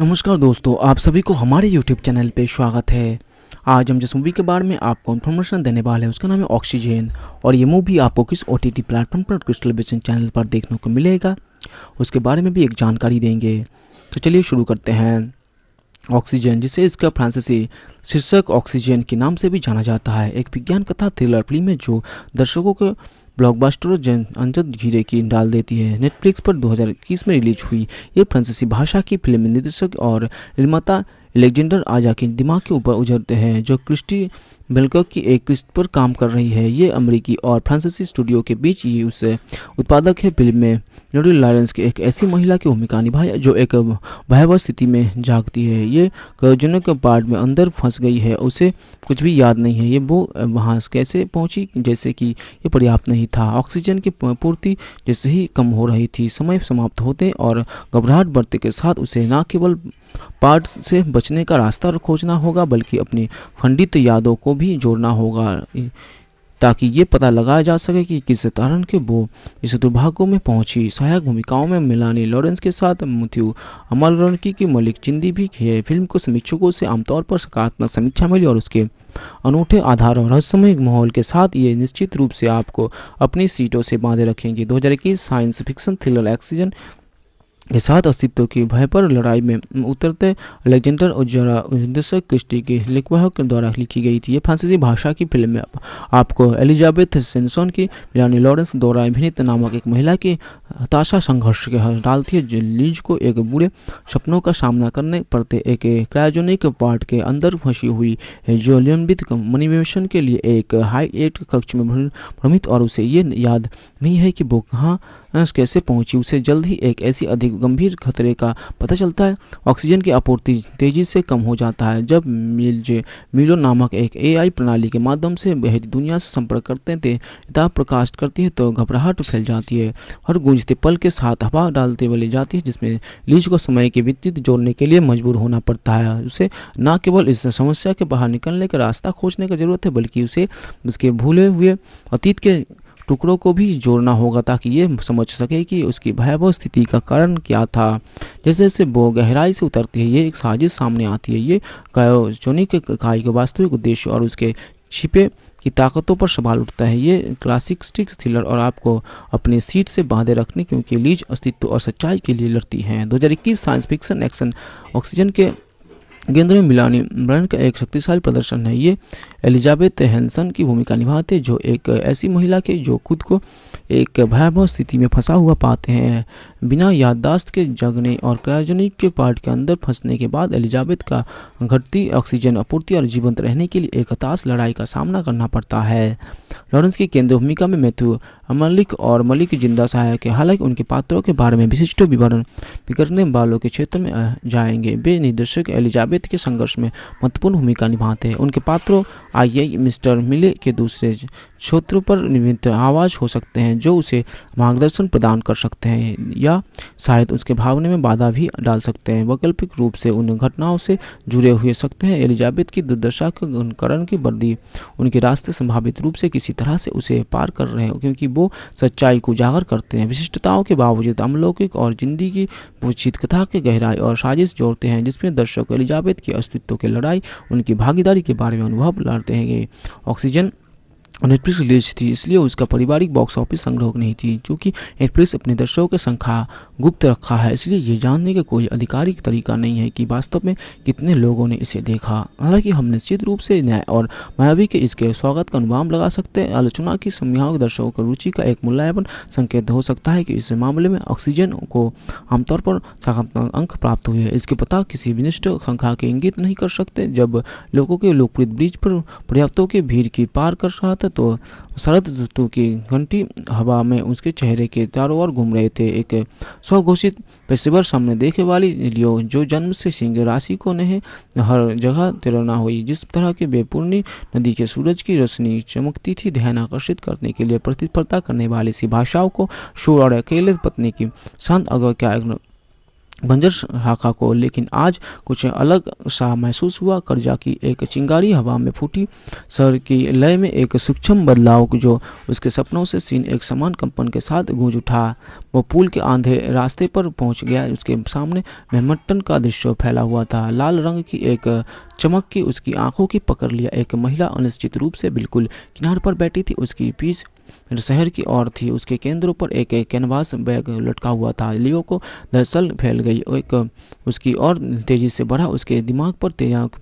नमस्कार दोस्तों आप सभी को हमारे YouTube चैनल पे स्वागत है आज हम जिस मूवी के बारे में आपको इन्फॉर्मेशन देने वाले हैं उसका नाम है ऑक्सीजन और ये मूवी आपको किस ओ टी टी प्लेटफॉर्म पर किस टेलीविजन चैनल पर देखने को मिलेगा उसके बारे में भी एक जानकारी देंगे तो चलिए शुरू करते हैं ऑक्सीजन जिसे इसका फ्रांसीसी शीर्षक ऑक्सीजन के नाम से भी जाना जाता है एक विज्ञान कथा थ्रिलर फिल्म है जो दर्शकों को ब्लॉकबस्टर जन अंजद घीरे की डाल देती है नेटफ्लिक्स पर 2021 में रिलीज हुई ये फ्रांसीसी भाषा की फिल्म निर्देशक और निर्माता एलेक्जेंडर आजा के दिमाग के ऊपर उजरते हैं जो क्रिस्टी मिलकर की एक किस्त पर काम कर रही है ये अमेरिकी और फ्रांसीसी स्टूडियो के बीच ये उसे उत्पादक है फिल्म में नोडी लॉरेंस की एक ऐसी महिला की भूमिका निभाई जो एक भयावह स्थिति में जागती है ये के पार्ट में अंदर फंस गई है उसे कुछ भी याद नहीं है ये वो वहाँ कैसे पहुँची जैसे कि ये पर्याप्त नहीं था ऑक्सीजन की पूर्ति जैसे ही कम हो रही थी समय समाप्त होते और घबराहट बढ़ते के साथ उसे न केवल पार्ट से बचने का रास्ता खोजना होगा बल्कि अपनी खंडित यादों को भी जोड़ना होगा ताकि ये पता लगाया जा सके कि किस तारण के वो इस दुर्भाग्यों में पहुंची सहायक भूमिकाओं में मिलानी लॉरेंस के साथ मुथ्यू अमल रणकी की मलिक चिंदी भी खे फिल्म को समीक्षकों से आमतौर पर सकारात्मक समीक्षा मिली और उसके अनूठे आधार और रहस्यमय माहौल के साथ ये निश्चित रूप से आपको अपनी सीटों से बांधे रखेंगे दो साइंस फिक्शन थ्रिलर एक्सीजन के साथ अस्तित्व की भय पर लड़ाई में उतरते अलेक्जेंडर और जरास क्रिस्टी के लिखवाह के द्वारा लिखी गई थी ये फ्रांसीसी भाषा की फिल्म में आपको एलिजाबेथ सेंसोन की मिलानी लॉरेंस द्वारा अभिनीत नामक एक महिला की हताशा संघर्ष के हर डालती है जो लीज को एक बुरे सपनों का सामना करने पड़ते एक क्रायोजेनिक वार्ड के अंदर फंसी हुई है जो लंबित मनिवेशन के लिए एक हाई एट कक्ष में भ्रमित और उसे ये याद नहीं है कि वो कहाँ कैसे पहुंची उसे जल्द ही एक ऐसी अधिक गंभीर खतरे का पता चलता है ऑक्सीजन की आपूर्ति तेजी से कम हो जाता है जब मिलजे मिलो नामक एक एआई प्रणाली के माध्यम से बहरी दुनिया से संपर्क करते थे किताब प्रकाश करती है तो घबराहट फैल जाती है और गूंजते पल के साथ हवा डालते वाले जाती है जिसमें लीज को समय के विद्युत जोड़ने के लिए मजबूर होना पड़ता है उसे न केवल इस समस्या के बाहर निकलने का रास्ता खोजने की जरूरत है बल्कि उसे उसके भूले हुए अतीत के टुकड़ों को भी जोड़ना होगा ताकि ये समझ सके कि उसकी भयावह स्थिति का कारण क्या था जैसे जैसे वो गहराई से उतरती है ये एक साजिश सामने आती है ये क्रायोजोनिक इकाई के वास्तविक उद्देश्य और उसके छिपे की ताकतों पर सवाल उठता है ये क्लासिक स्टिक थ्रिलर और आपको अपनी सीट से बांधे रखने क्योंकि लीज अस्तित्व और सच्चाई के लिए लड़ती हैं दो साइंस फिक्सन एक्शन ऑक्सीजन के केंद्र में मिलानी ब्रांड का एक शक्तिशाली प्रदर्शन है ये एलिजाबेथ हैंसन की भूमिका निभाते जो एक ऐसी महिला के जो खुद को एक भयावह स्थिति में फंसा हुआ पाते हैं बिना याददाश्त के जगने और क्रायोजेनिक के पार्ट के अंदर फंसने के बाद एलिजाबेथ का घटती ऑक्सीजन आपूर्ति और जीवंत रहने के लिए एक हताश लड़ाई का सामना करना पड़ता है लॉरेंस की केंद्रीय भूमिका में मैथ्यू मलिक और मलिक जिंदा सहायक है हालांकि उनके पात्रों के बारे में विशिष्ट विवरण बिगड़ने वालों के क्षेत्र में जाएंगे वे निर्देशक एलिजाबेथ के संघर्ष में महत्वपूर्ण भूमिका निभाते हैं उनके पात्रों आइए मिस्टर मिले के दूसरे क्षेत्रों पर विभिन्न आवाज हो सकते हैं जो उसे मार्गदर्शन प्रदान कर सकते हैं या शायद उसके भावने में बाधा भी डाल सकते हैं वैकल्पिक रूप से उन घटनाओं से जुड़े हुए सकते हैं एलिजाबेथ की दुर्दशा के करण की वर्दी उनके रास्ते संभावित रूप से किसी तरह से उसे पार कर रहे हैं क्योंकि वो सच्चाई को उजागर करते हैं विशिष्टताओं के बावजूद अमलौकिक और जिंदगी की कथा के गहराई और साजिश जोड़ते हैं जिसमें दर्शक एलिजाबेथ के अस्तित्व की लड़ाई उनकी भागीदारी के बारे में अनुभव मारते हैं ये ऑक्सीजन नेटफ्लिक्स रिलीज थी इसलिए उसका पारिवारिक बॉक्स ऑफिस संग्रह नहीं थी क्योंकि नेटफ्लिक्स अपने दर्शकों की संख्या गुप्त रखा है इसलिए ये जानने का कोई आधिकारिक तरीका नहीं है कि वास्तव में कितने लोगों ने इसे देखा हालांकि हम निश्चित रूप से न्याय और मायावी के इसके स्वागत का अनुमान लगा सकते हैं आलोचना की संज्ञाओं दर्शकों की रुचि का एक मूल्यायन संकेत हो सकता है कि इस मामले में ऑक्सीजन को आमतौर पर सकारात्मक अंक प्राप्त हुए हैं इसके पता किसी विनिष्ट संख्या के इंगित नहीं कर सकते जब लोगों के लोकप्रिय ब्रिज पर पर्याप्तों की भीड़ की पार कर रहा था तो शरद ऋतु की घंटी हवा में उसके चेहरे के चारों ओर घूम रहे थे एक स्वघोषित पेशेवर सामने देखे वाली लियो जो जन्म से सिंह राशि को नहीं हर जगह तिरना हुई जिस तरह के बेपूर्णी नदी के सूरज की रोशनी चमकती थी ध्यान आकर्षित करने के लिए प्रतिस्पर्धा करने वाली सी भाषाओं को शोर और अकेले पत्नी की शांत अगर क्या बंजर शाखा को लेकिन आज कुछ अलग सा महसूस हुआ कर्जा की एक चिंगारी हवा में फूटी सर की लय में एक सूक्ष्म बदलाव जो उसके सपनों से सीन एक समान कंपन के साथ गूंज उठा वो पुल के आंधे रास्ते पर पहुंच गया उसके सामने मेहमटन का दृश्य फैला हुआ था लाल रंग की एक चमक के उसकी आंखों की पकड़ लिया एक महिला अनिश्चित रूप से बिल्कुल किनार पर बैठी थी उसकी पीछ शहर की ओर थी उसके केंद्रों पर एक कैनवास बैग लटका हुआ था लियो को दरअसल फैल गई एक उसकी और तेजी से बढ़ा उसके दिमाग पर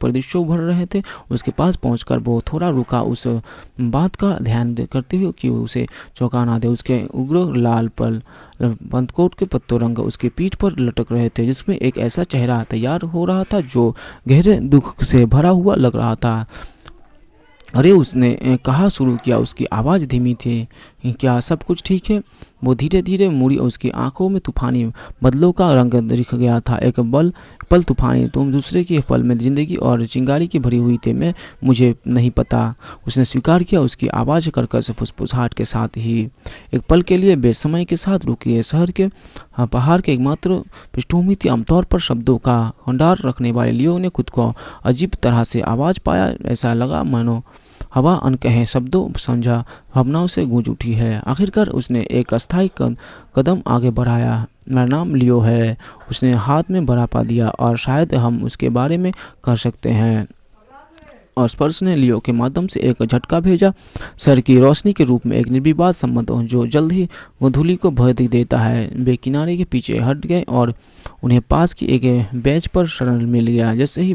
परिदृश्य भर रहे थे उसके पास पहुंचकर वो थोड़ा रुका उस बात का ध्यान करते हुए कि उसे चौंका ना दे उसके उग्र लाल पल बंदकोट के पत्तों रंग उसके पीठ पर लटक रहे थे जिसमें एक ऐसा चेहरा तैयार हो रहा था जो गहरे दुख से भरा हुआ लग रहा था अरे उसने कहा शुरू किया उसकी आवाज़ धीमी थी क्या सब कुछ ठीक है वो धीरे धीरे मुड़ी और उसकी आंखों में तूफानी बदलों का रंग दिख गया था एक बल पल तूफानी तुम दूसरे के पल में जिंदगी और चिंगारी की भरी हुई थे मैं मुझे नहीं पता उसने स्वीकार किया उसकी आवाज़ करकस फुसफुसाहट के साथ ही एक पल के लिए बेसमय के साथ रुकी शहर के हाँ, पहाड़ के एकमात्र पृष्ठभूमि थी आमतौर पर शब्दों का भंडार रखने वाले लियो ने खुद को अजीब तरह से आवाज़ पाया ऐसा लगा मानो हवा अनकहे शब्दों समझा भावनाओं से गूंज उठी है आखिरकार उसने एक अस्थायी कदम आगे बढ़ाया मेरा नाम लियो है उसने हाथ में बरापा दिया और शायद हम उसके बारे में कर सकते हैं और स्पर्श ने लियो के माध्यम से एक झटका भेजा सर की रोशनी के रूप में एक निर्विवाद संबंध जो जल्द ही गोधूली को भर देता है वे किनारे के पीछे हट गए और उन्हें पास की एक बेंच पर शरण मिल गया जैसे ही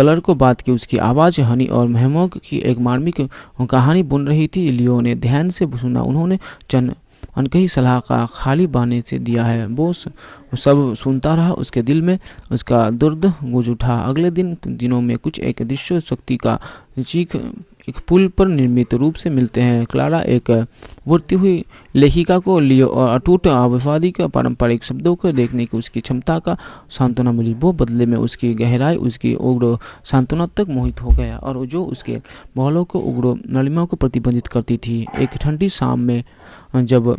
कलर को बात की उसकी आवाज़ हनी और महमोग की एक मार्मिक कहानी बुन रही थी लियो ने ध्यान से सुना उन्होंने चंद अनकही सलाह का खाली बाने से दिया है वो सब सुनता रहा उसके दिल में उसका दुर्द गुज उठा अगले दिन दिनों में कुछ एक दृश्य शक्ति का चीख एक पुल पर निर्मित रूप से मिलते हैं क्लारा एक बढ़ती हुई लेखिका को लियो और अटूट आबादी के पारंपरिक शब्दों को देखने की उसकी क्षमता का सांत्वना मिली वो बदले में उसकी गहराई उसकी उग्र सांत्वना तक मोहित हो गया और जो उसके बहलों को उग्र नलिमा को प्रतिबंधित करती थी एक ठंडी शाम में जब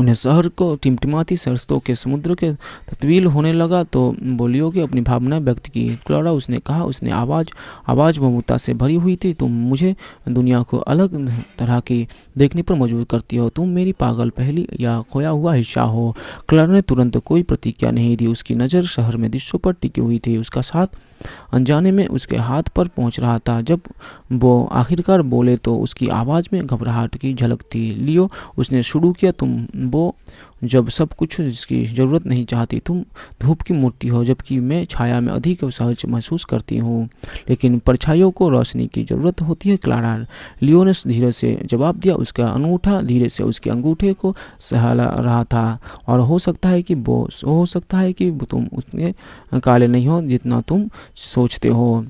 उन्हें शहर को टिमटिमाती सरसों के समुद्र के तत्वील होने लगा तो बोलियो कि अपनी भावना व्यक्त की क्लोरा उसने कहा उसने आवाज़ आवाज़ ममता से भरी हुई थी तुम मुझे दुनिया को अलग तरह की देखने पर मजबूर करती हो तुम मेरी पागल पहली या खोया हुआ हिस्सा हो क्लोरा ने तुरंत कोई प्रतिक्रिया नहीं दी उसकी नज़र शहर में दृश्यों पर टिकी हुई थी उसका साथ अनजाने में उसके हाथ पर पहुंच रहा था जब वो आखिरकार बोले तो उसकी आवाज़ में घबराहट की झलक थी लियो उसने शुरू किया तुम वो जब सब कुछ जिसकी ज़रूरत नहीं चाहती तुम धूप की मूर्ति हो जबकि मैं छाया में अधिक सहज महसूस करती हूँ लेकिन परछाइयों को रोशनी की ज़रूरत होती है क्लारा लियोनस धीरे से जवाब दिया उसका अंगूठा धीरे से उसके अंगूठे को सहला रहा था और हो सकता है कि वो हो सकता है कि तुम उतने काले नहीं हो जितना तुम सोचते हो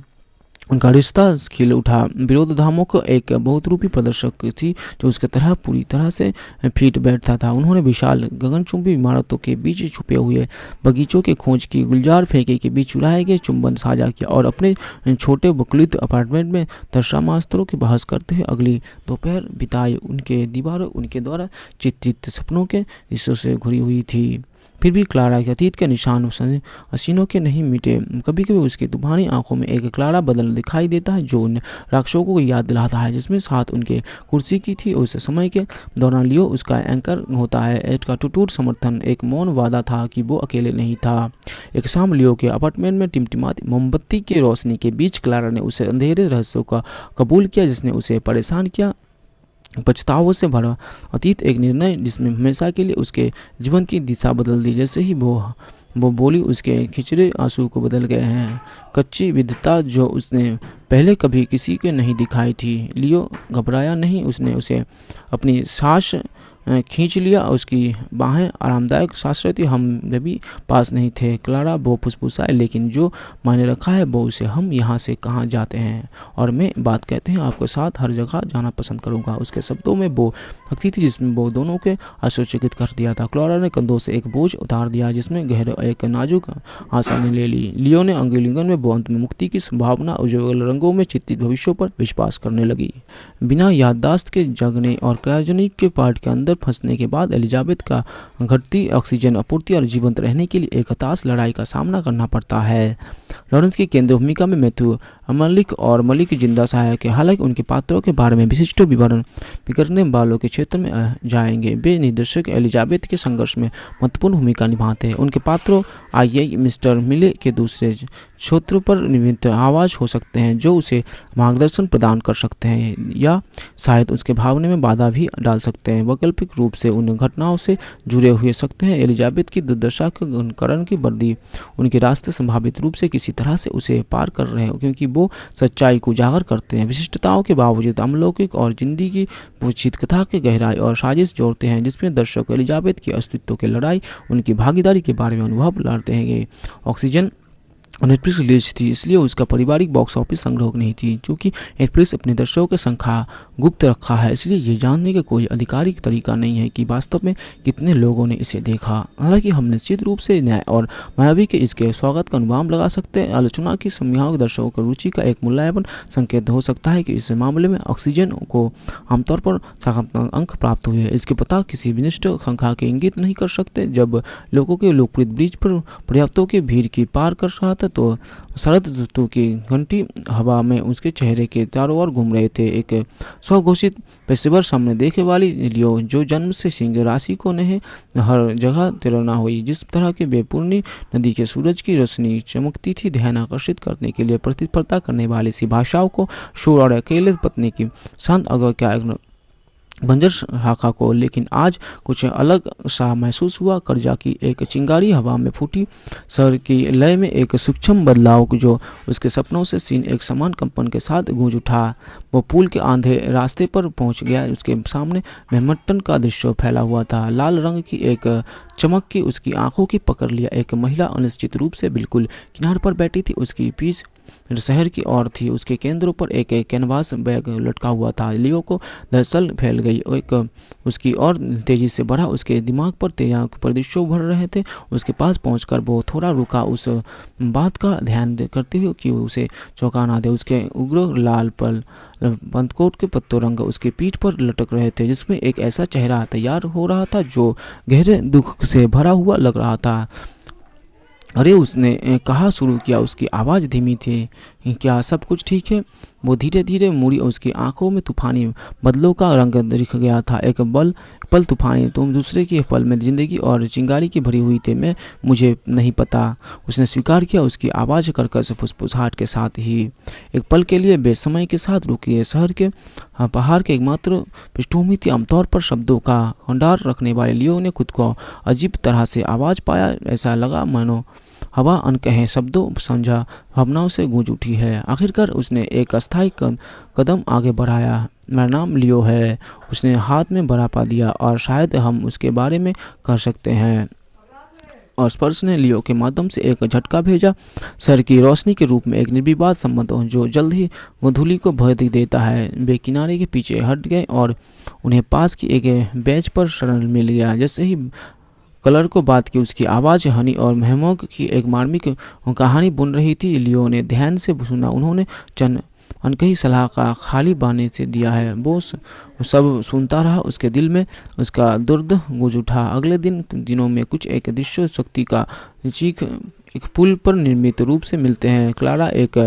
उनका रिश्ता खिल उठा विरोध धामों को एक बहुत रूपी प्रदर्शक थी जो उसके तरह पूरी तरह से फिट बैठता था उन्होंने विशाल गगनचुंबी इमारतों के बीच छुपे हुए बगीचों के खोज की गुलजार फेंके के बीच चुराए गए चुंबन साझा किया और अपने छोटे बकलित अपार्टमेंट में दर्शामास्त्रों की बहस करते हुए अगली दोपहर बिताए उनके दीवारों उनके द्वारा चित्रित सपनों के हिस्सों से घुरी हुई थी फिर भी क्लारा के अतीत के निशान हसीनों के नहीं मिटे कभी कभी उसकी दुभानी आंखों में एक क्लारा बदल दिखाई देता है जो उन राक्षसों को याद दिलाता है जिसमें साथ उनके कुर्सी की थी उस समय के दौरान लियो उसका एंकर होता है एट का टूटूट समर्थन एक मौन वादा था कि वो अकेले नहीं था एक शाम लियो के अपार्टमेंट में टिमटिमाती मोमबत्ती की रोशनी के बीच क्लारा ने उसे अंधेरे रहस्यों का कबूल किया जिसने उसे परेशान किया पछतावों से भरा अतीत एक निर्णय जिसने हमेशा के लिए उसके जीवन की दिशा बदल दी जैसे ही वो वो बोली उसके खिचड़े आंसू को बदल गए हैं कच्ची विधता जो उसने पहले कभी किसी के नहीं दिखाई थी लियो घबराया नहीं उसने उसे अपनी सांस खींच लिया उसकी बाहें आरामदायक शास्त्रती हम भी पास नहीं थे क्लारा वो फुसफुसाए लेकिन जो मैंने रखा है वो उसे हम यहाँ से कहाँ जाते हैं और मैं बात कहते हैं आपके साथ हर जगह जाना पसंद करूँगा उसके शब्दों में वो भक्ति थी जिसमें वो दोनों के आश्चर्यचकित कर दिया था क्लारा ने कंधों से एक बोझ उतार दिया जिसमें गहरे एक नाजुक आसानी ले ली लियो ने अंगुलिंगन में बौंत में मुक्ति की संभावना उज्ज्वल रंगों में चित्तित भविष्यों पर विश्वास करने लगी बिना याददाश्त के जगने और क्रायोजनिक के पार्ट के अंदर अंदर फंसने के बाद एलिजाबेथ का घटती ऑक्सीजन आपूर्ति और जीवंत रहने के लिए एक हताश लड़ाई का सामना करना पड़ता है लॉरेंस की केंद्र भूमिका में मैथ्यू मलिक और मलिक जिंदा सहायक है हालांकि उनके पात्रों के बारे में विशिष्ट विवरण बिगड़ने वालों के क्षेत्र में जाएंगे वे निर्देशक एलिजाबेथ के संघर्ष में महत्वपूर्ण भूमिका निभाते हैं उनके पात्रों आइए मिस्टर मिले के दूसरे क्षेत्रों पर निमित्त आवाज हो सकते हैं जो उसे मार्गदर्शन प्रदान कर सकते हैं या शायद उसके भावने में बाधा भी डाल सकते हैं वैकल्पिक रूप से उन घटनाओं से जुड़े हुए सकते हैं एलिजाबेथ की दुर्दशा के की वर्दी उनके रास्ते संभावित रूप से किसी तरह तरह से उसे पार कर रहे हो क्योंकि वो सच्चाई को उजागर करते हैं विशिष्टताओं के बावजूद अमलौकिक और जिंदगी की पूछित कथा के गहराई और साजिश जोड़ते हैं जिसमें दर्शक एलिजाबेथ के अस्तित्व की लड़ाई उनकी भागीदारी के बारे में अनुभव लाते हैं ऑक्सीजन नेटफ्लिक्स रिलीज थी इसलिए उसका पारिवारिक बॉक्स ऑफिस संग्रह नहीं थी क्योंकि नेटफ्लिक्स अपने दर्शकों की संख्या गुप्त रखा है इसलिए यह जानने का कोई आधिकारिक तरीका नहीं है कि वास्तव में कितने लोगों ने इसे देखा हालांकि हम निश्चित रूप से न्याय और मायावी के इसके स्वागत का अनुमान लगा सकते हैं आलोचना की संज्ञाओं दर्शकों की रुचि का एक मूल्यायन संकेत हो सकता है कि इस मामले में ऑक्सीजन को आमतौर पर सकारात्मक अंक प्राप्त हुए इसके पता किसी विनिष्ट संख्या के इंगित नहीं कर सकते जब लोगों के लोकप्रिय ब्रिज पर पर्याप्तों की भीड़ की पार कर रहा था तत्व शरद ऋतु की घंटी हवा में उसके चेहरे के चारों ओर घूम रहे थे एक स्वघोषित पेशेवर सामने देखे वाली लियो जो जन्म से सिंह राशि को नहीं हर जगह तिरना हुई जिस तरह के बेपूर्णी नदी के सूरज की रोशनी चमकती थी ध्यान आकर्षित करने के लिए प्रतिस्पर्धा करने वाली सी भाषाओं को शोर और अकेले पत्नी की शांत अगर क्या बंजर शाखा को लेकिन आज कुछ अलग सा महसूस हुआ कर्जा की एक चिंगारी हवा में फूटी सर की लय में एक सूक्ष्म बदलाव जो उसके सपनों से सीन एक समान कंपन के साथ गूंज उठा वो पुल के आंधे रास्ते पर पहुंच गया उसके सामने मेहमटन का दृश्य फैला हुआ था लाल रंग की एक चमक की उसकी आंखों की पकड़ लिया एक महिला अनिश्चित रूप से बिल्कुल किनार पर बैठी थी उसकी पीछ फिर शहर की ओर थी उसके केंद्र पर एक, एक कैनवास बैग लटका हुआ था लियो को दरअसल फैल गई एक उसकी और तेजी से बढ़ा उसके दिमाग पर तेज परिदृश्य दृश्य उभर रहे थे उसके पास पहुंचकर वो थोड़ा रुका उस बात का ध्यान करते हुए कि उसे चौंका ना दे उसके उग्र लाल पल बंदकोट के पत्तों रंग उसके पीठ पर लटक रहे थे जिसमें एक ऐसा चेहरा तैयार हो रहा था जो गहरे दुख से भरा हुआ लग रहा था अरे उसने कहा शुरू किया उसकी आवाज़ धीमी थी क्या सब कुछ ठीक है वो धीरे धीरे मुड़ी और उसकी आंखों में तूफानी बदलों का रंग दिख गया था एक बल पल तूफानी तुम दूसरे के पल में जिंदगी और चिंगारी की भरी हुई थी मैं मुझे नहीं पता उसने स्वीकार किया उसकी आवाज़ कर्कश फुसफुसाहट के साथ ही एक पल के लिए बेसमय के साथ रुकी शहर के हाँ, पहाड़ के एकमात्र पृष्ठभूमि थी आमतौर पर शब्दों का भंडार रखने वाले लियो ने खुद को अजीब तरह से आवाज़ पाया ऐसा लगा मानो हवा अनकहे शब्दों समझा भावनाओं से गूंज उठी है आखिरकार उसने एक अस्थायी कदम आगे बढ़ाया मेरा नाम लियो है उसने हाथ में बरापा दिया और शायद हम उसके बारे में कर सकते हैं और स्पर्श ने लियो के माध्यम से एक झटका भेजा सर की रोशनी के रूप में एक निर्विवाद संबंध जो जल्द ही गोधूली को भर देता है वे किनारे के पीछे हट गए और उन्हें पास की एक बेंच पर शरण मिल गया जैसे ही कलर को बात की उसकी आवाज़ हनी और महमोग की एक मार्मिक कहानी बुन रही थी लियो ने ध्यान से सुना उन्होंने चंद अनकही सलाह का खाली बाने से दिया है वो सब सुनता रहा उसके दिल में उसका दुर्द गुज उठा अगले दिन दिनों में कुछ एक दृश्य शक्ति का चीख एक पुल पर निर्मित रूप से मिलते हैं क्लारा एक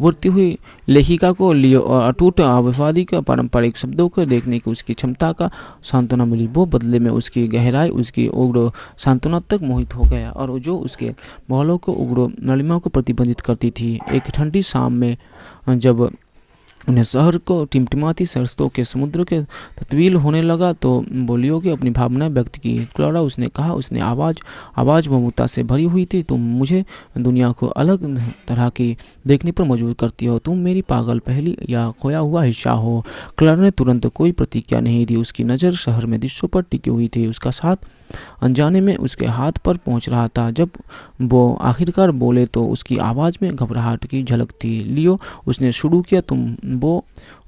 बढ़ती हुई लेखिका को लियो और अटूट आवादी के पारंपरिक शब्दों को देखने की उसकी क्षमता का सांत्वना मिली वो बदले में उसकी गहराई उसकी उग्र सांत्वना तक मोहित हो गया और जो उसके माहौलों को उग्र नलिमा को प्रतिबंधित करती थी एक ठंडी शाम में जब उन्हें शहर को टिमटिमाती सरसों के समुद्र के तत्वील होने लगा तो बोलियो की अपनी भावनाएं व्यक्त की क्लोरा उसने कहा उसने आवाज़ आवाज़ ममता से भरी हुई थी तुम मुझे दुनिया को अलग तरह की देखने पर मजबूर करती हो तुम मेरी पागल पहली या खोया हुआ हिस्सा हो क्लोरा ने तुरंत कोई प्रतिक्रिया नहीं दी उसकी नज़र शहर में दृश्यों पर टिकी हुई थी उसका साथ अनजाने में उसके हाथ पर पहुंच रहा था जब वो आखिरकार बोले तो उसकी आवाज़ में घबराहट की झलक थी लियो उसने शुरू किया तुम वो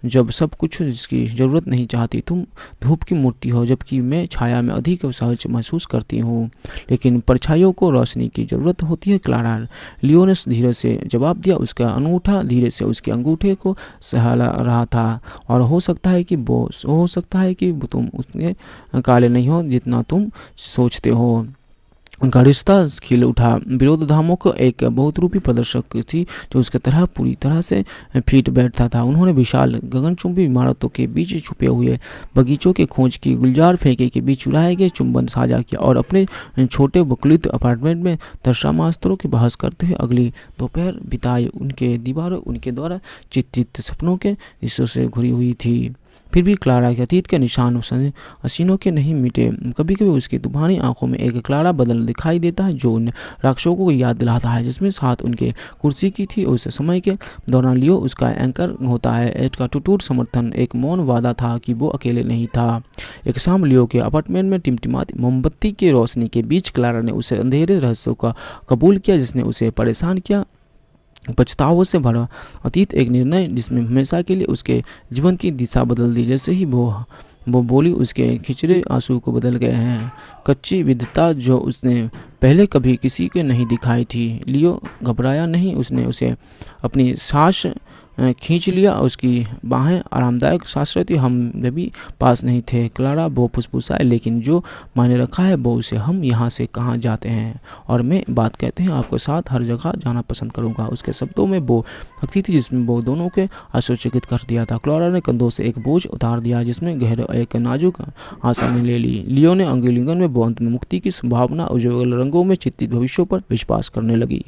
जब सब कुछ जिसकी ज़रूरत नहीं चाहती तुम धूप की मूर्ति हो जबकि मैं छाया में अधिक सहज महसूस करती हूँ लेकिन परछाइयों को रोशनी की ज़रूरत होती है क्लारा लियोनस धीरे से जवाब दिया उसका अंगूठा धीरे से उसके अंगूठे को सहला रहा था और हो सकता है कि वो हो सकता है कि तुम उतने काले नहीं हो जितना तुम सोचते हो गरिश्ता खिल उठा विरोध धामों को एक बहुत रूपी प्रदर्शक थी जो उसके तरह पूरी तरह से फिट बैठता था उन्होंने विशाल गगनचुंबी इमारतों के बीच छुपे हुए बगीचों के खोज की गुलजार फेंके के बीच चुराए गए चुंबन साझा किया और अपने छोटे बकलित अपार्टमेंट में दर्शामास्त्रों की बहस करते हुए अगली दोपहर बिताए उनके दीवारों उनके द्वारा चित्रित सपनों के हिस्सों से घुरी हुई थी फिर भी क्लारा के अतीत के निशान हसीनों के नहीं मिटे कभी कभी उसकी दुभानी आंखों में एक क्लारा बदल दिखाई देता है जो उन राक्षसों को याद दिलाता है जिसमें साथ उनके कुर्सी की थी उस समय के दौरान लियो उसका एंकर होता है एट का टूटूट समर्थन एक मौन वादा था कि वो अकेले नहीं था एक शाम लियो के अपार्टमेंट में टिमटिमाती मोमबत्ती की रोशनी के बीच क्लारा ने उसे अंधेरे रहस्यों का कबूल किया जिसने उसे परेशान किया पछतावों से भरा अतीत एक निर्णय जिसमें हमेशा के लिए उसके जीवन की दिशा बदल दी जैसे ही वो वो बोली उसके खिचड़े आंसू को बदल गए हैं कच्ची विधता जो उसने पहले कभी किसी के नहीं दिखाई थी लियो घबराया नहीं उसने उसे अपनी सांस खींच लिया उसकी बाहें आरामदायक सांस रही हम भी पास नहीं थे क्लारा वो फुसफुसाए लेकिन जो मैंने रखा है वो उसे हम यहाँ से कहाँ जाते हैं और मैं बात कहते हैं आपके साथ हर जगह जाना पसंद करूँगा उसके शब्दों में वो हकती थी जिसमें वो दोनों के आश्चर्यचकित कर दिया था क्लारा ने कंधों से एक बोझ उतार दिया जिसमें गहरे एक नाजुक आसानी ले ली लियो ने अंगुलिंगन में बौंत मुक्ति की संभावना उज्ज्वल रंगों में चित्तित भविष्यों पर विश्वास करने लगी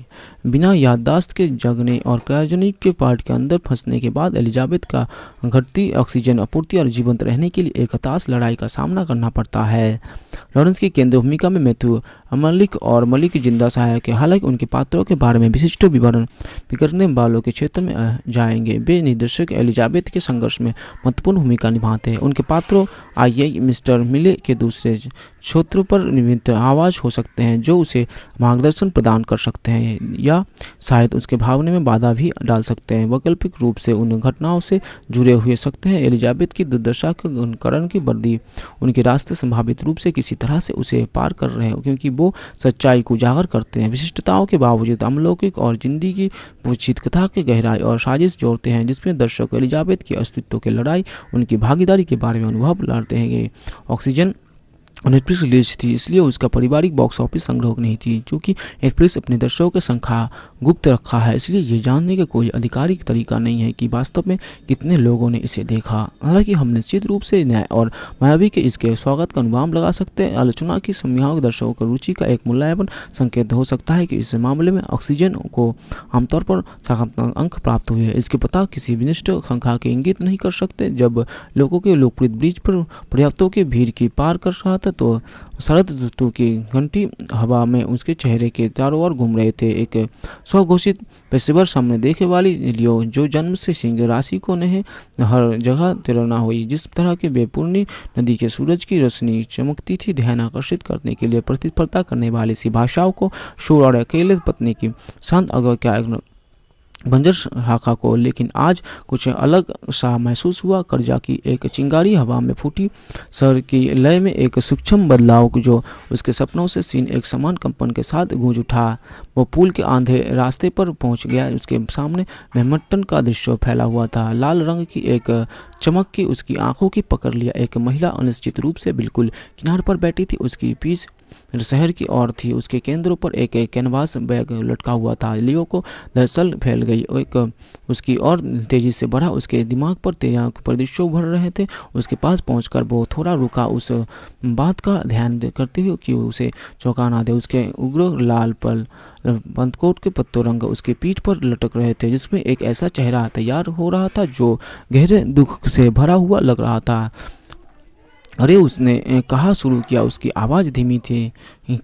बिना याददाश्त के जगने और क्रायोजनिक के पार्ट के अंदर अंदर फंसने के बाद एलिजाबेथ का घटती ऑक्सीजन आपूर्ति और जीवंत रहने के लिए एक हताश लड़ाई का सामना करना पड़ता है लॉरेंस की केंद्र भूमिका में मैथ्यू मलिक और मलिक जिंदा सहायक है हालांकि उनके पात्रों के बारे में विशिष्ट विवरण बिगड़ने वालों के क्षेत्र में जाएंगे वे निर्देशक एलिजाबेथ के संघर्ष में महत्वपूर्ण भूमिका निभाते हैं उनके पात्रों आइए मिस्टर मिले के दूसरे क्षेत्र पर निमित्त आवाज हो सकते हैं जो उसे मार्गदर्शन प्रदान कर सकते हैं या शायद उसके भावने में बाधा भी डाल सकते हैं वैकल्पिक रूप से उन घटनाओं से जुड़े हुए सकते हैं एलिजाबेथ की दुर्दशा के अनुकरण की वर्दी उनके रास्ते संभावित रूप से किसी तरह से उसे पार कर रहे हैं क्योंकि वो वो सच्चाई को उजागर करते हैं विशिष्टताओं के बावजूद अमलौकिक और जिंदगी की पूछित कथा की गहराई और साजिश जोड़ते हैं जिसमें दर्शक एलिजाबेथ के अस्तित्व की लड़ाई उनकी भागीदारी के बारे में अनुभव लड़ते हैं ऑक्सीजन नेटफ्लिक्स रिलीज थी इसलिए उसका पारिवारिक बॉक्स ऑफिस संग्रह नहीं थी क्योंकि नेटफ्लिक्स अपने दर्शकों की संख्या गुप्त रखा है इसलिए ये जानने का कोई आधिकारिक तरीका नहीं है कि वास्तव में कितने लोगों ने इसे देखा हालांकि हम निश्चित रूप से न्याय और मायावी के इसके स्वागत का अनुमान लगा सकते हैं आलोचना की समयावक दर्शकों की रुचि का एक मूल्यायन संकेत हो सकता है कि इस मामले में ऑक्सीजन को आमतौर पर सकारात्मक अंक प्राप्त हुए हैं इसके पता किसी विनिष्ट संख्या के इंगित नहीं कर सकते जब लोगों के लोकप्रिय ब्रिज पर पर्याप्तों की भीड़ की पार कर रहा था तो शरद ऋतु की घंटी हवा में उसके चेहरे के चारों ओर घूम रहे थे एक स्वघोषित पेशेवर सामने देखे वाली लियो जो जन्म से सिंह राशि को नहीं हर जगह तिरना हुई जिस तरह के बेपूर्णी नदी के सूरज की रोशनी चमकती थी ध्यान आकर्षित करने के लिए प्रतिस्पर्धा करने वाली सी भाषाओं को शोर और अकेले पत्नी की शांत अगर क्या बंजर शाखा को लेकिन आज कुछ अलग सा महसूस हुआ कर्जा की एक चिंगारी हवा में फूटी सर की लय में एक सूक्ष्म बदलाव जो उसके सपनों से सीन एक समान कंपन के साथ गूंज उठा वो पुल के आंधे रास्ते पर पहुंच गया उसके सामने मेहमटन का दृश्य फैला हुआ था लाल रंग की एक चमक की उसकी आंखों की पकड़ लिया एक महिला अनिश्चित रूप से बिल्कुल किनार पर बैठी थी उसकी पीछ फिर शहर की ओर थी उसके केंद्र पर एक एक कैनवास बैग लटका हुआ था लियो को दरअसल फैल गई एक उसकी और तेजी से बढ़ा उसके दिमाग पर परिदृश्य भर रहे थे उसके पास पहुंचकर वो थोड़ा रुका उस बात का ध्यान करते हुए कि उसे चौंका ना दे उसके उग्र लाल पल पंतकोट के पत्तों रंग उसके पीठ पर लटक रहे थे जिसमें एक ऐसा चेहरा तैयार हो रहा था जो गहरे दुख से भरा हुआ लग रहा था अरे उसने कहा शुरू किया उसकी आवाज़ धीमी थी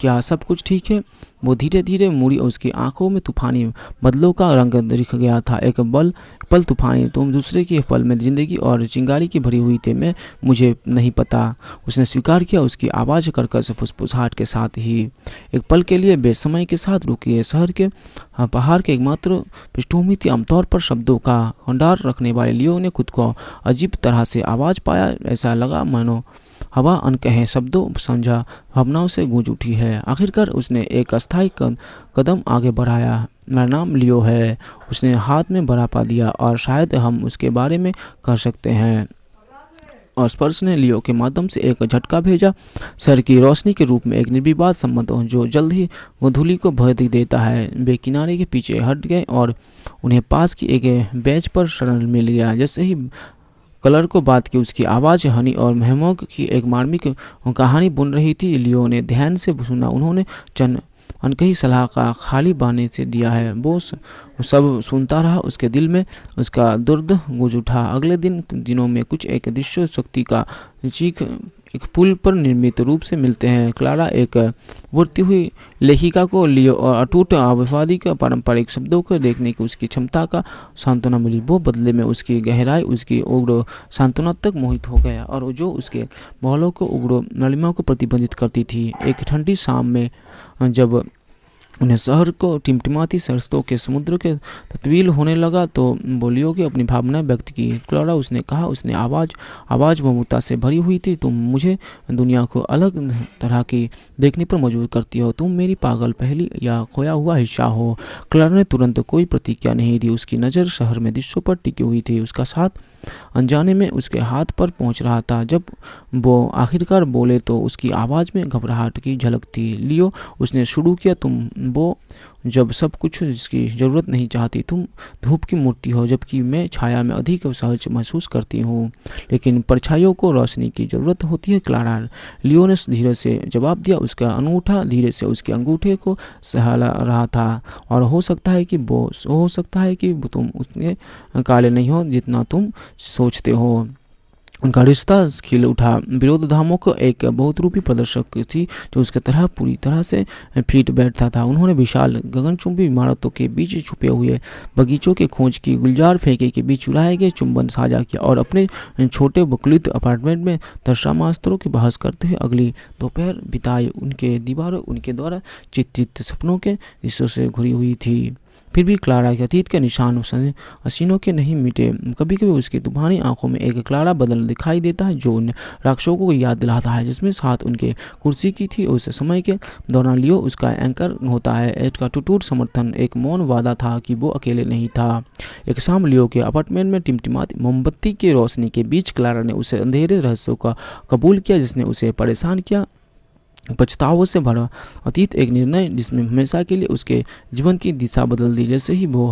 क्या सब कुछ ठीक है वो धीरे धीरे मुड़ी और उसकी आंखों में तूफानी बदलों का रंग दिख गया था एक बल पल तूफानी तुम दूसरे के पल में जिंदगी और चिंगारी की भरी हुई थे मैं मुझे नहीं पता उसने स्वीकार किया उसकी आवाज़ करकस फुसफुसाहट के साथ ही एक पल के लिए बेसमय के साथ रुकी शहर के हाँ, पहाड़ के एकमात्र पृष्ठभूमि थी आमतौर पर शब्दों का भंडार रखने वाले लियो ने खुद को अजीब तरह से आवाज़ पाया ऐसा लगा मानो हवा अनकहे शब्दों समझा भावनाओं से गूंज उठी है आखिरकार उसने एक अस्थायी कदम आगे बढ़ाया मेरा नाम लियो है उसने हाथ में बरापा दिया और शायद हम उसके बारे में कर सकते हैं और स्पर्श ने लियो के माध्यम से एक झटका भेजा सर की रोशनी के रूप में एक निर्विवाद संबंध जो जल्द ही गोधूली को भर देता है वे किनारे के पीछे हट गए और उन्हें पास की एक बेंच पर शरण मिल गया जैसे ही कलर को बात की उसकी आवाज़ हनी और महमोग की एक मार्मिक कहानी बुन रही थी लियो ने ध्यान से सुना उन्होंने चन अनकही सलाह का खाली बाने से दिया है बोस सब सुनता रहा उसके दिल में उसका दुर्द गुज उठा अगले दिन दिनों में कुछ एक दृश्य शक्ति का चीख एक पुल पर निर्मित रूप से मिलते हैं क्लारा एक बढ़ती हुई लेखिका को लियो और अटूट आवेशवादी का पारंपरिक शब्दों को देखने की उसकी क्षमता का सांत्वना मिली वो बदले में उसकी गहराई उसकी उग्र सांत्वना तक मोहित हो गया और जो उसके बहलों को उग्र नलिमा को प्रतिबंधित करती थी एक ठंडी शाम में जब उन्हें शहर को टिमटिमाती सरसों के समुद्र के तत्वील होने लगा तो बोलियो की अपनी भावना व्यक्त की क्लोरा उसने कहा उसने आवाज़ आवाज़ ममता से भरी हुई थी तुम मुझे दुनिया को अलग तरह की देखने पर मजबूर करती हो तुम मेरी पागल पहली या खोया हुआ हिस्सा हो क्लोरा ने तुरंत कोई प्रतिक्रिया नहीं दी उसकी नज़र शहर में दृश्यों पर टिकी हुई थी उसका साथ अनजाने में उसके हाथ पर पहुंच रहा था जब वो आखिरकार बोले तो उसकी आवाज़ में घबराहट की झलक थी लियो उसने शुरू किया तुम वो जब सब कुछ जिसकी ज़रूरत नहीं चाहती तुम धूप की मूर्ति हो जबकि मैं छाया में अधिक सहज महसूस करती हूँ लेकिन परछाइयों को रोशनी की ज़रूरत होती है क्लारा लियोनस धीरे से जवाब दिया उसका अंगूठा धीरे से उसके अंगूठे को सहला रहा था और हो सकता है कि वो हो सकता है कि तुम उतने काले नहीं हो जितना तुम सोचते हो उनका रिश्ता खिल उठा विरोध धामों को एक बहुत रूपी प्रदर्शक थी जो उसके तरह पूरी तरह से फिट बैठता था उन्होंने विशाल गगनचुंबी इमारतों के बीच छुपे हुए बगीचों के खोज की गुलजार फेंके के बीच चुराए गए चुंबन साझा किया और अपने छोटे बकलित अपार्टमेंट में मास्त्रों की बहस करते हुए अगली दोपहर बिताए उनके दीवारों उनके द्वारा चित्रित सपनों के हिस्सों से घुरी हुई थी फिर भी क्लारा के अतीत के निशान हसीनों के नहीं मिटे कभी कभी उसकी तूफानी आंखों में एक क्लारा बदल दिखाई देता है जो उन राक्षसों को याद दिलाता है जिसमें साथ उनके कुर्सी की थी उस समय के दौरान लियो उसका एंकर होता है एट का टूटूट समर्थन एक मौन वादा था कि वो अकेले नहीं था एक शाम लियो के अपार्टमेंट में टिमटिमाती मोमबत्ती की रोशनी के बीच क्लारा ने उसे अंधेरे रहस्यों का कबूल किया जिसने उसे परेशान किया पछतावों से भरा अतीत एक निर्णय जिसमें हमेशा के लिए उसके जीवन की दिशा बदल दी जैसे ही वो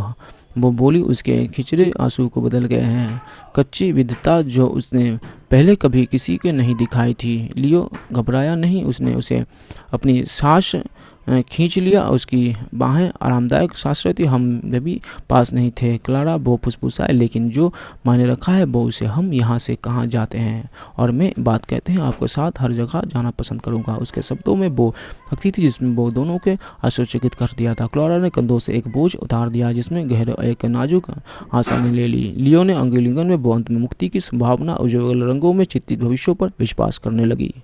वो बोली उसके खिचड़े आंसू को बदल गए हैं कच्ची विधता जो उसने पहले कभी किसी के नहीं दिखाई थी लियो घबराया नहीं उसने उसे अपनी सांस खींच लिया उसकी बाहें आरामदायक सांस रहती हम भी पास नहीं थे क्लारा वो फुसफुसाए लेकिन जो मायने रखा है वो उसे हम यहाँ से कहाँ जाते हैं और मैं बात कहते हैं आपके साथ हर जगह जाना पसंद करूँगा उसके शब्दों में वो हकती थी जिसमें वो दोनों के आश्चर्यचकित कर दिया था क्लारा ने कंधों से एक बोझ उतार दिया जिसमें गहरे एक नाजुक आसानी ले ली लियो ने अंगुलिंगन में बौंत में मुक्ति की संभावना उज्ज्वल रंगों में चित्तित भविष्यों पर विश्वास करने लगी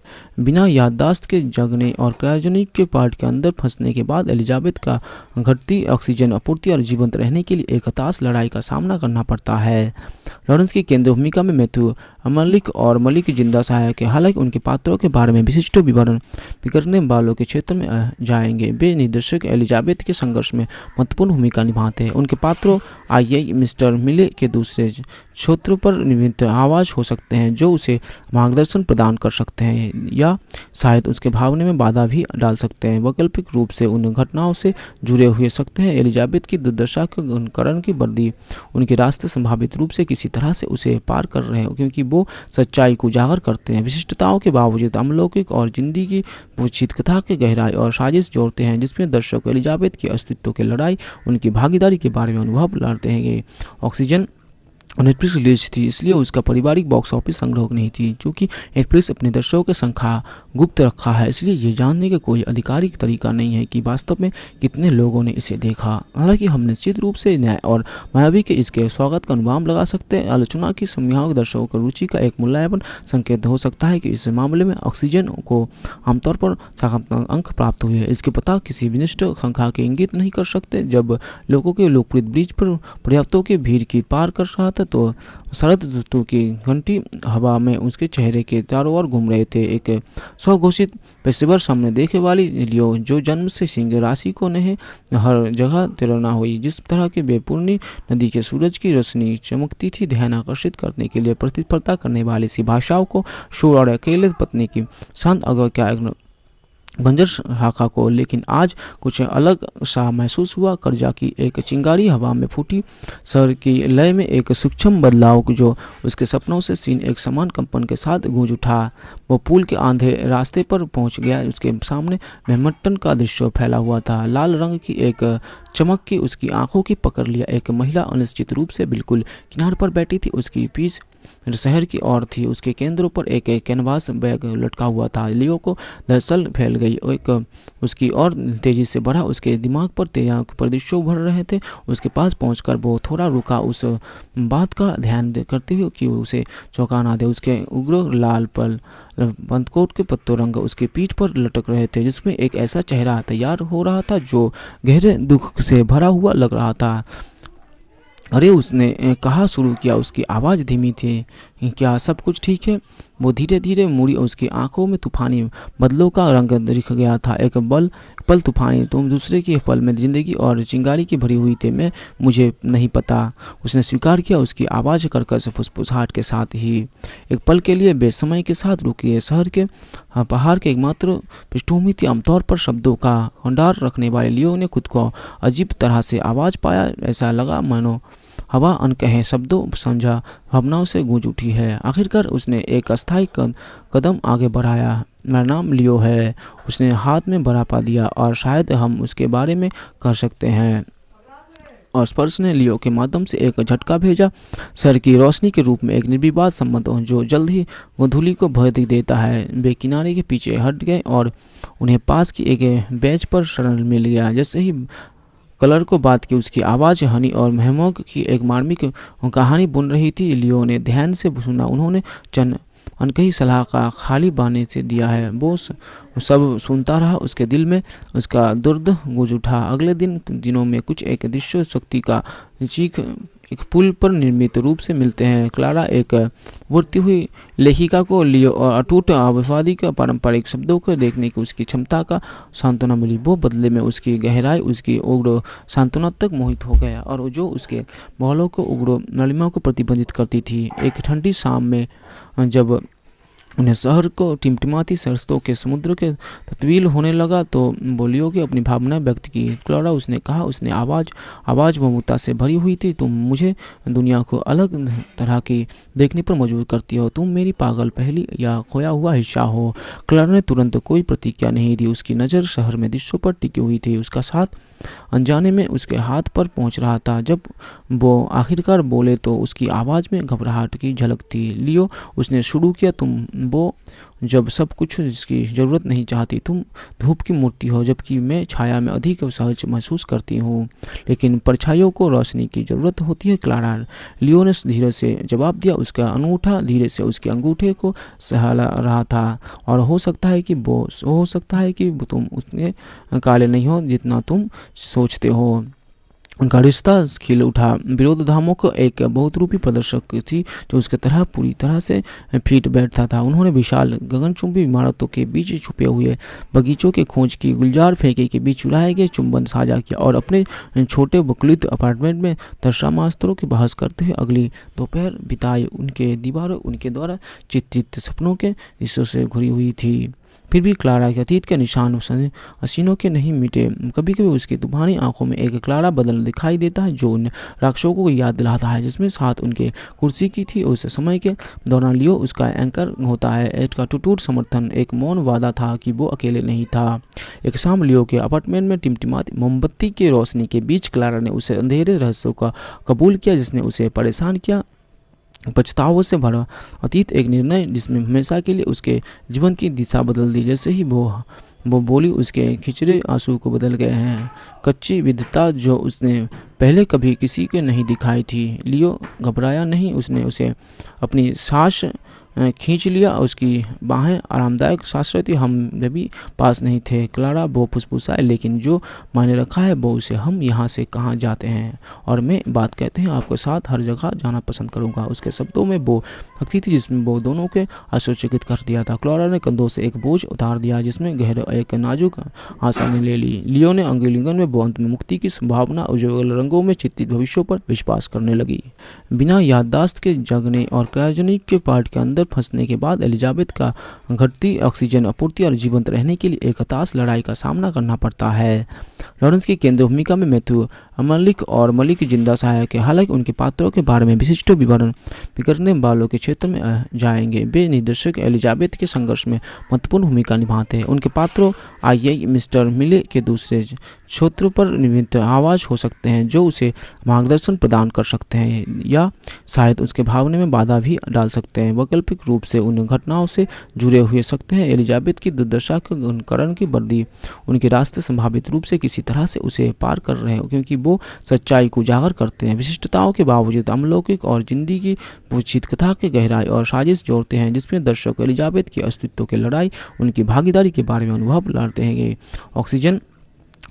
बिना याददाश्त के जगने और क्रायोजनिक के पार्ट के अंदर फंसने के बाद एलिजाबेथ का घटती ऑक्सीजन आपूर्ति और जीवंत रहने के लिए एक हताश लड़ाई का सामना करना पड़ता है लॉरेंस की केंद्र भूमिका में मैथ्यू मलिक और मलिक जिंदा सहायक है हालांकि उनके पात्रों के बारे में विशिष्ट विवरण बिगड़ने वालों के क्षेत्र में जाएंगे वे निर्देशक एलिजाबेथ के संघर्ष में महत्वपूर्ण भूमिका निभाते हैं उनके पात्रों आई मिस्टर मिले के दूसरे क्षेत्रों पर निर्मित आवाज हो सकते हैं जो उसे मार्गदर्शन प्रदान कर सकते हैं या शायद उसके भावने में बाधा भी डाल सकते हैं वैकल्पिक रूप से उन घटनाओं से जुड़े हुए सकते हैं एलिजाबेथ की दुर्दशा के करण की वर्दी उनके रास्ते संभावित रूप से किसी तरह से उसे पार कर रहे हैं क्योंकि वो सच्चाई को उजागर करते हैं विशिष्टताओं के बावजूद अमलौकिक और जिंदगी की कथा के गहराई और साजिश जोड़ते हैं जिसमें दर्शक एलिजाबेथ के अस्तित्व की लड़ाई उनकी भागीदारी के बारे में अनुभव लाते हैं ऑक्सीजन नेटफ्लिक्स रिलीज थी इसलिए उसका पारिवारिक बॉक्स ऑफिस संग्रह नहीं थी क्योंकि नेटफ्लिक्स अपने दर्शकों के संख्या गुप्त रखा है इसलिए ये जानने का कोई आधिकारिक तरीका नहीं है कि वास्तव में कितने लोगों ने इसे देखा हालांकि हम निश्चित रूप से न्याय और मायावी के इसके स्वागत का अनुमान लगा सकते हैं आलोचना की समयावक दर्शकों की रुचि का एक मूल्यायन संकेत हो सकता है कि इस मामले में ऑक्सीजन को आमतौर पर सकारात्मक अंक प्राप्त हुए है इसके पता किसी विनिष्ट संख्या के इंगित नहीं कर सकते जब लोगों के लोकप्रिय ब्रिज पर पर्याप्तों की भीड़ की पार कर रहा था तो शरद ऋतु की घंटी हवा में उसके चेहरे के चारों ओर घूम रहे थे एक स्वघोषित पेशेवर सामने देखे वाली लियो जो जन्म से सिंह राशि को नहीं हर जगह तैरना हुई जिस तरह के बेपूर्णी नदी के सूरज की रोशनी चमकती थी ध्यान आकर्षित करने के लिए प्रतिस्पर्धा करने वाली सी भाषाओं को शोर और अकेले पत्नी की शांत अगर क्या बंजर शाखा को लेकिन आज कुछ अलग सा महसूस हुआ कर्जा की एक चिंगारी हवा में फूटी सर की लय में एक सूक्ष्म बदलाव जो उसके सपनों से सीन एक समान कंपन के साथ गूंज उठा वो पुल के आंधे रास्ते पर पहुंच गया उसके सामने मेहमटन का दृश्य फैला हुआ था लाल रंग की एक चमक के उसकी आंखों की पकड़ लिया एक महिला अनिश्चित रूप से बिल्कुल किनार पर बैठी थी उसकी पीछ शहर की ओर थी उसके केंद्रों पर एक कैनवास बैग लटका हुआ था लियो को दरअसल फैल गई एक उसकी और तेजी से बढ़ा उसके दिमाग पर प्रदृश्य भर रहे थे उसके पास पहुंचकर वो थोड़ा रुका उस बात का ध्यान करते हुए कि उसे चौंका ना दे उसके उग्र लाल पल बनकोट के पत्तों रंग उसके पीठ पर लटक रहे थे जिसमें एक ऐसा चेहरा तैयार हो रहा था जो गहरे दुख से भरा हुआ लग रहा था अरे उसने कहा शुरू किया उसकी आवाज़ धीमी थी क्या सब कुछ ठीक है वो धीरे धीरे मुड़ी और उसकी आंखों में तूफानी बदलों का रंग दिख गया था एक बल पल तूफानी तुम दूसरे के पल में जिंदगी और चिंगारी की भरी हुई थे मैं मुझे नहीं पता उसने स्वीकार किया उसकी आवाज़ करकस फुसफुसाहट के साथ ही एक पल के लिए बेसमय के साथ रुकी शहर के हाँ, पहाड़ के एकमात्र पृष्ठभूमि थी आमतौर पर शब्दों का भंडार रखने वाले लियो ने खुद को अजीब तरह से आवाज़ पाया ऐसा लगा मानो हवा अनकहे शब्दों समझा भावनाओं से गूंज उठी है आखिरकार उसने एक अस्थायी कदम आगे बढ़ाया मेरा नाम लियो है उसने हाथ में भरा दिया और शायद हम उसके बारे में कर सकते हैं और स्पर्श ने लियो के माध्यम से एक झटका भेजा सर की रोशनी के रूप में एक निर्विवाद संबंध जो जल्द ही गोधूली को भय देता है वे किनारे के पीछे हट गए और उन्हें पास की एक बेंच पर शरण मिल गया जैसे ही कलर को बात की उसकी आवाज़ हनी और महमोग की एक मार्मिक कहानी बुन रही थी लियो ने ध्यान से सुना उन्होंने चन अनकही सलाह का खाली बाने से दिया है वो सब सुनता रहा उसके दिल में उसका दुर्द गुज उठा अगले दिन दिनों में कुछ एक दृश्य शक्ति का चीख एक पुल पर निर्मित रूप से मिलते हैं क्लारा एक बढ़ती हुई लेखिका को लियो और अटूट आवादी के पारंपरिक शब्दों को देखने की उसकी क्षमता का सांत्वना मिली वो बदले में उसकी गहराई उसकी उग्र सांत्वना तक मोहित हो गया और जो उसके बहलों को उग्र नलिमा को प्रतिबंधित करती थी एक ठंडी शाम में जब उन्हें शहर को टिमटिमाती सरस्तों के समुद्र के तत्वील होने लगा तो बोलियो कि अपनी भावनाएं व्यक्त की क्लोरा उसने कहा उसने आवाज़ आवाज़ ममता से भरी हुई थी तुम मुझे दुनिया को अलग तरह की देखने पर मजबूर करती हो तुम मेरी पागल पहली या खोया हुआ हिस्सा हो क्लोरा ने तुरंत कोई प्रतिक्रिया नहीं दी उसकी नज़र शहर में दृश्यों पर टिकी हुई थी उसका साथ अनजाने में उसके हाथ पर पहुंच रहा था जब वो आखिरकार बोले तो उसकी आवाज़ में घबराहट की झलक थी लियो उसने शुरू किया तुम वो जब सब कुछ जिसकी ज़रूरत नहीं चाहती तुम धूप की मूर्ति हो जबकि मैं छाया में अधिक सहज महसूस करती हूँ लेकिन परछाइयों को रोशनी की ज़रूरत होती है क्लारा लियोनस धीरे से जवाब दिया उसका अंगूठा धीरे से उसके अंगूठे को सहला रहा था और हो सकता है कि वो हो सकता है कि तुम उतने काले नहीं हो जितना तुम सोचते हो उनका रिश्ता खिल उठा विरोध धामों को एक बहुत रूपी प्रदर्शक थी जो उसके तरह पूरी तरह से फिट बैठता था उन्होंने विशाल गगनचुंबी इमारतों के बीच छुपे हुए बगीचों के खोज की गुलजार फेंके के बीच चुराए गए चुंबन साझा किया और अपने छोटे बकलित अपार्टमेंट में दर्शा मास्तरों की बहस करते हुए अगली दोपहर बिताए उनके दीवारों उनके द्वारा चित्रित सपनों के हिस्सों से घुरी हुई थी फिर भी क्लारा के अतीत के निशान हसीनों के नहीं मिटे कभी कभी उसकी तूफानी आंखों में एक क्लारा बदल दिखाई देता है जो उन राक्षसों को याद दिलाता है जिसमें साथ उनके कुर्सी की थी उस समय के दौरान लियो उसका एंकर होता है एट का टूटूट समर्थन एक मौन वादा था कि वो अकेले नहीं था एक शाम लियो के अपार्टमेंट में टिमटिमाती मोमबत्ती की रोशनी के बीच क्लारा ने उसे अंधेरे रहस्यों का कबूल किया जिसने उसे परेशान किया पछतावों से भरा अतीत एक निर्णय जिसमें हमेशा के लिए उसके जीवन की दिशा बदल दी जैसे ही वो वो बोली उसके खिचड़े आंसू को बदल गए हैं कच्ची विधता जो उसने पहले कभी किसी के नहीं दिखाई थी लियो घबराया नहीं उसने उसे अपनी सांस खींच लिया उसकी बाहें आरामदायक सांस हम भी पास नहीं थे क्लारा वो फुसफुसाए लेकिन जो मायने रखा है वो उसे हम यहाँ से कहाँ जाते हैं और मैं बात कहते हैं आपके साथ हर जगह जाना पसंद करूँगा उसके शब्दों में वो हकती थी जिसमें वो दोनों के आश्चर्यचकित कर दिया था क्लारा ने कंधों से एक बोझ उतार दिया जिसमें गहरे एक नाजुक आसानी ले ली लियो ने अंगुलिंगन में बौंत में मुक्ति की संभावना उज्ज्वल रंगों में चित्तित भविष्यों पर विश्वास करने लगी बिना याददाश्त के जगने और क्रायोजेनिक के पार्ट के अंदर अंदर फंसने के बाद एलिजाबेथ का घटती ऑक्सीजन आपूर्ति और जीवंत रहने के लिए एक हताश लड़ाई का सामना करना पड़ता है लॉरेंस की केंद्र भूमिका में मैथ्यू मलिक और मलिक जिंदा सहायक है हालांकि उनके पात्रों के बारे में विशिष्ट विवरण बिगड़ने वालों के क्षेत्र में जाएंगे वे निर्देशक एलिजाबेथ के संघर्ष में महत्वपूर्ण भूमिका निभाते हैं उनके पात्रों आइए मिस्टर मिले के दूसरे क्षेत्रों पर निमित्त आवाज हो सकते हैं जो उसे मार्गदर्शन प्रदान कर सकते हैं या शायद उसके भावने में बाधा भी डाल सकते हैं वैकल्पिक आर्थिक रूप से उन घटनाओं से जुड़े हुए सकते हैं एलिजाबेथ की दुर्दशा के अनुकरण की वर्दी उनके रास्ते संभावित रूप से किसी तरह से उसे पार कर रहे हो क्योंकि वो सच्चाई को उजागर करते हैं विशिष्टताओं के बावजूद अमलौकिक और जिंदगी की पूछित कथा के गहराई और साजिश जोड़ते हैं जिसमें दर्शक एलिजाबेथ के अस्तित्व की लड़ाई उनकी भागीदारी के बारे में अनुभव लड़ते हैं ऑक्सीजन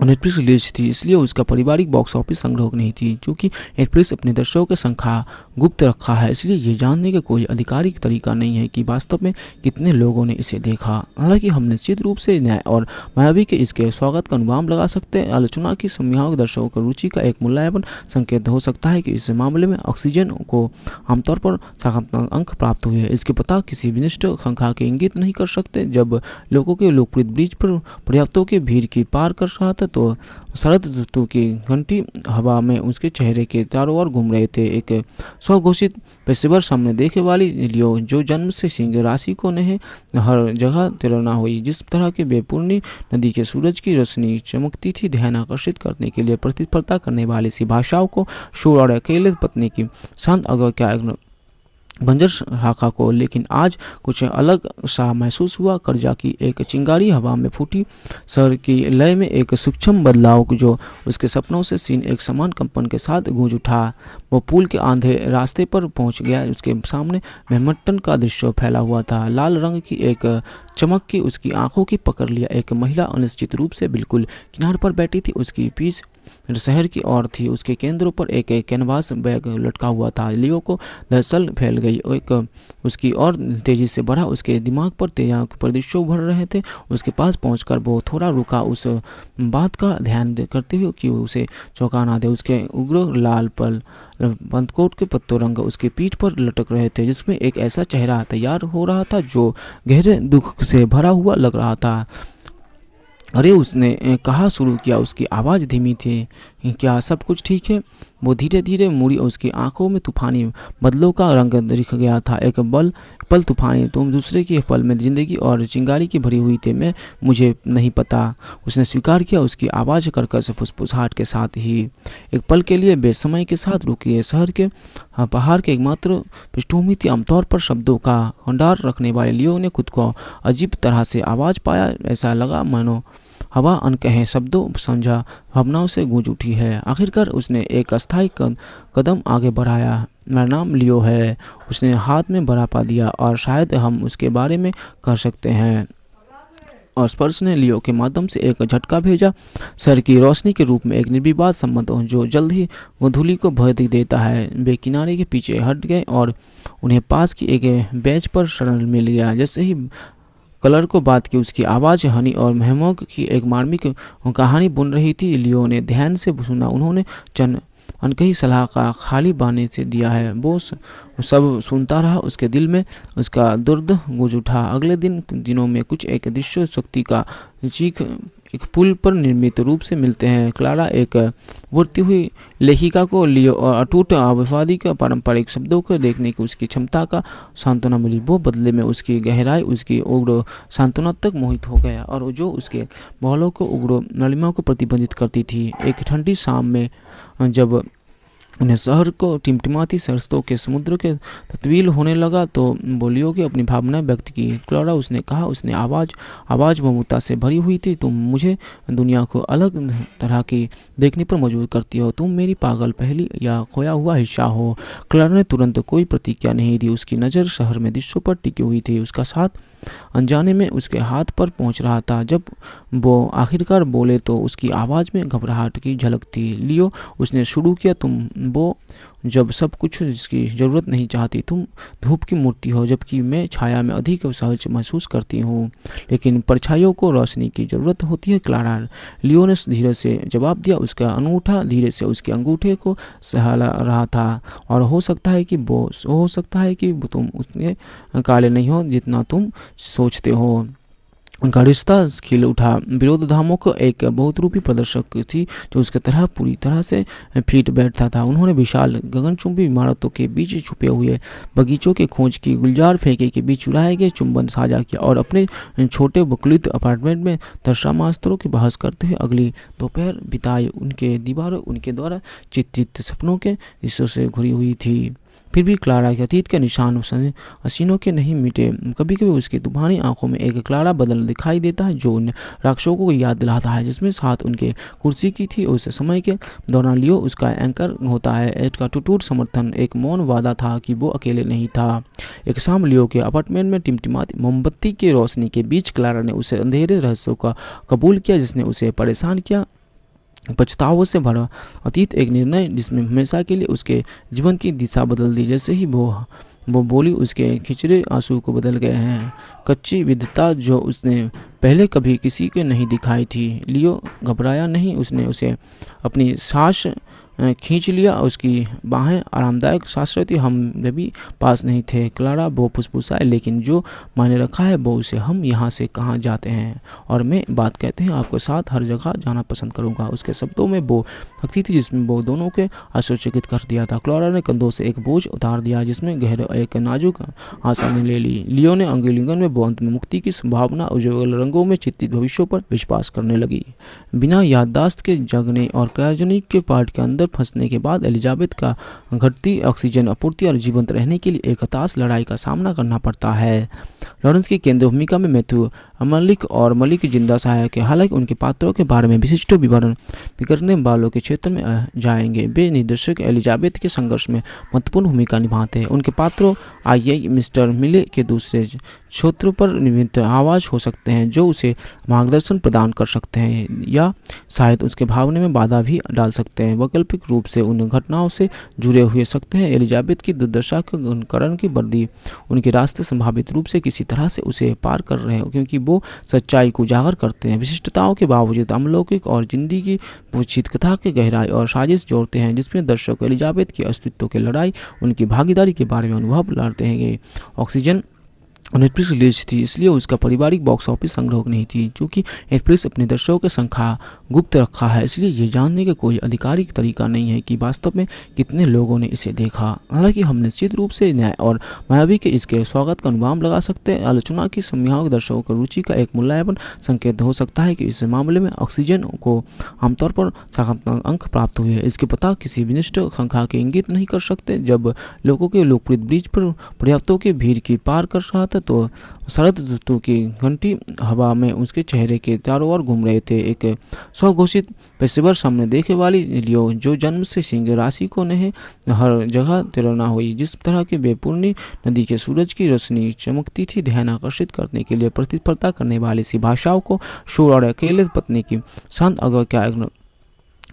नेटफ्लिक्स रिलीज थी इसलिए उसका पारिवारिक बॉक्स ऑफिस संग्रह नहीं थी क्योंकि नेटफ्लिक्स अपने दर्शकों के संख्या गुप्त रखा है इसलिए ये जानने का कोई आधिकारिक तरीका नहीं है कि वास्तव में कितने लोगों ने इसे देखा हालांकि हम निश्चित रूप से न्याय और मायावी के इसके स्वागत का अनुमान लगा सकते हैं आलोचना की सम्याहक दर्शकों की रुचि का एक मूल्यायन संकेत हो सकता है कि इस मामले में ऑक्सीजन को आमतौर पर सकारात्मक अंक प्राप्त हुए इसके पता किसी विनिष्ट संख्या के इंगित नहीं कर सकते जब लोगों के लोकप्रिय ब्रिज पर पर्याप्तों की भीड़ की पार कर रहा था तो शरद ऋतु की घंटी हवा में उसके चेहरे के चारों ओर घूम रहे थे एक स्वघोषित पेशेवर सामने देखे वाली लियो जो जन्म से सिंह राशि को नहीं हर जगह तिरना हुई जिस तरह के बेपूर्णी नदी के सूरज की रोशनी चमकती थी ध्यान आकर्षित करने के लिए प्रतिस्पर्धा करने वाली सी भाषाओं को शोर और अकेले पत्नी की शांत अगर क्या बंजर शाखा को लेकिन आज कुछ अलग सा महसूस हुआ कर्जा की एक चिंगारी हवा में फूटी सर की लय में एक सूक्ष्म बदलाव जो उसके सपनों से सीन एक समान कंपन के साथ गूंज उठा वो पुल के आंधे रास्ते पर पहुंच गया उसके सामने मेहमटन का दृश्य फैला हुआ था लाल रंग की एक चमक की उसकी आंखों की पकड़ लिया एक महिला अनिश्चित रूप से बिल्कुल किनार पर बैठी थी उसकी पीछ फिर शहर की ओर थी उसके केंद्र पर एक कैनवास बैग लटका हुआ था लियो को दरअसल फैल गई एक उसकी और तेजी से बढ़ा उसके दिमाग पर तेजा पर दृश्य उभर रहे थे उसके पास पहुंचकर वो थोड़ा रुका उस बात का ध्यान करते हुए कि उसे चौंका दे उसके उग्र लाल पल पंतकोट के पत्तों रंग उसके पीठ पर लटक रहे थे जिसमें एक ऐसा चेहरा तैयार हो रहा था जो गहरे दुख से भरा हुआ लग रहा था अरे उसने कहा शुरू किया उसकी आवाज़ धीमी थी क्या सब कुछ ठीक है वो धीरे धीरे मुड़ी और उसकी आंखों में तूफानी बदलों का रंग दिख गया था एक बल पल तूफानी तुम दूसरे के पल में जिंदगी और चिंगारी की भरी हुई थी मैं मुझे नहीं पता उसने स्वीकार किया उसकी आवाज़ करकस फुसफुसाहट के साथ ही एक पल के लिए बेसमय के साथ रुकी शहर के हाँ, पहाड़ के एकमात्र पृष्ठभूमि थी आमतौर पर शब्दों का भंडार रखने वाले लियो ने खुद को अजीब तरह से आवाज़ पाया ऐसा लगा मानो हवा अनकहे शब्दों समझा भावनाओं से गूंज उठी है आखिरकार उसने एक अस्थायी कदम आगे बढ़ाया मेरा नाम लियो है उसने हाथ में बरापा दिया और शायद हम उसके बारे में कर सकते हैं और स्पर्श ने लियो के माध्यम से एक झटका भेजा सर की रोशनी के रूप में एक निर्विवाद संबंध जो जल्द ही गोधूली को भय देता है वे किनारे के पीछे हट गए और उन्हें पास की एक बेंच पर शरण मिल गया जैसे ही कलर को बात की उसकी आवाज़ हनी और महमोग की एक मार्मिक कहानी बुन रही थी लियो ने ध्यान से सुना उन्होंने चन अनकही सलाह का खाली बाने से दिया है वो सब सुनता रहा उसके दिल में उसका दुर्द गुज उठा अगले दिन दिनों में कुछ एक दृश्य शक्ति का चीख एक पुल पर निर्मित रूप से मिलते हैं क्लारा एक बढ़ती हुई लेखिका को लियो और अटूट आवादी के पारंपरिक शब्दों को देखने की उसकी क्षमता का सांत्वना मिली वो बदले में उसकी गहराई उसकी उग्र सांत्वना तक मोहित हो गया और जो उसके बहलों को उग्र नलिमा को प्रतिबंधित करती थी एक ठंडी शाम में जब उन्हें शहर को टिमटिमाती सरसों के समुद्र के तत्वील होने लगा तो बोलियो की अपनी भावनाएं व्यक्त की क्लोरा उसने कहा उसने आवाज़ आवाज़ ममता से भरी हुई थी तुम मुझे दुनिया को अलग तरह की देखने पर मजबूर करती हो तुम मेरी पागल पहली या खोया हुआ हिस्सा हो क्लोरा ने तुरंत कोई प्रतिक्रिया नहीं दी उसकी नज़र शहर में दृश्यों पर टिकी हुई थी उसका साथ अनजाने में उसके हाथ पर पहुंच रहा था जब वो आखिरकार बोले तो उसकी आवाज़ में घबराहट की झलक थी लियो उसने शुरू किया तुम वो जब सब कुछ जिसकी ज़रूरत नहीं चाहती तुम धूप की मूर्ति हो जबकि मैं छाया में अधिक सहज महसूस करती हूँ लेकिन परछाइयों को रोशनी की ज़रूरत होती है क्लारा लियोनस धीरे से जवाब दिया उसका अंगूठा धीरे से उसके अंगूठे को सहला रहा था और हो सकता है कि वो हो सकता है कि तुम उतने काले नहीं हो जितना तुम सोचते हो गरिश्ता खिल उठा विरोध धामों को एक बहुत रूपी प्रदर्शक थी जो उसके तरह पूरी तरह से फिट बैठता था उन्होंने विशाल गगनचुंबी इमारतों के बीच छुपे हुए बगीचों के खोज की गुलजार फेंके के बीच चुराए गए चुंबन साझा किया और अपने छोटे बकुलित अपार्टमेंट में दर्शा मास्त्रों की बहस करते हुए अगली दोपहर बिताई उनके दीवारों उनके द्वारा चित्रित सपनों के हिस्सों से घुरी हुई थी फिर भी क्लारा के अतीत के निशान हसीनों के नहीं मिटे कभी कभी उसकी दुभानी आंखों में एक क्लारा बदल दिखाई देता है जो उन राक्षसों को याद दिलाता है जिसमें साथ उनके कुर्सी की थी उस समय के दौरान लियो उसका एंकर होता है एट का टूटूट समर्थन एक मौन वादा था कि वो अकेले नहीं था एक शाम लियो के अपार्टमेंट में टिमटिमाती मोमबत्ती की रोशनी के बीच क्लारा ने उसे अंधेरे रहस्यों का कबूल किया जिसने उसे परेशान किया पछतावों से भरा अतीत एक निर्णय जिसमें हमेशा के लिए उसके जीवन की दिशा बदल दी जैसे ही वो वो बोली उसके खिचड़े आंसू को बदल गए हैं कच्ची विधता जो उसने पहले कभी किसी के नहीं दिखाई थी लियो घबराया नहीं उसने उसे अपनी सांस खींच लिया उसकी बाहें आरामदायक सांस रही हम भी पास नहीं थे क्लारा वो फुसफुसाए लेकिन जो मायने रखा है वो उसे हम यहाँ से कहाँ जाते हैं और मैं बात कहते हैं आपके साथ हर जगह जाना पसंद करूँगा उसके शब्दों में वो हकती थी जिसमें वो दोनों के आश्चर्यचकित कर दिया था क्लारा ने कंधों से एक बोझ उतार दिया जिसमें गहरे एक नाजुक आसानी ले ली लियो ने अंगुलिंगन में बौंत में मुक्ति की संभावना उज्ज्वल रंगों में चित्तित भविष्यों पर विश्वास करने लगी बिना याददाश्त के जगने और क्रायोजनिक के पार्ट के अंदर अंदर फंसने के बाद एलिजाबेथ का घटती ऑक्सीजन आपूर्ति और जीवंत रहने के लिए एक हताश लड़ाई का सामना करना पड़ता है लॉरेंस की केंद्र भूमिका में मैथ्यू मलिक और मलिक जिंदा सहायक है हालांकि उनके पात्रों के बारे में विशिष्ट विवरण बिगड़ने वालों के क्षेत्र में जाएंगे वे निर्देशक एलिजाबेथ के संघर्ष में महत्वपूर्ण भूमिका निभाते हैं उनके पात्रों आइए मिस्टर मिले के दूसरे क्षेत्र पर निमित्त आवाज हो सकते हैं जो उसे मार्गदर्शन प्रदान कर सकते हैं या शायद उसके भावने में बाधा भी डाल सकते हैं वैकल्पिक रूप से उन घटनाओं से जुड़े हुए सकते हैं एलिजाबेथ की दुर्दशा के उनकरण की वर्दी उनके रास्ते संभावित रूप से किसी तरह से उसे पार कर रहे हैं क्योंकि वो वो सच्चाई को उजागर करते हैं विशिष्टताओं के बावजूद अमलौकिक और जिंदगी की पूछित कथा के गहराई और साजिश जोड़ते हैं जिसमें दर्शक एलिजाबेथ के अस्तित्व की लड़ाई उनकी भागीदारी के बारे में अनुभव लड़ते हैं ऑक्सीजन नेटफ्लिक्स रिलीज थी इसलिए उसका पारिवारिक बॉक्स ऑफिस संग्रह नहीं थी चूँकि नेटफ्लिक्स अपने दर्शकों की संख्या गुप्त रखा है इसलिए यह जानने का कोई आधिकारिक तरीका नहीं है कि वास्तव में कितने लोगों ने इसे देखा हालांकि हम निश्चित रूप से न्याय और मायावी के इसके स्वागत का अनुमान लगा सकते हैं आलोचना की समयावक दर्शकों की रुचि का एक मूल्यायन संकेत हो सकता है कि इस मामले में ऑक्सीजन को आमतौर पर सकारात्मक अंक प्राप्त हुए हैं इसके पता किसी विनिष्ट संख्या के इंगित नहीं कर सकते जब लोगों के लोकप्रिय ब्रिज पर पर्याप्तों की भीड़ की पार कर रहा शरत तो शरत ऋतु की घंटी हवा में उसके चेहरे के चारों ओर घूम रहे थे एक स्वघोषित पेशेवर सामने देखे वाली लियो जो जन्म से सिंह राशि को नहीं हर जगह तिरना हुई जिस तरह की बेपूर्णी नदी के सूरज की रोशनी चमकती थी ध्यान आकर्षित करने के लिए प्रतिस्पर्धा करने वाली सी भाषाओं को शोर और अकेले पत्नी की शांत अगर क्या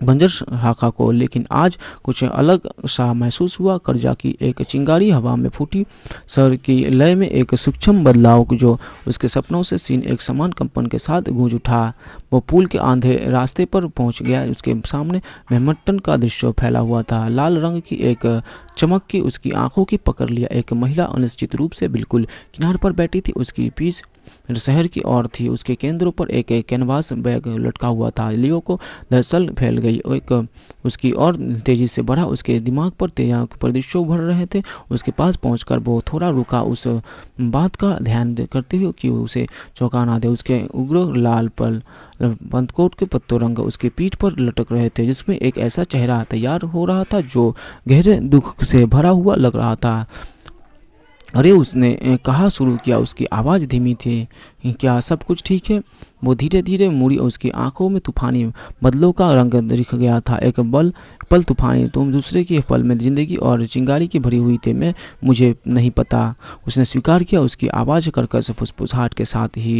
बंजर शाखा को लेकिन आज कुछ अलग सा महसूस हुआ कर्जा की एक चिंगारी हवा में फूटी सर की लय में एक सूक्ष्म बदलाव जो उसके सपनों से सीन एक समान कंपन के साथ गूंज उठा वो पुल के आंधे रास्ते पर पहुंच गया उसके सामने मेहमटन का दृश्य फैला हुआ था लाल रंग की एक चमक की उसकी आंखों की पकड़ लिया एक महिला अनिश्चित रूप से बिल्कुल किनार पर बैठी थी उसकी पीछ शहर की ओर थी उसके केंद्र पर एक कैनवास बैग लटका हुआ था लियो को दरअसल फैल गई एक उसकी और तेजी से बढ़ा उसके दिमाग पर परिदृश्य भर रहे थे उसके पास पहुंचकर वो थोड़ा रुका उस बात का ध्यान करते हुए कि उसे चौंका ना दे उसके उग्र लाल पल पंतकोट के पत्तों रंग उसके पीठ पर लटक रहे थे जिसमें एक ऐसा चेहरा तैयार हो रहा था जो गहरे दुख से भरा हुआ लग रहा था अरे उसने कहा शुरू किया उसकी आवाज़ धीमी थी क्या सब कुछ ठीक है वो धीरे धीरे मुड़ी और उसकी आंखों में तूफानी बदलों का रंग दिख गया था एक बल पल तूफानी तुम दूसरे के पल में जिंदगी और चिंगारी की भरी हुई थे मैं मुझे नहीं पता उसने स्वीकार किया उसकी आवाज़ कर्कश फुसफुसाहट के साथ ही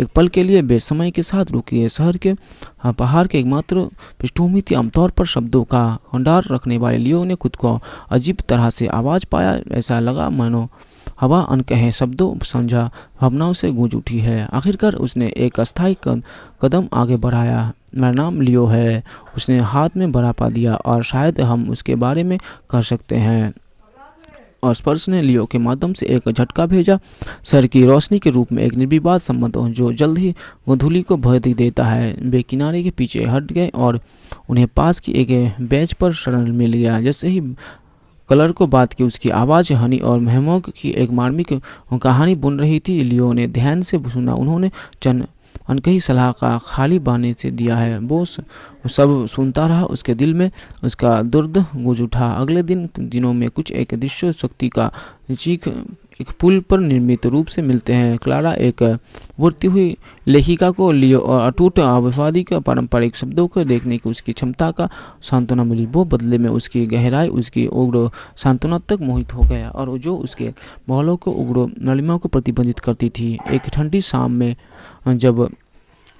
एक पल के लिए बेसमय के साथ रुकी शहर के हाँ, पहाड़ के एकमात्र पृष्ठभूमि थी आमतौर पर शब्दों का भंडार रखने वाले लियो ने खुद को अजीब तरह से आवाज़ पाया ऐसा लगा मानो हवा अनकहे शब्दों समझा भावनाओं से गूंज उठी है आखिरकार उसने एक अस्थायी कदम आगे बढ़ाया मेरा नाम लियो है उसने हाथ में बरापा दिया और शायद हम उसके बारे में कर सकते हैं और स्पर्श ने लियो के माध्यम से एक झटका भेजा सर की रोशनी के रूप में एक निर्विवाद संबंध जो जल्द ही गोधूली को भर देता है वे किनारे के पीछे हट गए और उन्हें पास की एक बेंच पर शरण मिल गया जैसे ही कलर को बात की उसकी आवाज़ हनी और महमोग की एक मार्मिक कहानी बुन रही थी लियो ने ध्यान से सुना उन्होंने चंद अनकही सलाह का खाली बाने से दिया है बोस सब सुनता रहा उसके दिल में उसका दुर्द गुज उठा अगले दिन दिनों में कुछ एक दृश्य शक्ति का चीख एक पुल पर निर्मित रूप से मिलते हैं क्लारा एक बढ़ती हुई लेखिका को लियो और अटूट आवादी के पारंपरिक शब्दों को देखने की उसकी क्षमता का सांत्वना मिली वो बदले में उसकी गहराई उसकी उग्र सांत्वना तक मोहित हो गया और जो उसके बहलों को उग्र नलिमा को प्रतिबंधित करती थी एक ठंडी शाम में जब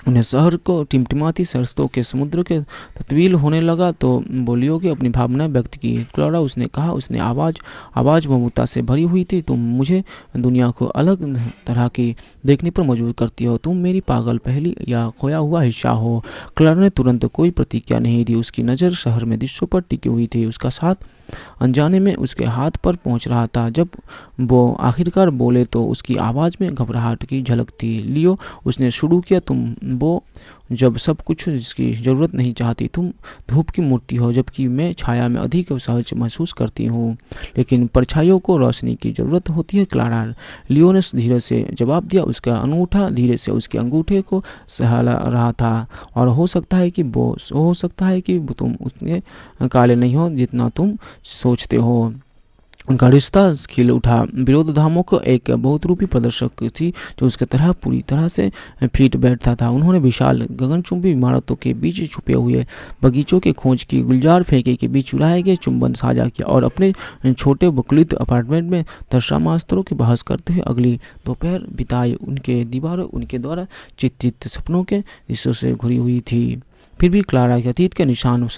उन्हें शहर को टिमटिमाती सरसों के समुद्र के तत्वील होने लगा तो बोलियो की अपनी भावना व्यक्त की क्लोरा उसने कहा उसने आवाज़ आवाज़ ममता से भरी हुई थी तुम मुझे दुनिया को अलग तरह की देखने पर मजबूर करती हो तुम मेरी पागल पहली या खोया हुआ हिस्सा हो क्लोरा ने तुरंत कोई प्रतिक्रिया नहीं दी उसकी नज़र शहर में दृश्यों पर टिकी हुई थी उसका साथ अनजाने में उसके हाथ पर पहुंच रहा था जब वो आखिरकार बोले तो उसकी आवाज़ में घबराहट की झलक थी लियो उसने शुरू किया तुम वो जब सब कुछ जिसकी ज़रूरत नहीं चाहती तुम धूप की मूर्ति हो जबकि मैं छाया में अधिक सहज महसूस करती हूँ लेकिन परछाइयों को रोशनी की ज़रूरत होती है क्लारा लियोनस धीरे से जवाब दिया उसका अंगूठा धीरे से उसके अंगूठे को सहला रहा था और हो सकता है कि वो हो सकता है कि तुम उतने काले नहीं हो जितना तुम सोचते हो गरिस्ता खिल उठा विरोध को एक बहुत रूपी प्रदर्शक थी जो उसके तरह पूरी तरह से फिट बैठता था उन्होंने विशाल गगनचुंबी इमारतों के बीच छुपे हुए बगीचों के खोज की गुलजार फेंके के बीच चुराए गए चुंबन साझा किया और अपने छोटे बकलित अपार्टमेंट में मास्त्रों की बहस करते हुए अगली दोपहर बिताए उनके दीवारों उनके द्वारा चित्रित सपनों के हिस्सों से घुरी हुई थी फिर भी क्लारा के अतीत के निशान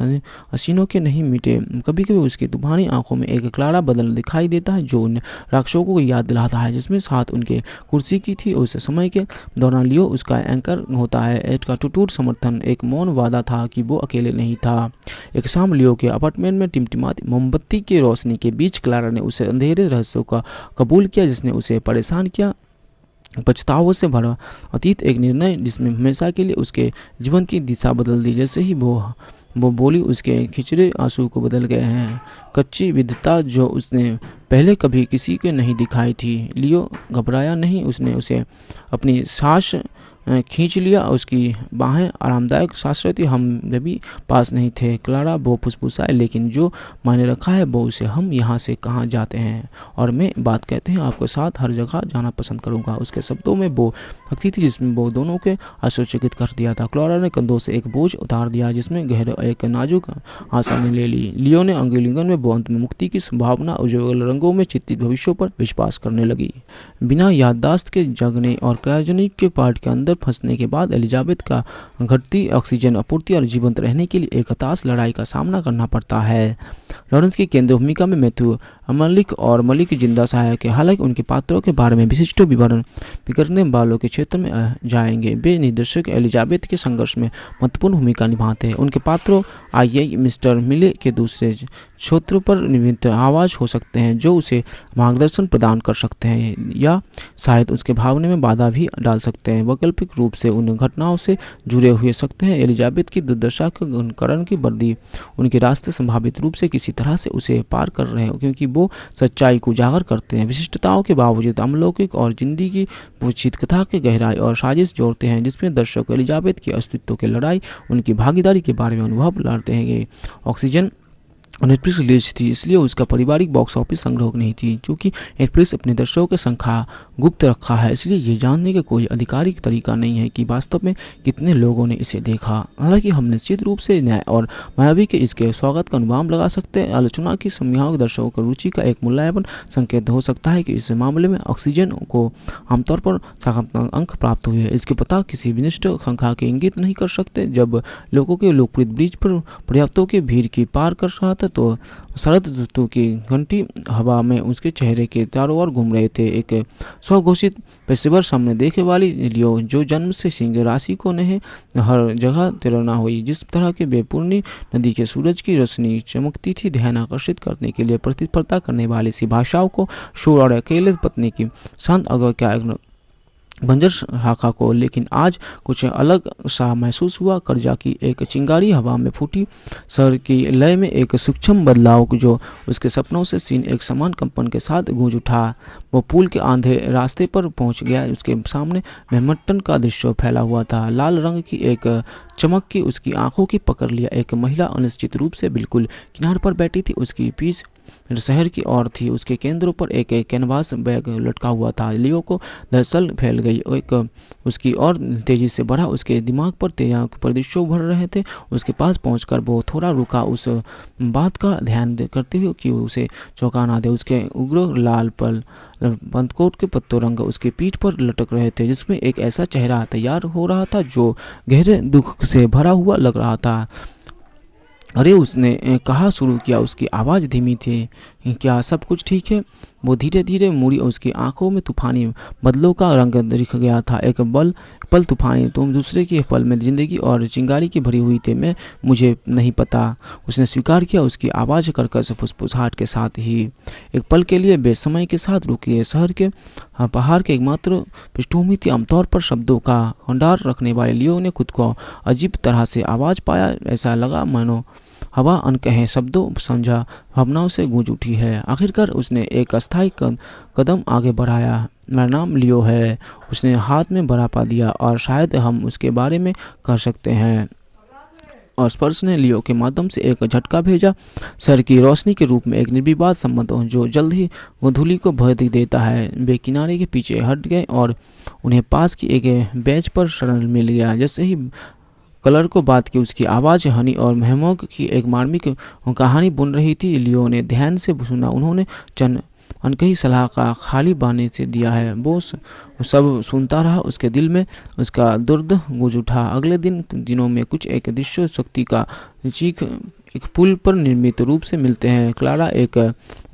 हसीनों के नहीं मिटे कभी कभी उसकी तूफानी आंखों में एक क्लारा बदल दिखाई देता है जो उन राक्षसों को याद दिलाता है जिसमें साथ उनके कुर्सी की थी उस समय के दौरान लियो उसका एंकर होता है एट का टूटूट समर्थन एक मौन वादा था कि वो अकेले नहीं था एक शाम लियो के अपार्टमेंट में टिमटिमाती मोमबत्ती की रोशनी के बीच क्लारा ने उसे अंधेरे रहस्यों का कबूल किया जिसने उसे परेशान किया पछतावों से भरा अतीत एक निर्णय जिसमें हमेशा के लिए उसके जीवन की दिशा बदल दी जैसे ही वो वो बोली उसके खिचड़े आंसू को बदल गए हैं कच्ची विधता जो उसने पहले कभी किसी के नहीं दिखाई थी लियो घबराया नहीं उसने उसे अपनी सांस खींच लिया उसकी बाहें आरामदायक सांस हम भी पास नहीं थे क्लारा वो फुसफुसाए लेकिन जो मैंने रखा है वो उसे हम यहाँ से कहाँ जाते हैं और मैं बात कहते हैं आपके साथ हर जगह जाना पसंद करूँगा उसके शब्दों में वो हकती थी जिसमें वो दोनों के आश्चर्यचकित कर दिया था क्लारा ने कंधों से एक बोझ उतार दिया जिसमें गहरे एक नाजुक आसानी ले ली लियो ने अंगुलिंगन में बौंत में मुक्ति की संभावना उज्ज्वल रंगों में चित्तित भविष्यों पर विश्वास करने लगी बिना याददाश्त के जगने और क्रायोजेनिक के पार्ट के अंदर फंसने के बाद एलिजाबेथ का घटती ऑक्सीजन आपूर्ति और जीवंत रहने के लिए एक हताश लड़ाई का सामना करना पड़ता है लॉरेंस की केंद्र भूमिका में मैथ्यू मलिक और मलिक जिंदा सहायक है हालांकि उनके पात्रों के बारे में विशिष्ट विवरण बिगड़ने वालों के क्षेत्र में जाएंगे वे निर्देशक एलिजाबेथ के संघर्ष में महत्वपूर्ण भूमिका निभाते हैं उनके पात्रों आइए मिस्टर मिले के दूसरे क्षेत्रों पर निमित्त आवाज हो सकते हैं जो उसे मार्गदर्शन प्रदान कर सकते हैं या शायद उसके भावने में बाधा भी डाल सकते हैं वैकल्पिक रूप से उन घटनाओं से जुड़े हुए सकते हैं एलिजाबेथ की दुर्दशा के अनुकरण की वर्दी उनके रास्ते संभावित रूप से किसी तरह से उसे पार कर रहे हैं क्योंकि वो सच्चाई को उजागर करते हैं विशिष्टताओं के बावजूद अमलौकिक और जिंदगी की कथा के गहराई और साजिश जोड़ते हैं जिसमें दर्शक एलिजाबेथ के अस्तित्व की लड़ाई उनकी भागीदारी के बारे में अनुभव लाते हैं ऑक्सीजन नेटफ्लिक्स रिलीज थी इसलिए उसका पारिवारिक बॉक्स ऑफिस संग्रह नहीं थी क्योंकि नेटफ्लिक्स अपने दर्शकों की संख्या गुप्त रखा है इसलिए ये जानने का कोई आधिकारिक तरीका नहीं है कि वास्तव में कितने लोगों ने इसे देखा हालांकि हम निश्चित रूप से न्याय और मायावी के इसके स्वागत का अनुमान लगा सकते हैं आलोचना की समयाक दर्शकों की रुचि का एक मूल्यायन संकेत हो सकता है कि इस मामले में ऑक्सीजन को आमतौर पर सकारात्मक अंक प्राप्त हुए हैं इसके पता किसी विनिष्ट संख्या के इंगित नहीं कर सकते जब लोगों के लोकप्रिय ब्रिज पर पर्याप्तों की भीड़ की पार कर रहा था तो शरद ऋतु की घंटी हवा में उसके चेहरे के चारों ओर घूम रहे थे एक स्वघोषित पेशेवर सामने देखे वाली लियो जो जन्म से सिंह राशि को नहीं हर जगह तिरना हुई जिस तरह के बेपूर्णी नदी के सूरज की रोशनी चमकती थी ध्यान आकर्षित करने के लिए प्रतिस्पर्धा करने वाली सी भाषाओं को शोर और अकेले पत्नी की शांत अगर क्या बंजर शाखा को लेकिन आज कुछ अलग सा महसूस हुआ कर्जा की एक चिंगारी हवा में फूटी सर की लय में एक सूक्ष्म बदलाव जो उसके सपनों से सीन एक समान कंपन के साथ गूंज उठा वो पुल के आंधे रास्ते पर पहुंच गया उसके सामने मेहमटन का दृश्य फैला हुआ था लाल रंग की एक चमक की उसकी आंखों की पकड़ लिया एक महिला अनिश्चित रूप से बिल्कुल किनार पर बैठी थी उसकी पीछ फिर शहर की ओर थी उसके केंद्रों पर एक, एक कैनवास बैग लटका हुआ था लियो को दरअसल फैल गई एक उसकी और तेजी से बढ़ा उसके दिमाग पर परिदृश्य भर रहे थे उसके पास पहुंचकर वो थोड़ा रुका उस बात का ध्यान करते हुए कि उसे चौंका दे उसके उग्र लाल पल पंतकोट के पत्तों रंग उसके पीठ पर लटक रहे थे जिसमें एक ऐसा चेहरा तैयार हो रहा था जो गहरे दुख से भरा हुआ लग रहा था अरे उसने कहा शुरू किया उसकी आवाज़ धीमी थी क्या सब कुछ ठीक है वो धीरे धीरे मुड़ी और उसकी आंखों में तूफानी बदलों का रंग दिख गया था एक बल पल तूफानी तुम दूसरे के पल में जिंदगी और चिंगारी की भरी हुई थी मैं मुझे नहीं पता उसने स्वीकार किया उसकी आवाज़ करकस फुसफुसाहट के साथ ही एक पल के लिए बेसमय के साथ रुकी शहर के हाँ, पहाड़ के एकमात्र पृष्ठभूमि थी आमतौर पर शब्दों का भंडार रखने वाले लियो ने खुद को अजीब तरह से आवाज़ पाया ऐसा लगा मानो हवा अनकहे शब्दों समझा भावनाओं से गूंज उठी है आखिरकार उसने एक अस्थायी कदम आगे बढ़ाया मेरा नाम लियो है उसने हाथ में बरापा दिया और शायद हम उसके बारे में कह सकते हैं और स्पर्श ने लियो के माध्यम से एक झटका भेजा सर की रोशनी के रूप में एक निर्विवाद संबंध जो जल्द ही गोधूली को भर देता है वे किनारे के पीछे हट गए और उन्हें पास की एक बेंच पर शरण मिल गया जैसे ही कलर को बात की उसकी आवाज़ हनी और महमोग की एक मार्मिक कहानी बुन रही थी लियो ने ध्यान से सुना उन्होंने चंद अनकही सलाह का खाली बाने से दिया है वो सब सुनता रहा उसके दिल में उसका दुर्द गुज उठा अगले दिन दिनों में कुछ एक दृश्य शक्ति का चीख एक पुल पर निर्मित रूप से मिलते हैं क्लारा एक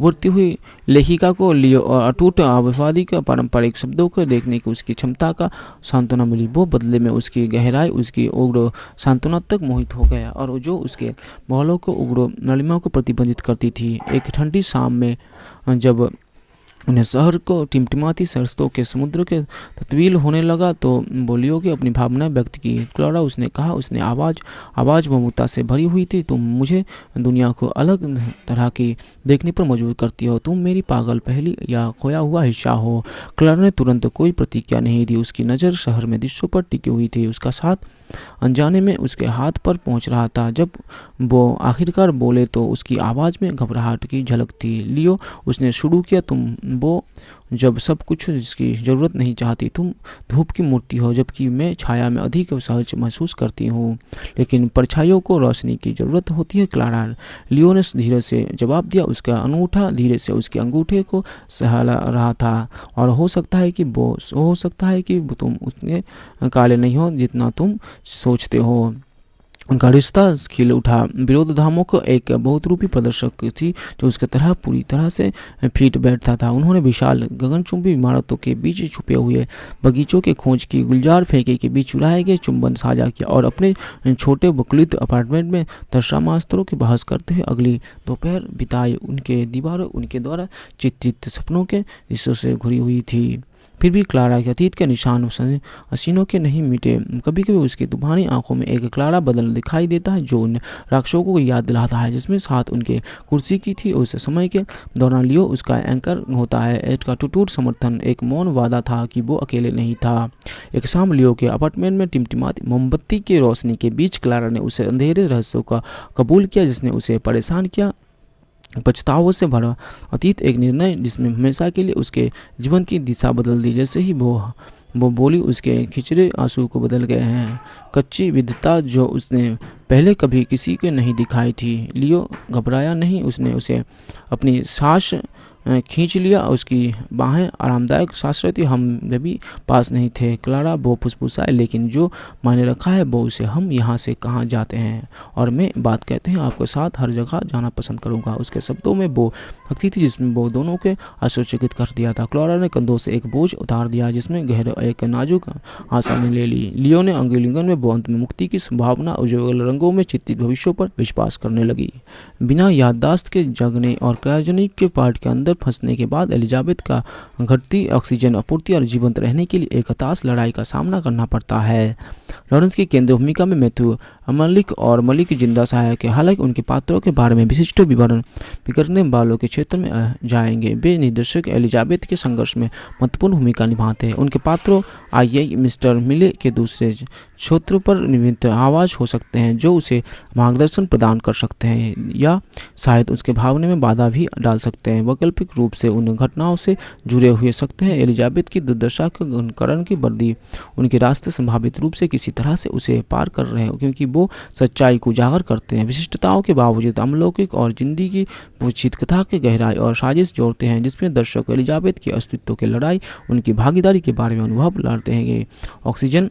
बढ़ती हुई लेखिका को लियो और अटूट आवादी के पारंपरिक शब्दों को देखने की उसकी क्षमता का सांत्वना मिली वो बदले में उसकी गहराई उसकी उग्र सांत्वना तक मोहित हो गया और जो उसके माहौलों को उग्र नलिमा को प्रतिबंधित करती थी एक ठंडी शाम में जब उन्हें शहर को टिमटिमाती सरस्तों के समुद्र के तत्वील होने लगा तो बोलियो कि अपनी भावना व्यक्त की क्लोरा उसने कहा उसने आवाज़ आवाज़ ममता से भरी हुई थी तुम मुझे दुनिया को अलग तरह की देखने पर मजबूर करती हो तुम मेरी पागल पहली या खोया हुआ हिस्सा हो क्लोरा ने तुरंत कोई प्रतिक्रिया नहीं दी उसकी नज़र शहर में दृश्यों पर टिकी हुई थी उसका साथ अनजाने में उसके हाथ पर पहुंच रहा था जब वो आखिरकार बोले तो उसकी आवाज़ में घबराहट की झलक थी लियो उसने शुरू किया तुम वो जब सब कुछ जिसकी ज़रूरत नहीं चाहती तुम धूप की मूर्ति हो जबकि मैं छाया में अधिक सहज महसूस करती हूँ लेकिन परछाइयों को रोशनी की ज़रूरत होती है क्लारा लियोनस धीरे से जवाब दिया उसका अंगूठा धीरे से उसके अंगूठे को सहला रहा था और हो सकता है कि वो हो सकता है कि तुम उतने काले नहीं हो जितना तुम सोचते हो गरिश्ता खिल उठा विरोध धामों को एक बहुत रूपी प्रदर्शक थी जो उसके तरह पूरी तरह से फिट बैठता था उन्होंने विशाल गगनचुंबी इमारतों के बीच छुपे हुए बगीचों के खोज की गुलजार फेंके के बीच चुराए गए चुंबन साझा किया और अपने छोटे बकलित अपार्टमेंट में दर्शामास्तरों की बहस करते हुए अगली दोपहर बिताए उनके दीवारों उनके द्वारा चित्रित सपनों के हिस्सों से घुरी हुई थी फिर भी क्लारा के अतीत के निशान हसीनों के नहीं मिटे कभी कभी उसकी तूफानी आंखों में एक क्लारा बदल दिखाई देता है जो उन राक्षसों को याद दिलाता है जिसमें साथ उनके कुर्सी की थी उस समय के दौरान लियो उसका एंकर होता है एट का टूटूट समर्थन एक मौन वादा था कि वो अकेले नहीं था एक शाम लियो के अपार्टमेंट में टिमटिमाती मोमबत्ती की रोशनी के बीच क्लारा ने उसे अंधेरे रहस्यों का कबूल किया जिसने उसे परेशान किया पछतावों से भरा अतीत एक निर्णय जिसमें हमेशा के लिए उसके जीवन की दिशा बदल दी जैसे ही वो वो बोली उसके खिचड़े आंसू को बदल गए हैं कच्ची विधता जो उसने पहले कभी किसी के नहीं दिखाई थी लियो घबराया नहीं उसने उसे अपनी सांस खींच लिया उसकी बाहें आरामदायक सांस रहती हम भी पास नहीं थे क्लारा वो फुसफुसाए लेकिन जो मायने रखा है वो उसे हम यहाँ से कहाँ जाते हैं और मैं बात कहते हैं आपके साथ हर जगह जाना पसंद करूँगा उसके शब्दों में वो भक्ति थी जिसमें वो दोनों के आश्चर्यचकित कर दिया था क्लारा ने कंधों से एक बोझ उतार दिया जिसमें गहरे एक नाजुक आसानी ले ली लियो ने अंगुलिंगन में बौंत में मुक्ति की संभावना उज्ज्वल रंगों में चित्तित भविष्यों पर विश्वास करने लगी बिना याददाश्त के जगने और क्रायोजनिक के पार्ट के अंदर अंदर फंसने के बाद एलिजाबेथ का घटती ऑक्सीजन आपूर्ति और जीवंत रहने के लिए एक हताश लड़ाई का सामना करना पड़ता है लॉरेंस की केंद्रीय भूमिका में मैथ्यू मलिक और मलिक जिंदा सहायक है हालांकि उनके पात्रों के बारे में विशिष्ट विवरण बिगड़ने वालों के क्षेत्र में जाएंगे वे निर्देशक एलिजाबेथ के संघर्ष में महत्वपूर्ण भूमिका निभाते हैं उनके पात्रों आई मिस्टर मिले के दूसरे क्षेत्रों पर निमित्त आवाज हो सकते हैं जो उसे मार्गदर्शन प्रदान कर सकते हैं या शायद उसके भावने में बाधा भी डाल सकते हैं वैकल्पिक रूप से उन घटनाओं से जुड़े हुए सकते हैं एलिजाबेथ की दुर्दशा के करण की वर्दी उनके रास्ते संभावित रूप से किसी तरह से उसे पार कर रहे हैं क्योंकि वो सच्चाई को उजागर करते हैं विशिष्टताओं के बावजूद अमलौकिक और जिंदगी की कथा के गहराई और साजिश जोड़ते हैं जिसमें दर्शक एलिजाबेथ के अस्तित्व की लड़ाई उनकी भागीदारी के बारे में अनुभव लड़ते हैं ऑक्सीजन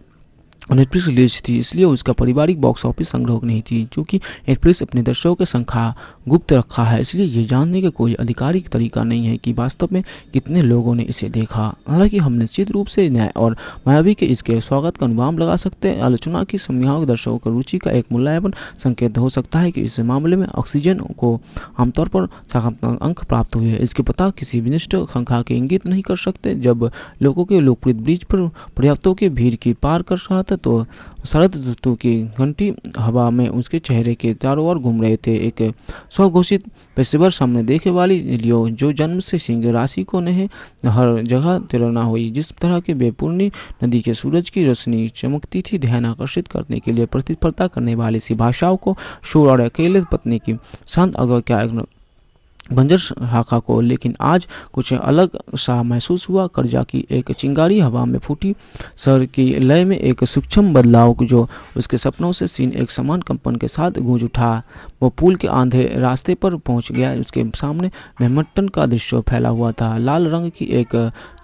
नेटफ्लिक्स रिलीज थी इसलिए उसका पारिवारिक बॉक्स ऑफिस संग्रह नहीं थी क्योंकि नेटफ्लिक्स अपने दर्शकों के संख्या गुप्त रखा है इसलिए ये जानने का कोई आधिकारिक तरीका नहीं है कि वास्तव में कितने लोगों ने इसे देखा हालांकि हम निश्चित रूप से न्याय और मायावी के इसके स्वागत का अनुमान लगा सकते हैं आलोचना की संज्ञाओं दर्शकों की रुचि का एक मूल्यायन संकेत हो सकता है कि इस मामले में ऑक्सीजन को आमतौर पर सकारात्मक अंक प्राप्त हुए इसके पता किसी विनिष्ट संख्या के इंगित नहीं कर सकते जब लोगों के लोकप्रिय ब्रिज पर पर्याप्तों की भीड़ की पार कर रहा था तो शरद ऋतु की घंटी हवा में उसके चेहरे के चारों ओर घूम रहे थे एक स्वघोषित पेशेवर सामने देखे वाली लियो जो जन्म से सिंह राशि को नहीं हर जगह तिरना हुई जिस तरह के बेपूर्णी नदी के सूरज की रोशनी चमकती थी ध्यान आकर्षित करने के लिए प्रतिस्पर्धा करने वाली सी भाषाओं को शोर और अकेले पत्नी की शांत अगर क्या बंजर शाखा को लेकिन आज कुछ अलग सा महसूस हुआ कर्जा की एक चिंगारी हवा में फूटी सर की लय में एक सूक्ष्म बदलाव जो उसके सपनों से सीन एक समान कंपन के साथ गूंज उठा वो पुल के आंधे रास्ते पर पहुंच गया उसके सामने मेहमटन का दृश्य फैला हुआ था लाल रंग की एक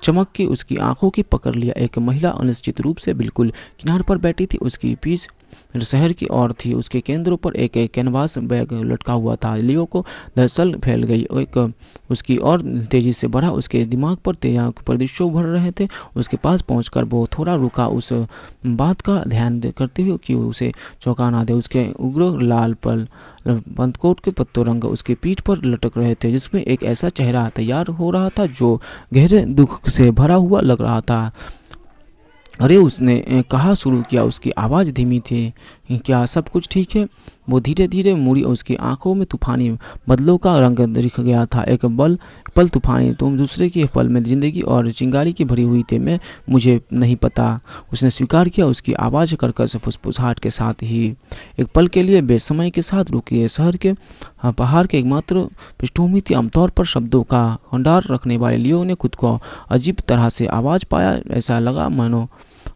चमक की उसकी आंखों की पकड़ लिया एक महिला अनिश्चित रूप से बिल्कुल किनार पर बैठी थी उसकी पीछ फिर शहर की ओर थी उसके केंद्र पर एक कैनवास बैग लटका हुआ था लियो को दरअसल फैल गई एक उसकी और तेजी से बढ़ा उसके दिमाग पर तेजाक पर दृश्य भर रहे थे उसके पास पहुंचकर वो थोड़ा रुका उस बात का ध्यान करते हुए कि उसे चौंका दे उसके उग्र लाल पल पंतकोट के पत्तों रंग उसके पीठ पर लटक रहे थे जिसमें एक ऐसा चेहरा तैयार हो रहा था जो गहरे दुख से भरा हुआ लग रहा था अरे उसने कहा शुरू किया उसकी आवाज़ धीमी थी क्या सब कुछ ठीक है वो धीरे धीरे मुड़ी और उसकी आंखों में तूफानी बदलों का रंग दिख गया था एक बल पल तूफानी तुम दूसरे के पल में जिंदगी और चिंगारी की भरी हुई थे मैं मुझे नहीं पता उसने स्वीकार किया उसकी आवाज़ करकस फुसफुसाहट के साथ ही एक पल के लिए बेसमय के साथ रुकी शहर के हाँ, पहाड़ के एकमात्र पृष्ठभूमि थी आमतौर पर शब्दों का भंडार रखने वाले लियो ने खुद को अजीब तरह से आवाज़ पाया ऐसा लगा मानो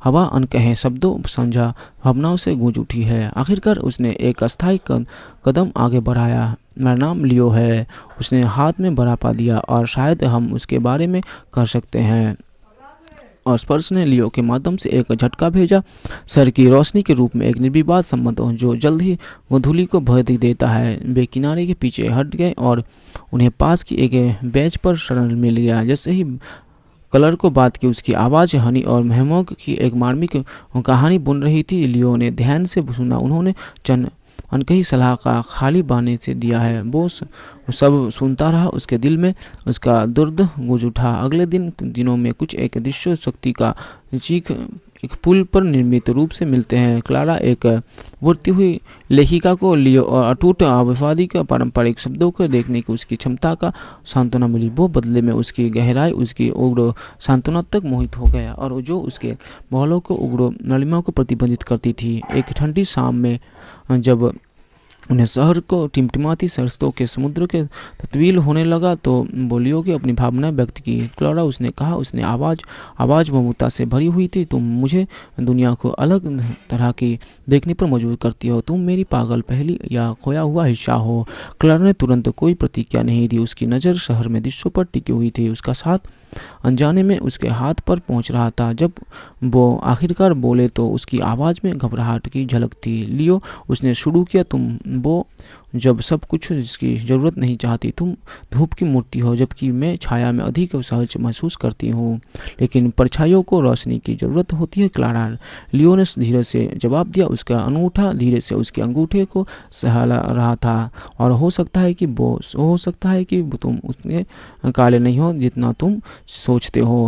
हवा अनकहे शब्दों समझा भावनाओं से गूंज उठी है आखिरकार उसने एक अस्थायी कदम आगे बढ़ाया मेरा नाम लियो है उसने हाथ में बरापा दिया और शायद हम उसके बारे में कर सकते हैं और स्पर्श ने लियो के माध्यम से एक झटका भेजा सर की रोशनी के रूप में एक निर्विवाद संबंध जो जल्द ही गोधूली को भर देता है वे किनारे के पीछे हट गए और उन्हें पास की एक बेंच पर शरण मिल गया जैसे ही कलर को बात की उसकी आवाज़ हनी और महमोग की एक मार्मिक कहानी बुन रही थी लियो ने ध्यान से सुना उन्होंने चन अनकही सलाह का खाली बाने से दिया है वो सब सुनता रहा उसके दिल में उसका दुर्द गुज उठा अगले दिन दिनों में कुछ एक दृश्य शक्ति का चीख एक पुल पर निर्मित रूप से मिलते हैं क्लारा एक बढ़ती हुई लेखिका को लियो और अटूट आबादी के पारंपरिक शब्दों को देखने की उसकी क्षमता का सांत्वना मिली वो बदले में उसकी गहराई उसकी उग्र सांत्वना तक मोहित हो गया और जो उसके बहलों को उग्र नलिमा को प्रतिबंधित करती थी एक ठंडी शाम में जब उन्हें शहर को टिमटिमाती सरसों के समुद्र के तत्वील होने लगा तो बोलियो की अपनी भावनाएं व्यक्त की क्लोरा उसने कहा उसने आवाज़ आवाज़ ममता से भरी हुई थी तुम मुझे दुनिया को अलग तरह की देखने पर मजबूर करती हो तुम मेरी पागल पहली या खोया हुआ हिस्सा हो क्लोरा ने तुरंत कोई प्रतिक्रिया नहीं दी उसकी नज़र शहर में दृश्यों पर टिकी हुई थी उसका साथ अनजाने में उसके हाथ पर पहुंच रहा था जब वो आखिरकार बोले तो उसकी आवाज़ में घबराहट की झलक थी लियो उसने शुरू किया तुम वो जब सब कुछ जिसकी ज़रूरत नहीं चाहती तुम धूप की मूर्ति हो जबकि मैं छाया में अधिक सहज महसूस करती हूँ लेकिन परछाइयों को रोशनी की ज़रूरत होती है क्लारा लियोनस धीरे से जवाब दिया उसका अंगूठा धीरे से उसके अंगूठे को सहला रहा था और हो सकता है कि वो हो सकता है कि तुम उतने काले नहीं हो जितना तुम सोचते हो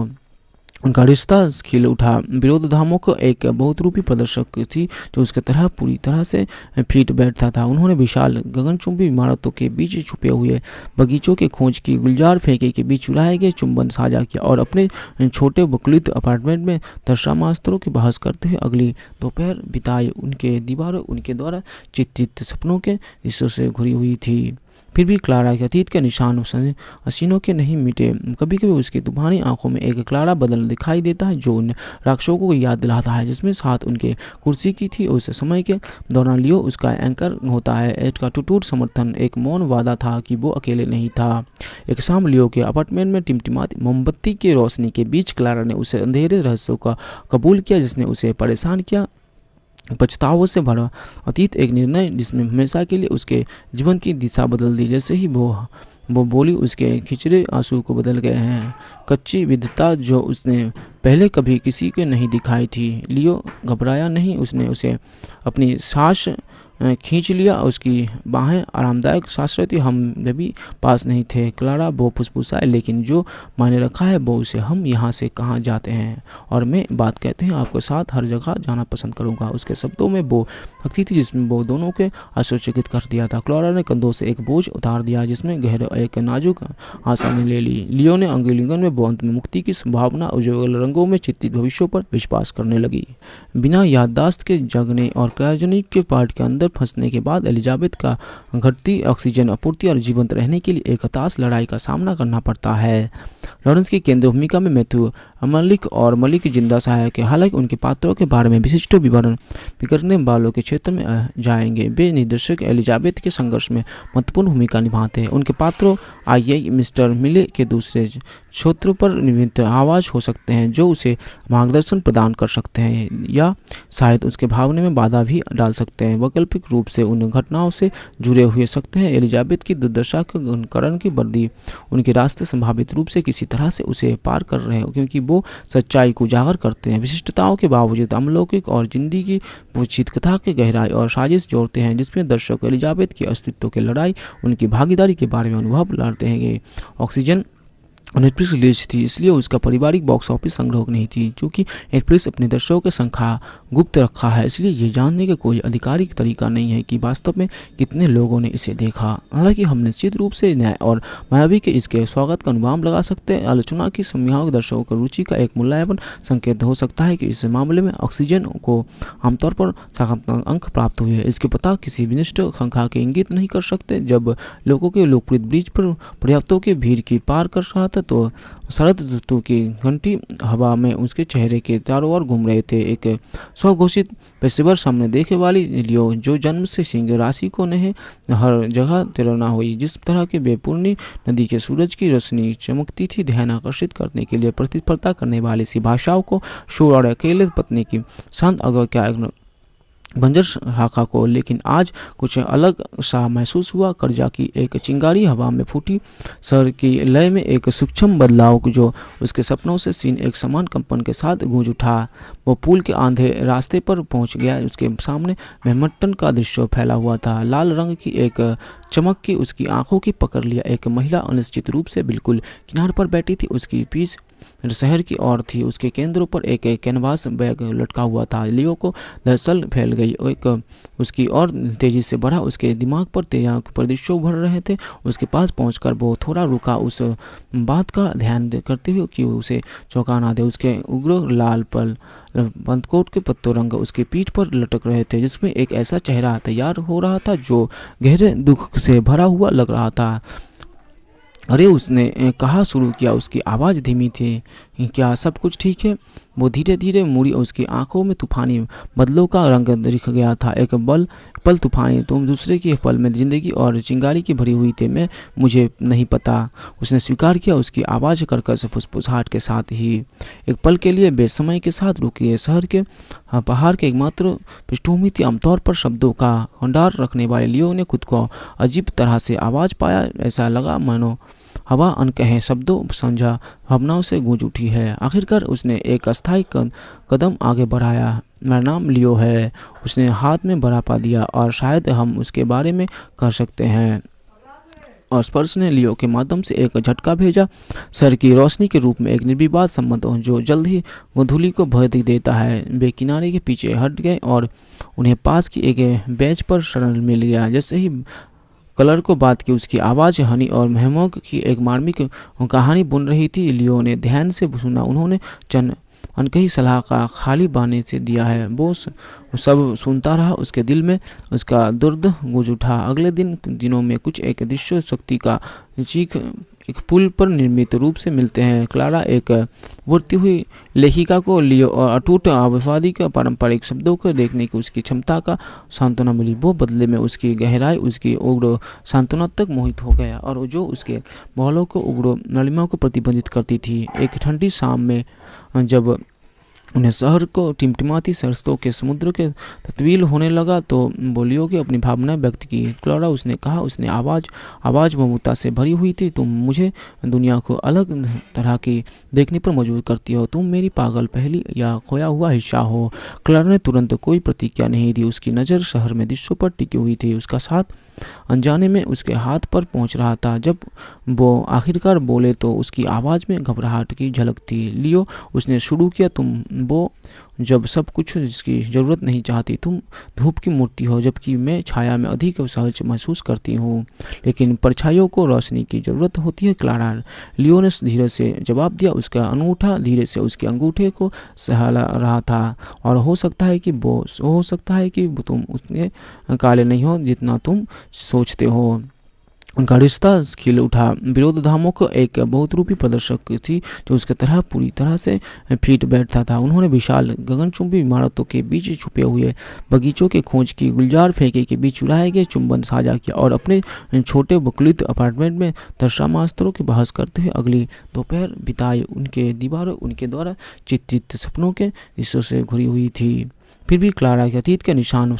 उनका रिश्ता खिल उठा विरोध धामों को एक बहुत रूपी प्रदर्शक थी जो उसके तरह पूरी तरह से फिट बैठता था उन्होंने विशाल गगनचुंबी इमारतों के बीच छुपे हुए बगीचों के खोज की गुलजार फेंके के बीच चुराए गए चुंबन साझा किया और अपने छोटे बकलित अपार्टमेंट में दर्शा मास्त्रों की बहस करते हुए अगली दोपहर बिताई उनके दीवारों उनके द्वारा चित्रित सपनों के हिस्सों से घुरी हुई थी फिर भी क्लारा के अतीत के निशान हसीनों के नहीं मिटे कभी कभी उसकी दुभानी आंखों में एक क्लारा बदल दिखाई देता है जो उन राक्षसों को याद दिलाता है जिसमें साथ उनके कुर्सी की थी उस समय के दौरान लियो उसका एंकर होता है एट का टूटूट समर्थन एक मौन वादा था कि वो अकेले नहीं था एक शाम लियो के अपार्टमेंट में टिमटिमाती मोमबत्ती की रोशनी के बीच क्लारा ने उसे अंधेरे रहस्यों का कबूल किया जिसने उसे परेशान किया पछतावों से भरा अतीत एक निर्णय जिसमें हमेशा के लिए उसके जीवन की दिशा बदल दी जैसे ही वो वो बोली उसके खिचड़े आंसू को बदल गए हैं कच्ची विधता जो उसने पहले कभी किसी के नहीं दिखाई थी लियो घबराया नहीं उसने उसे अपनी सांस खींच लिया उसकी बाहें आरामदायक सांस रहती हम भी पास नहीं थे क्लारा वो फुसफुसाए लेकिन जो मैंने रखा है वो उसे हम यहाँ से कहाँ जाते हैं और मैं बात कहते हैं आपके साथ हर जगह जाना पसंद करूँगा उसके शब्दों में वो भक्ति थी जिसमें वो दोनों के आश्चर्यचकित कर दिया था क्लारा ने कंधों से एक बोझ उतार दिया जिसमें गहरे एक नाजुक आसानी ले ली लियो ने अंगुलिंगन में बौंत में मुक्ति की संभावना उज्ज्वल रंगों में चित्तित भविष्यों पर विश्वास करने लगी बिना याददाश्त के जगने और क्रायोजनिक के पार्ट के अंदर अंदर फंसने के बाद एलिजाबेथ का घटती ऑक्सीजन आपूर्ति और जीवंत रहने के लिए एक हताश लड़ाई का सामना करना पड़ता है लॉरेंस की केंद्र भूमिका में मैथ्यू मलिक और मलिक जिंदा सहायक है हालांकि उनके पात्रों के बारे में विशिष्ट विवरण बिगड़ने वालों के क्षेत्र में जाएंगे वे निर्देशक एलिजाबेथ के संघर्ष में महत्वपूर्ण भूमिका निभाते हैं उनके पात्रों आइए मिस्टर मिले के दूसरे क्षेत्र पर निमित्त आवाज हो सकते हैं जो उसे मार्गदर्शन प्रदान कर सकते हैं या शायद उसके भावने में बाधा भी डाल सकते हैं वैकल्पिक रूप से उन घटनाओं से जुड़े हुए सकते हैं एलिजाबेथ की दुर्दशा के करण की बर्दी उनके रास्ते संभावित रूप से किसी तरह से उसे पार कर रहे हैं क्योंकि वो वो सच्चाई को उजागर करते हैं विशिष्टताओं के बावजूद अमलौकिक और जिंदगी की कथा के गहराई और साजिश जोड़ते हैं जिसमें दर्शक एलिजाबेथ के अस्तित्व की लड़ाई उनकी भागीदारी के बारे में अनुभव लड़ते हैं ऑक्सीजन नेटफ्लिक्स रिलीज थी इसलिए उसका पारिवारिक बॉक्स ऑफिस संग्रह नहीं थी क्योंकि नेटफ्लिक्स अपने दर्शकों की संख्या गुप्त रखा है इसलिए ये जानने का कोई आधिकारिक तरीका नहीं है कि वास्तव में कितने लोगों ने इसे देखा हालांकि हम निश्चित रूप से न्याय और मायावी के इसके स्वागत का अनुमान लगा सकते हैं आलोचना की समयावक दर्शकों की रुचि का एक मूल्यायन संकेत हो सकता है कि इस मामले में ऑक्सीजन को आमतौर पर सकारात्मक अंक प्राप्त हुए इसके पता किसी विनिष्ट संख्या के इंगित नहीं कर सकते जब लोगों के लोकप्रिय ब्रिज पर पर्याप्तों की भीड़ की पार कर रहा था तो शरद ऋतु की घंटी हवा में उसके चेहरे के चारों ओर घूम रहे थे एक स्वघोषित पेशेवर सामने देखे वाली लियो जो जन्म से सिंह राशि को नहीं हर जगह तिरना हुई जिस तरह की बेपूर्णी नदी के सूरज की रोशनी चमकती थी ध्यान आकर्षित करने के लिए प्रतिस्पर्धा करने वाली सी भाषाओं को शोर और अकेले पत्नी की शांत अगर क्या बंजर शाखा को लेकिन आज कुछ अलग सा महसूस हुआ कर्जा की एक चिंगारी हवा में फूटी सर की लय में एक सूक्ष्म बदलाव जो उसके सपनों से सीन एक समान कंपन के साथ गूंज उठा वो पुल के आंधे रास्ते पर पहुंच गया उसके सामने मेहमटन का दृश्य फैला हुआ था लाल रंग की एक चमक के उसकी आंखों की पकड़ लिया एक महिला अनिश्चित रूप से बिल्कुल किनार पर बैठी थी उसकी पीस शहर की ओर थी उसके केंद्रों पर एक कैनवास बैग लटका हुआ था लियो को दरअसल फैल गई एक उसकी और तेजी से बढ़ा उसके दिमाग पर तेजाक परिदृश्य भर रहे थे उसके पास पहुंचकर वो थोड़ा रुका उस बात का ध्यान करते हुए कि उसे चौंका ना दे उसके उग्र लाल पल बंदकोट के पत्तों रंग उसके पीठ पर लटक रहे थे जिसमें एक ऐसा चेहरा तैयार हो रहा था जो गहरे दुख से भरा हुआ लग रहा था अरे उसने कहा शुरू किया उसकी आवाज़ धीमी थी क्या सब कुछ ठीक है वो धीरे धीरे मुड़ी उसकी आंखों में तूफानी बदलों का रंग दिख गया था एक बल पल तूफानी तुम दूसरे के पल में जिंदगी और चिंगारी की भरी हुई थे मैं मुझे नहीं पता उसने स्वीकार किया उसकी आवाज़ से फुसफुसाहट के साथ ही एक पल के लिए बेसमय के साथ रुकी है शहर के हाँ, पहाड़ के एकमात्र पृष्ठभूमि थी आमतौर पर शब्दों का भंडार रखने वाले लियो ने खुद को अजीब तरह से आवाज़ पाया ऐसा लगा मानो हवा अनकहे शब्दों समझा भावनाओं से गूंज उठी है आखिरकार उसने एक अस्थायी कदम आगे बढ़ाया मेरा नाम लियो है उसने हाथ में पा दिया और शायद हम उसके बारे में कर सकते हैं और स्पर्श ने लियो के माध्यम से एक झटका भेजा सर की रोशनी के रूप में एक निर्विवाद संबंध जो जल्द ही गोधूली को भय देता है वे किनारे के पीछे हट गए और उन्हें पास की एक बेंच पर शरण मिल गया जैसे ही कलर को बात की उसकी आवाज़ हनी और महमोक की एक मार्मिक कहानी बुन रही थी लियो ने ध्यान से सुना उन्होंने चंद अनकही सलाह का खाली बाने से दिया है बोस सब सुनता रहा उसके दिल में उसका दुर्द गुज उठा अगले दिन दिनों में कुछ एक दृश्य शक्ति का चीख एक पुल पर निर्मित रूप से मिलते हैं क्लारा एक बुढ़ती हुई लेखिका को लियो और अटूट आवादी के पारंपरिक शब्दों को देखने की उसकी क्षमता का सांत्वना मिली वो बदले में उसकी गहराई उसकी उग्र सांत्वना तक मोहित हो गया और जो उसके बहलों को उग्र नलिमा को प्रतिबंधित करती थी एक ठंडी शाम में जब उन्हें शहर को टिमटिमाती सरसों के समुद्र के तत्वील होने लगा तो बोलियो की अपनी भावना व्यक्त की क्लोरा उसने कहा उसने आवाज़ आवाज़ ममता से भरी हुई थी तुम मुझे दुनिया को अलग तरह की देखने पर मजबूर करती हो तुम मेरी पागल पहली या खोया हुआ हिस्सा हो क्लोरा ने तुरंत कोई प्रतिक्रिया नहीं दी उसकी नज़र शहर में दृश्यों पर टिकी हुई थी उसका साथ अनजाने में उसके हाथ पर पहुंच रहा था जब वो आखिरकार बोले तो उसकी आवाज़ में घबराहट की झलक थी लियो उसने शुरू किया तुम वो जब सब कुछ जिसकी ज़रूरत नहीं चाहती तुम धूप की मूर्ति हो जबकि मैं छाया में अधिक सहज महसूस करती हूँ लेकिन परछाइयों को रोशनी की ज़रूरत होती है क्लारा लियोनस धीरे से जवाब दिया उसका अंगूठा धीरे से उसके अंगूठे को सहला रहा था और हो सकता है कि वो हो सकता है कि तुम उतने काले नहीं हो जितना तुम सोचते हो उनका रिश्ता खिल उठा विरोध धामों एक बहुत रूपी प्रदर्शक थी जो उसके तरह पूरी तरह से फिट बैठता था उन्होंने विशाल गगनचुंबी इमारतों के बीच छुपे हुए बगीचों के खोज की गुलजार फेंके के बीच चुराए गए चुंबन साझा किया और अपने छोटे बकलित अपार्टमेंट में मास्त्रों की बहस करते हुए अगली दोपहर बिताई उनके दीवारों उनके द्वारा चित्रित सपनों के हिस्सों से घुरी हुई थी फिर भी क्लारा के अतीत के निशान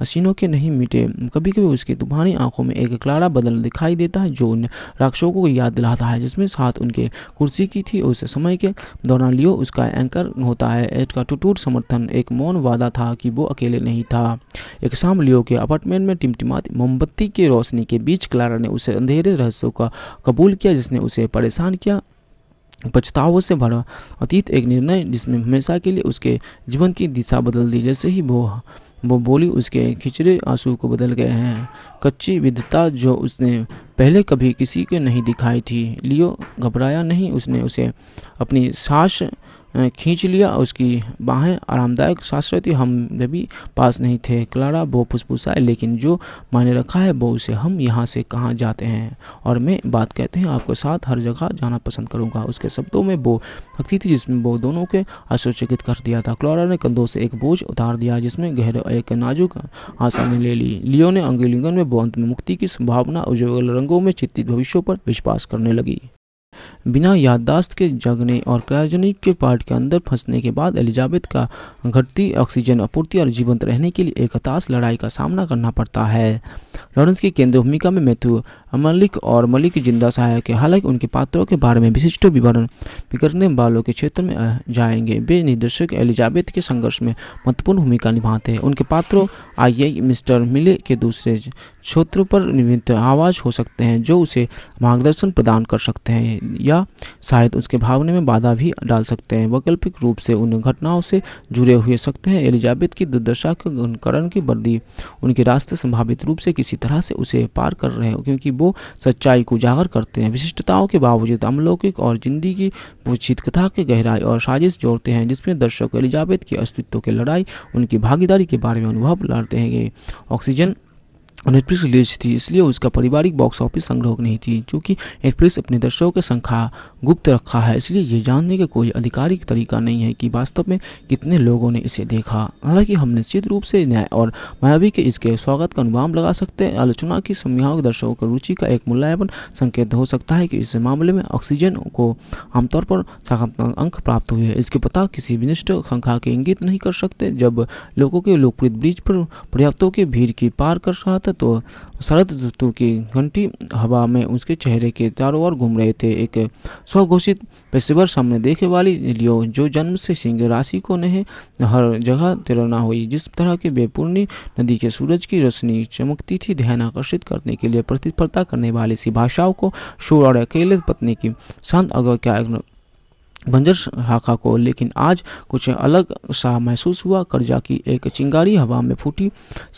हसीनों के नहीं मिटे कभी कभी उसकी तूफानी आंखों में एक क्लारा बदल दिखाई देता है जो उन राक्षसों को याद दिलाता है जिसमें साथ उनके कुर्सी की थी उस समय के दौरान लियो उसका एंकर होता है एट का टूटूट समर्थन एक मौन वादा था कि वो अकेले नहीं था एक शाम लियो के अपार्टमेंट में टिमटिमाती मोमबत्ती की रोशनी के बीच क्लारा ने उसे अंधेरे रहस्यों का कबूल किया जिसने उसे परेशान किया पछतावों से भरा अतीत एक निर्णय जिसमें हमेशा के लिए उसके जीवन की दिशा बदल दी जैसे ही वो वो बोली उसके खिचड़े आंसू को बदल गए हैं कच्ची विधता जो उसने पहले कभी किसी के नहीं दिखाई थी लियो घबराया नहीं उसने उसे अपनी सांस खींच लिया उसकी बाहें आरामदायक शाश्वती हम भी पास नहीं थे क्लारा वो फुसफुसाए लेकिन जो मैंने रखा है वो उसे हम यहाँ से कहाँ जाते हैं और मैं बात कहते हैं आपके साथ हर जगह जाना पसंद करूँगा उसके शब्दों में वो हकती थी जिसमें वो दोनों के आश्चर्यचकित कर दिया था क्लारा ने कंधों से एक बोझ उतार दिया जिसमें गहरे एक नाजुक आसानी ले ली लियो ने अंगुलिंगन में में मुक्ति की संभावना उज्ज्वल रंगों में चित्तित भविष्यों पर विश्वास करने लगी बिना याददाश्त के जगने और क्रायोजेनिक के पार्ट के अंदर फंसने के बाद एलिजाबेथ का घटती ऑक्सीजन आपूर्ति और जीवंत रहने के लिए एक हताश लड़ाई का सामना करना पड़ता है लॉरेंस की केंद्र भूमिका में मैथ्यू मलिक और मलिक जिंदा सहायक है हालांकि उनके पात्रों के बारे में विशिष्ट विवरण बिगड़ने वालों के क्षेत्र में जाएंगे वे निर्देशक एलिजाबेथ के संघर्ष में महत्वपूर्ण भूमिका निभाते हैं उनके पात्रों आइए मिस्टर मिले के दूसरे क्षेत्र पर निमित्त आवाज हो सकते हैं जो उसे मार्गदर्शन प्रदान कर सकते हैं या शायद उसके भावने में बाधा भी डाल सकते हैं वैकल्पिक रूप से उन घटनाओं से जुड़े हुए सकते हैं एलिजाबेथ की दुर्दशा के करण की बर्दी उनके रास्ते संभावित रूप से किसी तरह से उसे पार कर रहे हो क्योंकि वो को सच्चाई को उजागर करते हैं विशिष्टताओं के बावजूद अमलौकिक और जिंदगी की कथा के गहराई और साजिश जोड़ते हैं जिसमें दर्शक एलिजाबेथ के अस्तित्व की लड़ाई उनकी भागीदारी के बारे में अनुभव लड़ते हैं ऑक्सीजन नेटफ्लिक्स रिलीज थी इसलिए उसका पारिवारिक बॉक्स ऑफिस संग्रह नहीं थी क्योंकि नेटफ्लिक्स अपने दर्शकों की संख्या गुप्त रखा है इसलिए यह जानने का कोई आधिकारिक तरीका नहीं है कि वास्तव में कितने लोगों ने इसे देखा हालांकि हम निश्चित रूप से न्याय और मायावी के इसके स्वागत का अनुमान लगा सकते हैं आलोचना की समयावक दर्शकों की रुचि का एक मूल्यायन संकेत हो सकता है कि इस मामले में ऑक्सीजन को आमतौर पर सकारात्मक अंक प्राप्त हुए इसके पता किसी विनिष्ट संख्या के इंगित नहीं कर सकते जब लोगों के लोकप्रिय ब्रिज पर पर्याप्तों की भीड़ की पार कर रहा तो शरद ऋतु की घंटी हवा में उसके चेहरे के चारों ओर घूम रहे थे एक स्वघोषित पेशेवर सामने देखे वाली लियो जो जन्म से सिंह राशि को नहीं हर जगह तिरना हुई जिस तरह की बेपूर्णी नदी के सूरज की रोशनी चमकती थी ध्यान आकर्षित करने के लिए प्रतिस्पर्धा करने वाली सी भाषाओं को शोर और अकेले पत्नी की शांत अगर क्या बंजर शाखा को लेकिन आज कुछ अलग सा महसूस हुआ कर्जा की एक चिंगारी हवा में फूटी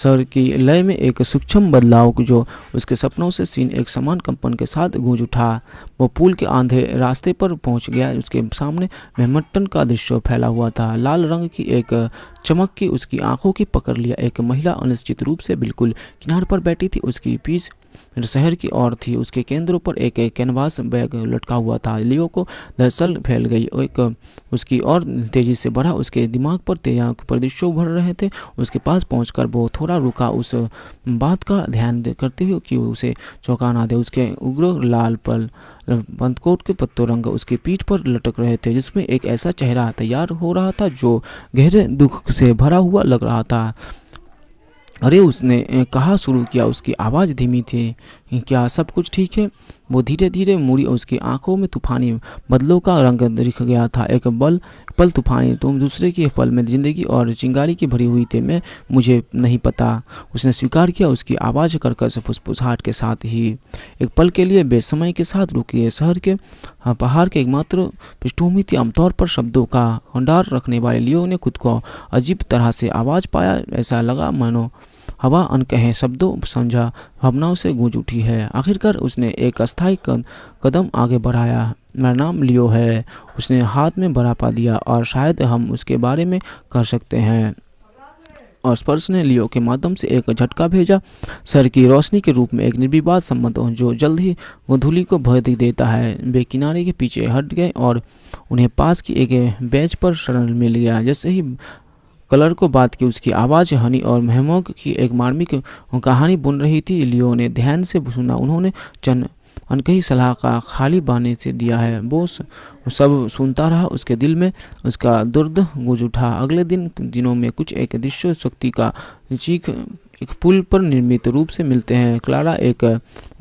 सर की लय में एक सूक्ष्म बदलाव जो उसके सपनों से सीन एक समान कंपन के साथ गूंज उठा वो पुल के आंधे रास्ते पर पहुंच गया उसके सामने मेहमटन का दृश्य फैला हुआ था लाल रंग की एक चमक की उसकी आंखों की पकड़ लिया एक महिला अनिश्चित रूप से बिल्कुल किनार पर बैठी थी उसकी पीछ शहर की ओर थी उसके केंद्र पर एक एक कैनवास बैग लटका हुआ था लियो को दरअसल फैल गई एक उसकी और तेजी से बढ़ा उसके दिमाग पर परिदृश्य भर रहे थे उसके पास पहुंचकर वो थोड़ा रुका उस बात का ध्यान करते हुए कि उसे चौंका ना दे उसके उग्र लाल पल पंतकोट के पत्तों रंग उसके पीठ पर लटक रहे थे जिसमें एक ऐसा चेहरा तैयार हो रहा था जो गहरे दुख से भरा हुआ लग रहा था अरे उसने कहा शुरू किया उसकी आवाज़ धीमी थी क्या सब कुछ ठीक है वो धीरे धीरे मुड़ी और उसकी आंखों में तूफानी बदलों का रंग दिख गया था एक बल पल तूफानी तुम दूसरे के पल में जिंदगी और चिंगारी की भरी हुई थी मैं मुझे नहीं पता उसने स्वीकार किया उसकी आवाज़ करकस फुसफुसाहट के साथ ही एक पल के लिए बेसमय के साथ रुकी शहर के हाँ, पहाड़ के एकमात्र पृष्ठभूमि थी आमतौर पर शब्दों का भंडार रखने वाले लियो ने खुद को अजीब तरह से आवाज़ पाया ऐसा लगा मानो हवा अनकहे शब्दों समझा भावनाओं से गूंज उठी है आखिरकार उसने एक अस्थायी कदम आगे बढ़ाया मेरा नाम लियो है उसने हाथ में बरापा दिया और शायद हम उसके बारे में कर सकते हैं और स्पर्श ने लियो के माध्यम से एक झटका भेजा सर की रोशनी के रूप में एक निर्विवाद संबंध जो जल्द ही गोधूली को भय देता है वे किनारे के पीछे हट गए और उन्हें पास की एक बेंच पर शरण मिल गया जैसे ही कलर को बात की उसकी आवाज़ हनी और महमोग की एक मार्मिक कहानी बुन रही थी लियो ने ध्यान से सुना उन्होंने चंद अनकही सलाह का खाली बाने से दिया है वो सब सुनता रहा उसके दिल में उसका दुर्द गुज उठा अगले दिन दिनों में कुछ एक दृश्य शक्ति का चीख एक पुल पर निर्मित रूप से मिलते हैं क्लारा एक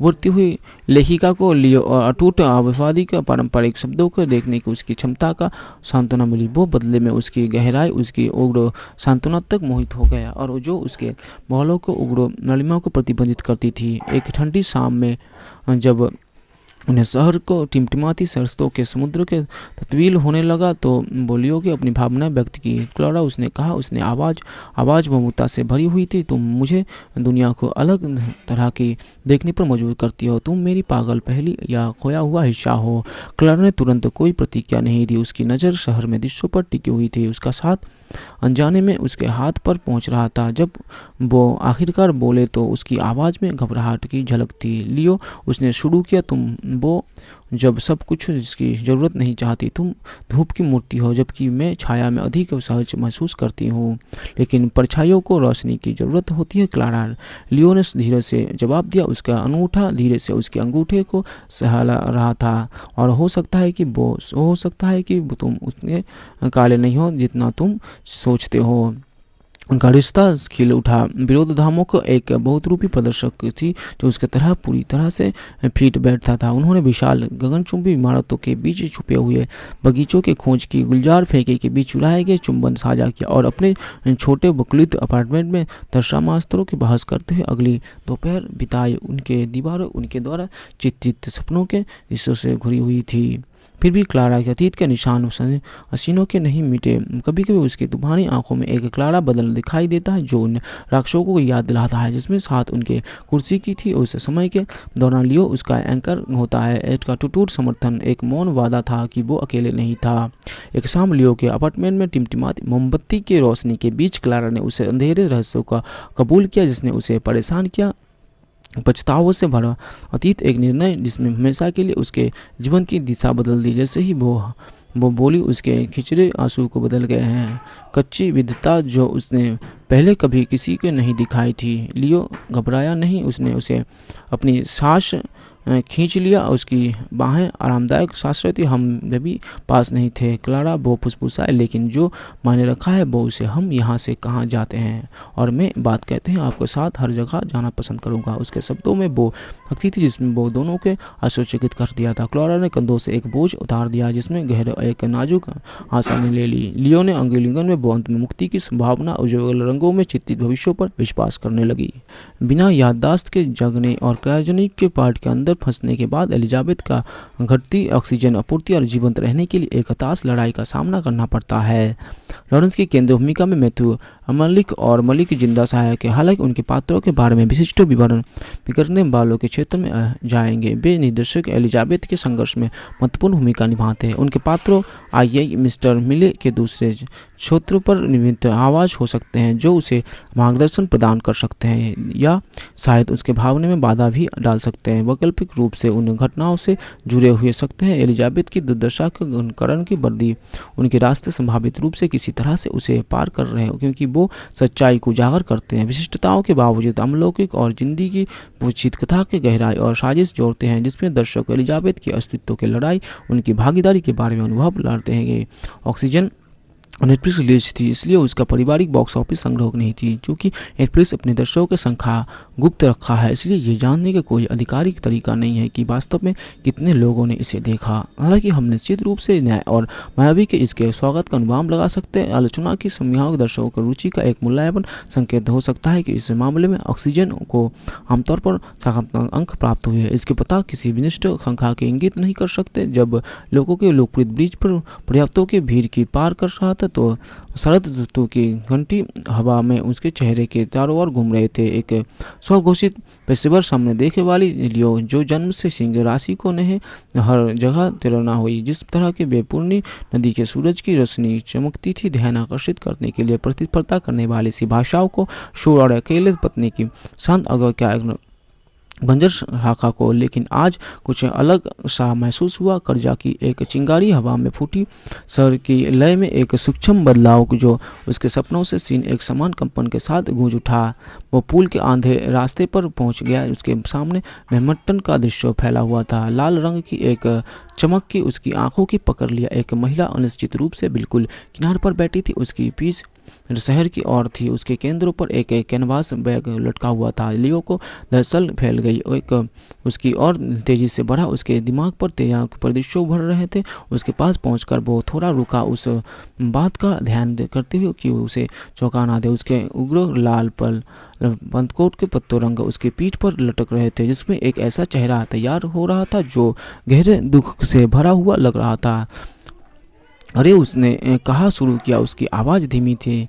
बुढ़ती हुई लेखिका को लियो और अटूट आबादी के पारंपरिक शब्दों को देखने की उसकी क्षमता का सांत्वना मिली वो बदले में उसकी गहराई उसकी उग्र सांत्वना तक मोहित हो गया और जो उसके बहलों को उग्र नलिमा को प्रतिबंधित करती थी एक ठंडी शाम में जब उन्हें शहर को टिमटिमाती सरसों के समुद्र के तत्वील होने लगा तो बोलियो की अपनी भावना व्यक्त की क्लोरा उसने कहा उसने आवाज़ आवाज़ ममता से भरी हुई थी तुम मुझे दुनिया को अलग तरह की देखने पर मजबूर करती हो तुम मेरी पागल पहली या खोया हुआ हिस्सा हो क्लोरा ने तुरंत कोई प्रतिक्रिया नहीं दी उसकी नज़र शहर में दृश्यों पर टिकी हुई थी उसका साथ अनजाने में उसके हाथ पर पहुंच रहा था जब वो आखिरकार बोले तो उसकी आवाज़ में घबराहट की झलक थी लियो उसने शुरू किया तुम वो जब सब कुछ जिसकी ज़रूरत नहीं चाहती तुम धूप की मूर्ति हो जबकि मैं छाया में अधिक सहज महसूस करती हूँ लेकिन परछाइयों को रोशनी की ज़रूरत होती है क्लारा लियोनस धीरे से जवाब दिया उसका अंगूठा धीरे से उसके अंगूठे को सहला रहा था और हो सकता है कि वो हो सकता है कि तुम उतने काले नहीं हो जितना तुम सोचते हो उनका रिश्ता खिल उठा विरोध धामों को एक बहुत रूपी प्रदर्शक थी जो उसके तरह पूरी तरह से फिट बैठता था उन्होंने विशाल गगनचुंबी इमारतों के बीच छुपे हुए बगीचों के खोज की गुलजार फेंके के बीच चुराए गए चुंबन साझा किया और अपने छोटे बकलित अपार्टमेंट में दर्शामास्त्रों की बहस करते हुए अगली दोपहर बिताए उनके दीवारों उनके द्वारा चित्रित सपनों के हिस्सों से घुरी हुई थी फिर भी क्लारा के अतीत के निशान हसीनों के नहीं मिटे कभी कभी उसकी तूफानी आंखों में एक क्लारा बदल दिखाई देता है जो उन राक्षसों को याद दिलाता है जिसमें साथ उनके कुर्सी की थी उस समय के दौरान लियो उसका एंकर होता है एट का टूटूट समर्थन एक मौन वादा था कि वो अकेले नहीं था एक शाम लियो के अपार्टमेंट में टिमटिमाती मोमबत्ती की रोशनी के बीच क्लारा ने उसे अंधेरे रहस्यों का कबूल किया जिसने उसे परेशान किया पछतावों से भरा अतीत एक निर्णय जिसमें हमेशा के लिए उसके जीवन की दिशा बदल दी जैसे ही वो वो बोली उसके खिचड़े आंसू को बदल गए हैं कच्ची विधता जो उसने पहले कभी किसी के नहीं दिखाई थी लियो घबराया नहीं उसने उसे अपनी सांस खींच लिया उसकी बाहें आरामदायक सांस रही हम भी पास नहीं थे क्लारा वो फुसफुसाए लेकिन जो मैंने रखा है वो उसे हम यहाँ से कहाँ जाते हैं और मैं बात कहते हैं आपके साथ हर जगह जाना पसंद करूँगा उसके शब्दों में वो हकती थी जिसमें वो दोनों के आश्चर्यचकित कर दिया था क्लारा ने कंधों से एक बोझ उतार दिया जिसमें गहरे एक नाजुक आसानी ले ली लियो ने अंगुलिंगन में बौद्ध मुक्ति की संभावना उज्ज्वल रंगों में चित्तित भविष्यों पर विश्वास करने लगी बिना याददाश्त के जगने और क्रायोजनिक के पार्ट के अंदर फंसने के बाद एलिजाबेथ का घटती ऑक्सीजन आपूर्ति और जीवंत रहने के लिए एक हताश लड़ाई का सामना करना पड़ता है लॉरेंस की केंद्र भूमिका में मैथ्यू मलिक और मलिक जिंदा सहायक है हालांकि उनके पात्रों के बारे में विशिष्ट विवरण बिगड़ने वालों के क्षेत्र में जाएंगे वे निर्देशक एलिजाबेथ के संघर्ष में महत्वपूर्ण भूमिका निभाते हैं उनके पात्रों आई मिस्टर मिले के दूसरे क्षेत्रों पर निमित्त आवाज हो सकते हैं जो उसे मार्गदर्शन प्रदान कर सकते हैं या शायद उसके भावने में बाधा भी डाल सकते हैं वैकल्पिक रूप से उन घटनाओं से जुड़े हुए सकते हैं एलिजाबेथ की दुर्दशा के करण की वर्दी उनके रास्ते संभावित रूप से किसी तरह से उसे पार कर रहे हैं क्योंकि वो सच्चाई को उजागर करते हैं विशिष्टताओं के बावजूद अमलौकिक और जिंदगी की कथा के गहराई और साजिश जोड़ते हैं जिसमें दर्शक एलिजाबेथ के अस्तित्व की लड़ाई उनकी भागीदारी के बारे में अनुभव लड़ते हैं ऑक्सीजन नेटफ्लिक्स रिलीज थी इसलिए उसका पारिवारिक बॉक्स ऑफिस संग्रह नहीं थी क्योंकि नेटफ्लिक्स अपने दर्शकों की संख्या गुप्त रखा है इसलिए ये जानने का कोई आधिकारिक तरीका नहीं है कि वास्तव में कितने लोगों ने इसे देखा हालांकि हम निश्चित रूप से न्याय और मायावी के इसके स्वागत का अनुमान लगा सकते हैं आलोचना की संज्ञाओं दर्शकों की रुचि का एक मूल्यायन संकेत हो सकता है कि इस मामले में ऑक्सीजन को आमतौर पर सकारात्मक अंक प्राप्त हुए है इसके पता किसी विनिष्ट संख्या के इंगित नहीं कर सकते जब लोगों के लोकप्रिय ब्रिज पर पर्याप्तों की भीड़ की पार कर रहा था तो शरद ऋतु की घंटी हवा में उसके चेहरे के चारों ओर घूम रहे थे एक स्वघोषित पेशेवर सामने देखे वाली लियो जो जन्म से सिंह राशि को नहीं हर जगह तिरना हुई जिस तरह के बेपूर्णी नदी के सूरज की रोशनी चमकती थी ध्यान आकर्षित करने के लिए प्रतिस्पर्धा करने वाली सी भाषाओं को शोर और अकेले पत्नी की शांत अगर क्या बंजर शाखा को लेकिन आज कुछ अलग सा महसूस हुआ कर्जा की एक चिंगारी हवा में फूटी सर की लय में एक सूक्ष्म बदलाव जो उसके सपनों से सीन एक समान कंपन के साथ गूंज उठा वो पुल के आंधे रास्ते पर पहुंच गया उसके सामने मेहमटन का दृश्य फैला हुआ था लाल रंग की एक चमक की उसकी आंखों की पकड़ लिया एक महिला अनिश्चित रूप से बिल्कुल किनार पर बैठी थी उसकी पीछ फिर शहर की ओर थी उसके केंद्र पर एक, एक कैनवास बैग लटका हुआ था लियो को दरअसल फैल गई एक उसकी और तेजी से बढ़ा उसके दिमाग पर परिदृश्य उभर रहे थे उसके पास पहुंचकर वो थोड़ा रुका उस बात का ध्यान करते हुए कि उसे चौका ना दे उसके उग्र लाल पल पंतकोट के पत्तों रंग उसके पीठ पर लटक रहे थे जिसमें एक ऐसा चेहरा तैयार हो रहा था जो गहरे दुख से भरा हुआ लग रहा था अरे उसने कहा शुरू किया उसकी आवाज़ धीमी थी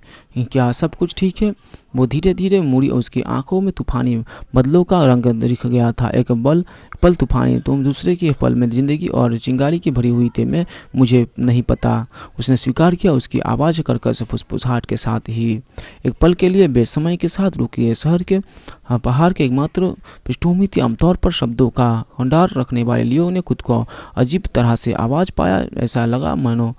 क्या सब कुछ ठीक है वो धीरे धीरे मुड़ी और उसकी आंखों में तूफानी बदलों का रंग दिख गया था एक बल पल तूफानी तुम दूसरे के पल में जिंदगी और चिंगारी की भरी हुई थी मैं मुझे नहीं पता उसने स्वीकार किया उसकी आवाज़ करकस फुसफुसाहट के साथ ही एक पल के लिए बेसमय के साथ रुकी शहर के हाँ, पहाड़ के एकमात्र पृष्ठभूमि थी आमतौर पर शब्दों का भंडार रखने वाले लियो ने खुद को अजीब तरह से आवाज़ पाया ऐसा लगा मानो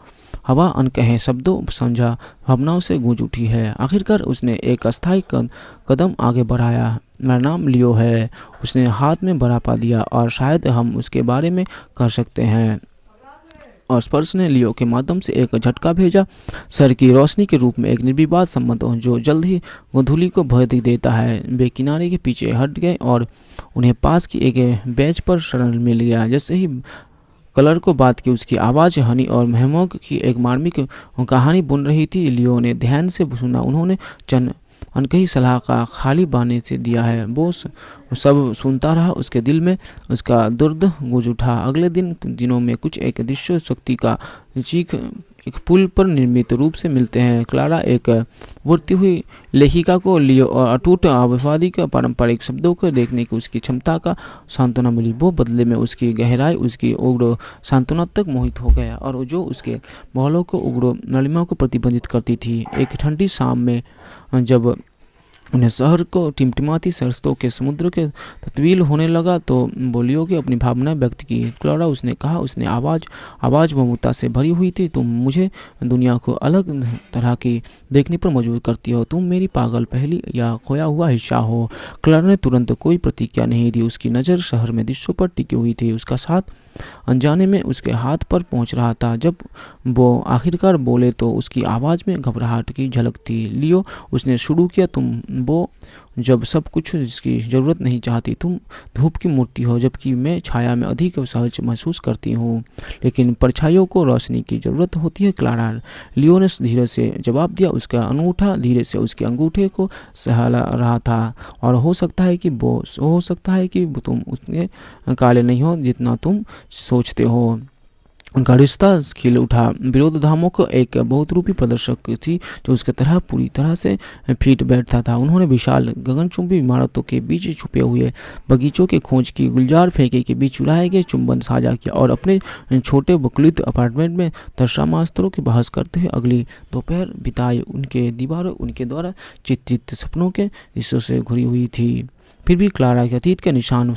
हवा अनकहे शब्दों समझा भावनाओं से गूंज उठी है आखिरकार उसने एक अस्थायी कदम आगे बढ़ाया मेरा नाम लियो है उसने हाथ में बढ़ापा दिया और शायद हम उसके बारे में कह सकते हैं और स्पर्श ने लियो के माध्यम से एक झटका भेजा सर की रोशनी के रूप में एक निर्विवाद संबंध जो जल्द ही गोधूली को भय देता है वे किनारे के पीछे हट गए और उन्हें पास की एक बेंच पर शरण मिल गया जैसे ही कलर को बात की उसकी आवाज़ हनी और महमोग की एक मार्मिक कहानी बुन रही थी लियो ने ध्यान से सुना उन्होंने चन अनकही सलाह का खाली बाने से दिया है वो सब सुनता रहा उसके दिल में उसका दुर्द गुज उठा अगले दिन दिनों में कुछ एक दृश्य शक्ति का चीख एक पुल पर निर्मित रूप से मिलते हैं क्लारा एक बढ़ती हुई लेखिका को लियो और अटूट आवादी के पारंपरिक शब्दों को देखने की उसकी क्षमता का सांत्वना मिली वो बदले में उसकी गहराई उसकी उग्र सांत्वना तक मोहित हो गया और जो उसके माहौलों को उग्र नलिमा को प्रतिबंधित करती थी एक ठंडी शाम में जब उन्हें शहर को टिमटिमाती सरस्तों के समुद्र के तत्वील होने लगा तो बोलियो कि अपनी भावनाएं व्यक्त की क्लोरा उसने कहा उसने आवाज़ आवाज़ ममता से भरी हुई थी तुम मुझे दुनिया को अलग तरह की देखने पर मजबूर करती हो तुम मेरी पागल पहली या खोया हुआ हिस्सा हो क्लोरा ने तुरंत कोई प्रतिक्रिया नहीं दी उसकी नज़र शहर में दृश्यों पर टिकी हुई थी उसका साथ अनजाने में उसके हाथ पर पहुंच रहा था जब वो आखिरकार बोले तो उसकी आवाज़ में घबराहट की झलक थी लियो उसने शुरू किया तुम वो जब सब कुछ जिसकी ज़रूरत नहीं चाहती तुम धूप की मूर्ति हो जबकि मैं छाया में अधिक सहज महसूस करती हूँ लेकिन परछाइयों को रोशनी की ज़रूरत होती है क्लारा लियोनस धीरे से जवाब दिया उसका अंगूठा धीरे से उसके अंगूठे को सहला रहा था और हो सकता है कि वो हो सकता है कि तुम उतने काले नहीं हो जितना तुम सोचते हो उनका रिश्ता खिल उठा विरोध धामों को एक बहुत रूपी प्रदर्शक थी जो उसके तरह पूरी तरह से फिट बैठता था उन्होंने विशाल गगनचुंबी इमारतों के बीच छुपे हुए बगीचों के खोज की गुलजार फेंके के बीच चुराए गए चुंबन साझा किया और अपने छोटे बकलित अपार्टमेंट में मास्त्रों की बहस करते हुए अगली दोपहर बिताए उनके दीवारों उनके द्वारा चित्रित सपनों के हिस्सों से घुरी हुई थी फिर भी क्लारा के अतीत के निशान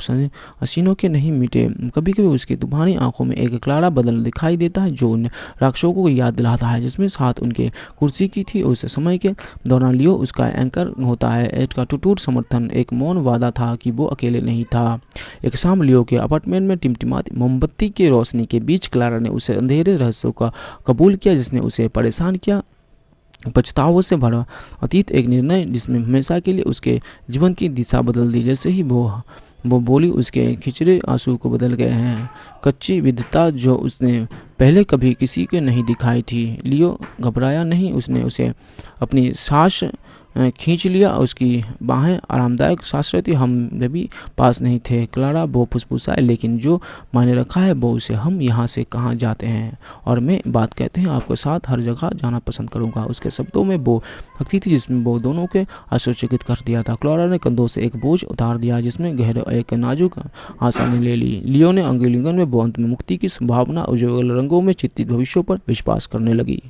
हसीनों के नहीं मिटे कभी कभी उसकी तुफानी आंखों में एक क्लारा बदल दिखाई देता है जो उन राक्षसों को याद दिलाता है जिसमें साथ उनके कुर्सी की थी उस समय के दौरान लियो उसका एंकर होता है एट का टूटूट समर्थन एक मौन वादा था कि वो अकेले नहीं था एक शाम लियो के अपार्टमेंट में टिमटिमाती मोमबत्ती की रोशनी के बीच क्लारा ने उसे अंधेरे रहस्यों का कबूल किया जिसने उसे परेशान किया पछतावों से भरा अतीत एक निर्णय जिसमें हमेशा के लिए उसके जीवन की दिशा बदल दी जैसे ही वो वो बोली उसके खिचड़े आंसू को बदल गए हैं कच्ची विधता जो उसने पहले कभी किसी के नहीं दिखाई थी लियो घबराया नहीं उसने उसे अपनी सांस खींच लिया उसकी बाहें आरामदायक सांस रहती हम भी पास नहीं थे क्लारा वो फुसफुसाए लेकिन जो मैंने रखा है वो उसे हम यहाँ से कहाँ जाते हैं और मैं बात कहते हैं आपके साथ हर जगह जाना पसंद करूँगा उसके शब्दों में वो हकती थी जिसमें वो दोनों के आश्चर्यचकित कर दिया था क्लारा ने कंधों से एक बोझ उतार दिया जिसमें गहरे एक नाजुक आसानी ले ली लियो ने अंगुलिंगन में बौंत में मुक्ति की संभावना उज्ज्वल रंगों में चित्तित भविष्यों पर विश्वास करने लगी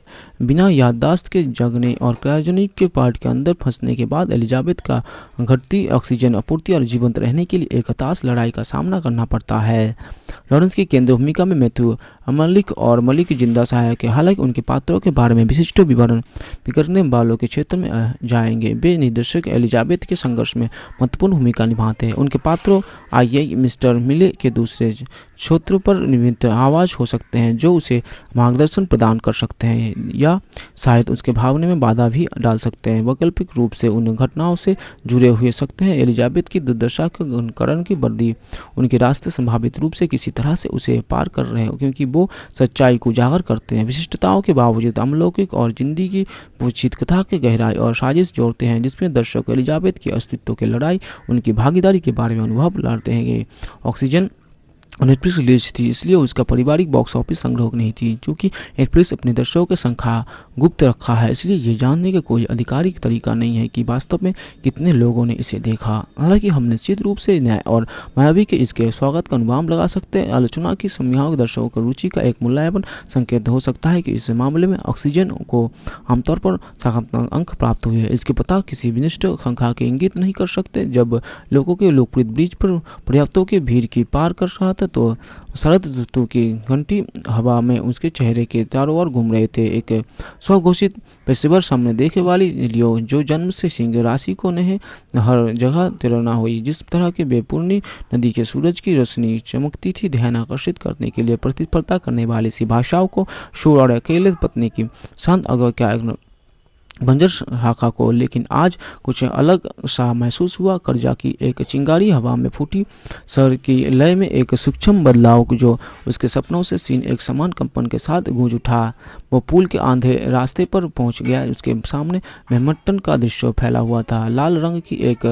बिना याददाश्त के जगने और क्रायोजेनिक के पार्ट के अंदर में फंसने के बाद एलिजाबेथ का घटती ऑक्सीजन आपूर्ति और जीवंत रहने के लिए एक हताश लड़ाई का सामना करना पड़ता है लॉरेंस की केंद्र भूमिका में मैथ्यू मलिक और मलिक जिंदा सहायक है हालांकि उनके पात्रों के बारे में विशिष्ट विवरण बिगड़ने वालों के क्षेत्र में जाएंगे वे निर्देशक एलिजाबेथ के संघर्ष में महत्वपूर्ण भूमिका निभाते हैं उनके पात्रों आई मिस्टर मिले के दूसरे क्षेत्रों पर निमित्त आवाज हो सकते हैं जो उसे मार्गदर्शन प्रदान कर सकते हैं या शायद उसके भावने में बाधा भी डाल सकते हैं वैकल्पिक रूप से उन घटनाओं से जुड़े हुए सकते हैं एलिजाबेथ की दुर्दशा के करण की वर्दी उनके रास्ते संभावित रूप से किसी तरह से उसे पार कर रहे हैं क्योंकि वो सच्चाई को उजागर करते हैं विशिष्टताओं के बावजूद अमलौकिक और जिंदगी की कथा के गहराई और साजिश जोड़ते हैं जिसमें दर्शक एलिजाबेथ के अस्तित्व की लड़ाई उनकी भागीदारी के बारे में अनुभव लड़ते हैं ऑक्सीजन नेटफ्लिक्स रिलीज थी इसलिए उसका पारिवारिक बॉक्स ऑफिस संग्रह नहीं थी क्योंकि नेटफ्लिक्स अपने दर्शकों की संख्या गुप्त रखा है इसलिए ये जानने का कोई आधिकारिक तरीका नहीं है कि वास्तव में कितने लोगों ने इसे देखा हालांकि हम निश्चित रूप से न्याय और मायावी के इसके स्वागत का अनुमान लगा सकते हैं आलोचना की संज्ञाओं दर्शकों की रुचि का एक मूल्यायन संकेत हो सकता है कि इस मामले में ऑक्सीजन को आमतौर पर सकारात्मक अंक प्राप्त हुए हैं इसके पता किसी विनिष्ट संख्या के इंगित नहीं कर सकते जब लोगों के लोकप्रिय ब्रिज पर पर्याप्तों की भीड़ की पार कर रहा था तो, तो शरद ऋतु की घंटी हवा में उसके चेहरे के चारों ओर घूम रहे थे एक स्वघोषित पेशेवर सामने देखे वाली लियो जो जन्म से सिंह राशि को नहीं हर जगह तिरना हुई जिस तरह के बेपूर्णी नदी के सूरज की रोशनी चमकती थी ध्यान आकर्षित करने के लिए प्रतिस्पर्धा करने वाली सी भाषाओं को शोर और अकेले पत्नी की शांत अगर क्या बंजर हाका को लेकिन आज कुछ अलग सा महसूस हुआ कर्जा की एक चिंगारी हवा में फूटी सर की लय में एक सूक्ष्म बदलाव जो उसके सपनों से सीन एक समान कंपन के साथ गूंज उठा वो पुल के आंधे रास्ते पर पहुंच गया उसके सामने मेहमटन का दृश्य फैला हुआ था लाल रंग की एक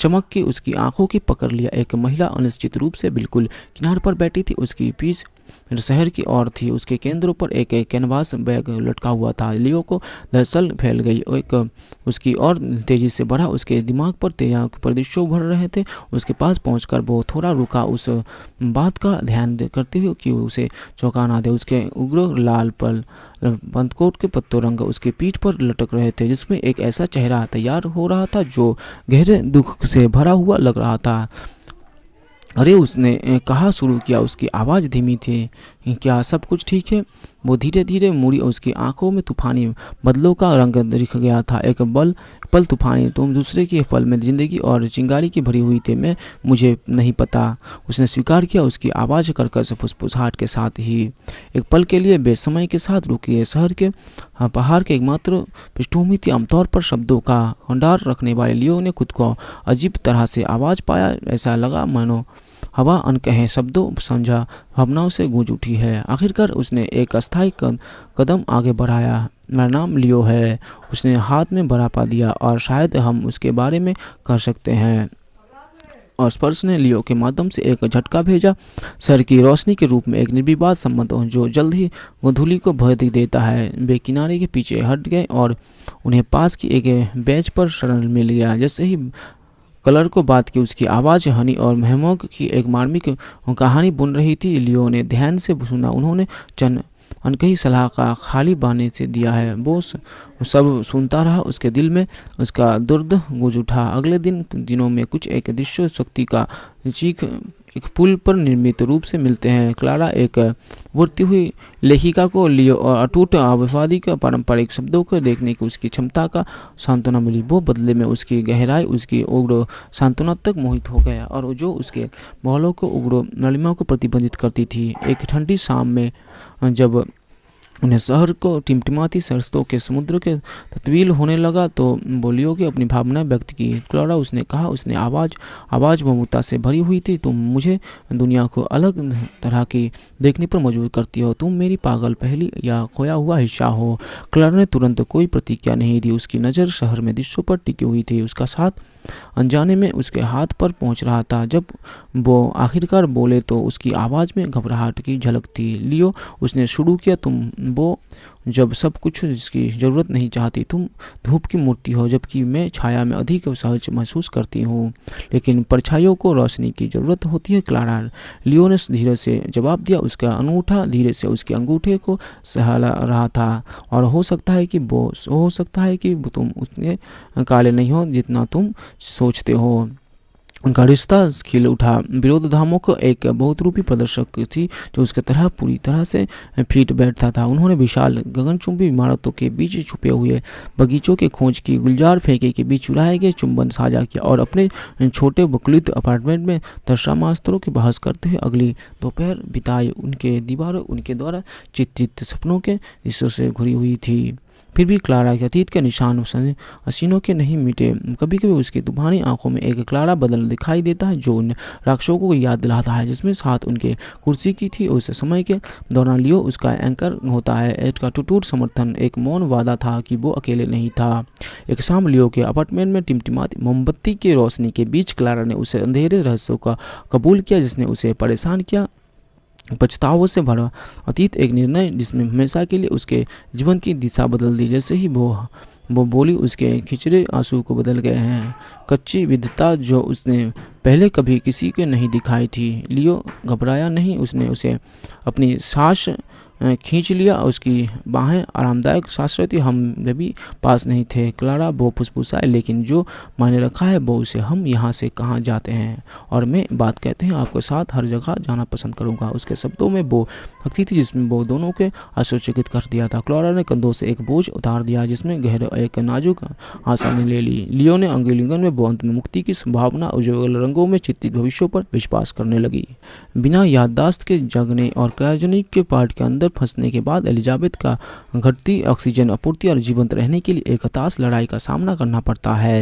चमक की उसकी आंखों की पकड़ लिया एक महिला अनिश्चित रूप से बिल्कुल किनार पर बैठी थी उसकी पीछ फिर शहर की ओर थी उसके केंद्र पर एक कैनवास बैग लटका हुआ था लियो को दरअसल फैल गई एक उसकी और तेजी से बढ़ा उसके दिमाग पर तेजा प्रदृश्य भर रहे थे उसके पास पहुंचकर वो थोड़ा रुका उस बात का ध्यान करते हुए कि उसे चौंका दे उसके उग्र लाल पल पंतकोट के पत्तों रंग उसके पीठ पर लटक रहे थे जिसमें एक ऐसा चेहरा तैयार हो रहा था जो गहरे दुख से भरा हुआ लग रहा था अरे उसने कहा शुरू किया उसकी आवाज़ धीमी थी क्या सब कुछ ठीक है वो धीरे धीरे मुड़ी और उसकी आंखों में तूफानी बदलों का रंग दिख गया था एक बल पल तूफानी तुम दूसरे के पल में जिंदगी और चिंगारी की भरी हुई थी मैं मुझे नहीं पता उसने स्वीकार किया उसकी आवाज़ करकस फुसफुसाहट के साथ ही एक पल के लिए बेसमय के साथ रुकी शहर के हाँ, पहाड़ के एकमात्र पृष्ठभूमि थी आमतौर पर शब्दों का भंडार रखने वाले लियो ने खुद को अजीब तरह से आवाज़ पाया ऐसा लगा मानो हवा अनकहे शब्दों समझा भावनाओं से गूंज उठी है आखिरकार उसने एक अस्थायी कदम आगे बढ़ाया मेरा नाम लियो है उसने हाथ में बरापा दिया और शायद हम उसके बारे में कर सकते हैं और स्पर्श ने लियो के माध्यम से एक झटका भेजा सर की रोशनी के रूप में एक निर्विवाद संबंध जो जल्द ही गोधूली को भय देता है वे किनारे के पीछे हट गए और उन्हें पास की एक बेंच पर शरण मिल गया जैसे ही कलर को बात की उसकी आवाज़ हनी और महमोग की एक मार्मिक कहानी बुन रही थी लियो ने ध्यान से सुना उन्होंने चन अनकही सलाह का खाली बाने से दिया है बोस सब सुनता रहा उसके दिल में उसका दुर्द गुज उठा अगले दिन दिनों में कुछ एक दृश्य शक्ति का चीख एक पुल पर निर्मित रूप से मिलते हैं क्लारा एक बढ़ती हुई लेखिका को लियो और अटूट आबादी के पारंपरिक शब्दों को देखने की उसकी क्षमता का सांत्वना मिली वो बदले में उसकी गहराई उसकी उग्र सांत्वना तक मोहित हो गया और जो उसके माहौलों को उग्र नलिमा को प्रतिबंधित करती थी एक ठंडी शाम में जब उन्हें शहर को टिमटिमाती सरसों के समुद्र के तत्वील होने लगा तो बोलियो की अपनी भावनाएं व्यक्त की क्लोरा उसने कहा उसने आवाज़ आवाज़ ममता से भरी हुई थी तुम मुझे दुनिया को अलग तरह की देखने पर मजबूर करती हो तुम मेरी पागल पहली या खोया हुआ हिस्सा हो क्लोरा ने तुरंत कोई प्रतिक्रिया नहीं दी उसकी नज़र शहर में दृश्यों पर टिकी हुई थी उसका साथ अनजाने में उसके हाथ पर पहुंच रहा था जब वो आखिरकार बोले तो उसकी आवाज़ में घबराहट की झलक थी लियो उसने शुरू किया तुम वो जब सब कुछ जिसकी ज़रूरत नहीं चाहती तुम धूप की मूर्ति हो जबकि मैं छाया में अधिक सहज महसूस करती हूँ लेकिन परछाइयों को रोशनी की ज़रूरत होती है क्लारा लियोनस धीरे से जवाब दिया उसका अंगूठा धीरे से उसके अंगूठे को सहला रहा था और हो सकता है कि वो हो सकता है कि तुम उतने काले नहीं हो जितना तुम सोचते हो उनका रिश्ता खिल उठा विरोध धामों को एक बहुत रूपी प्रदर्शक थी जो उसके तरह पूरी तरह से फिट बैठता था उन्होंने विशाल गगनचुंबी इमारतों के बीच छुपे हुए बगीचों के खोज की गुलजार फेंके के बीच चुराए गए चुंबन साझा किया और अपने छोटे बकलित अपार्टमेंट में दर्शामास्त्रों के बहस करते हुए अगली दोपहर बिताई उनके दीवारों उनके द्वारा चित्रित सपनों के हिस्सों से घुरी हुई थी फिर भी क्लारा के अतीत के निशान हसीनों के नहीं मिटे कभी कभी उसकी दुभानी आंखों में एक क्लारा बदल दिखाई देता है जो उन राक्षसों को याद दिलाता है जिसमें साथ उनके कुर्सी की थी उस समय के दौरान लियो उसका एंकर होता है एट का टुटूट समर्थन एक मौन वादा था कि वो अकेले नहीं था एक शाम लियो के अपार्टमेंट में टिमटिमाती मोमबत्ती की रोशनी के बीच क्लारा ने उसे अंधेरे रहस्यों का कबूल किया जिसने उसे परेशान किया पछतावों से भरा अतीत एक निर्णय जिसमें हमेशा के लिए उसके जीवन की दिशा बदल दी जैसे ही वो वो बोली उसके खिचड़े आंसू को बदल गए हैं कच्ची विधता जो उसने पहले कभी किसी के नहीं दिखाई थी लियो घबराया नहीं उसने उसे अपनी सांस खींच लिया उसकी बाहें आरामदायक सांस रही हम भी पास नहीं थे क्लारा वो फुसफुसाए लेकिन जो मैंने रखा है वो उसे हम यहाँ से कहाँ जाते हैं और मैं बात कहते हैं आपके साथ हर जगह जाना पसंद करूँगा उसके शब्दों में वो भक्ति थी जिसमें वो दोनों के आश्चर्यचकित कर दिया था क्लारा ने कंधों से एक बोझ उतार दिया जिसमें गहरे एक नाजुक आसानी ले ली लियो ने अंगुलिंगन में बौंत में मुक्ति की संभावना उज्ज्वल रंगों में चित्तित भविष्यों पर विश्वास करने लगी बिना याददाश्त के जगने और क्रायोजनिक के पार्ट के अंदर अंदर फंसने के बाद एलिजाबेथ का घटती ऑक्सीजन आपूर्ति और जीवंत रहने के लिए एक हताश लड़ाई का सामना करना पड़ता है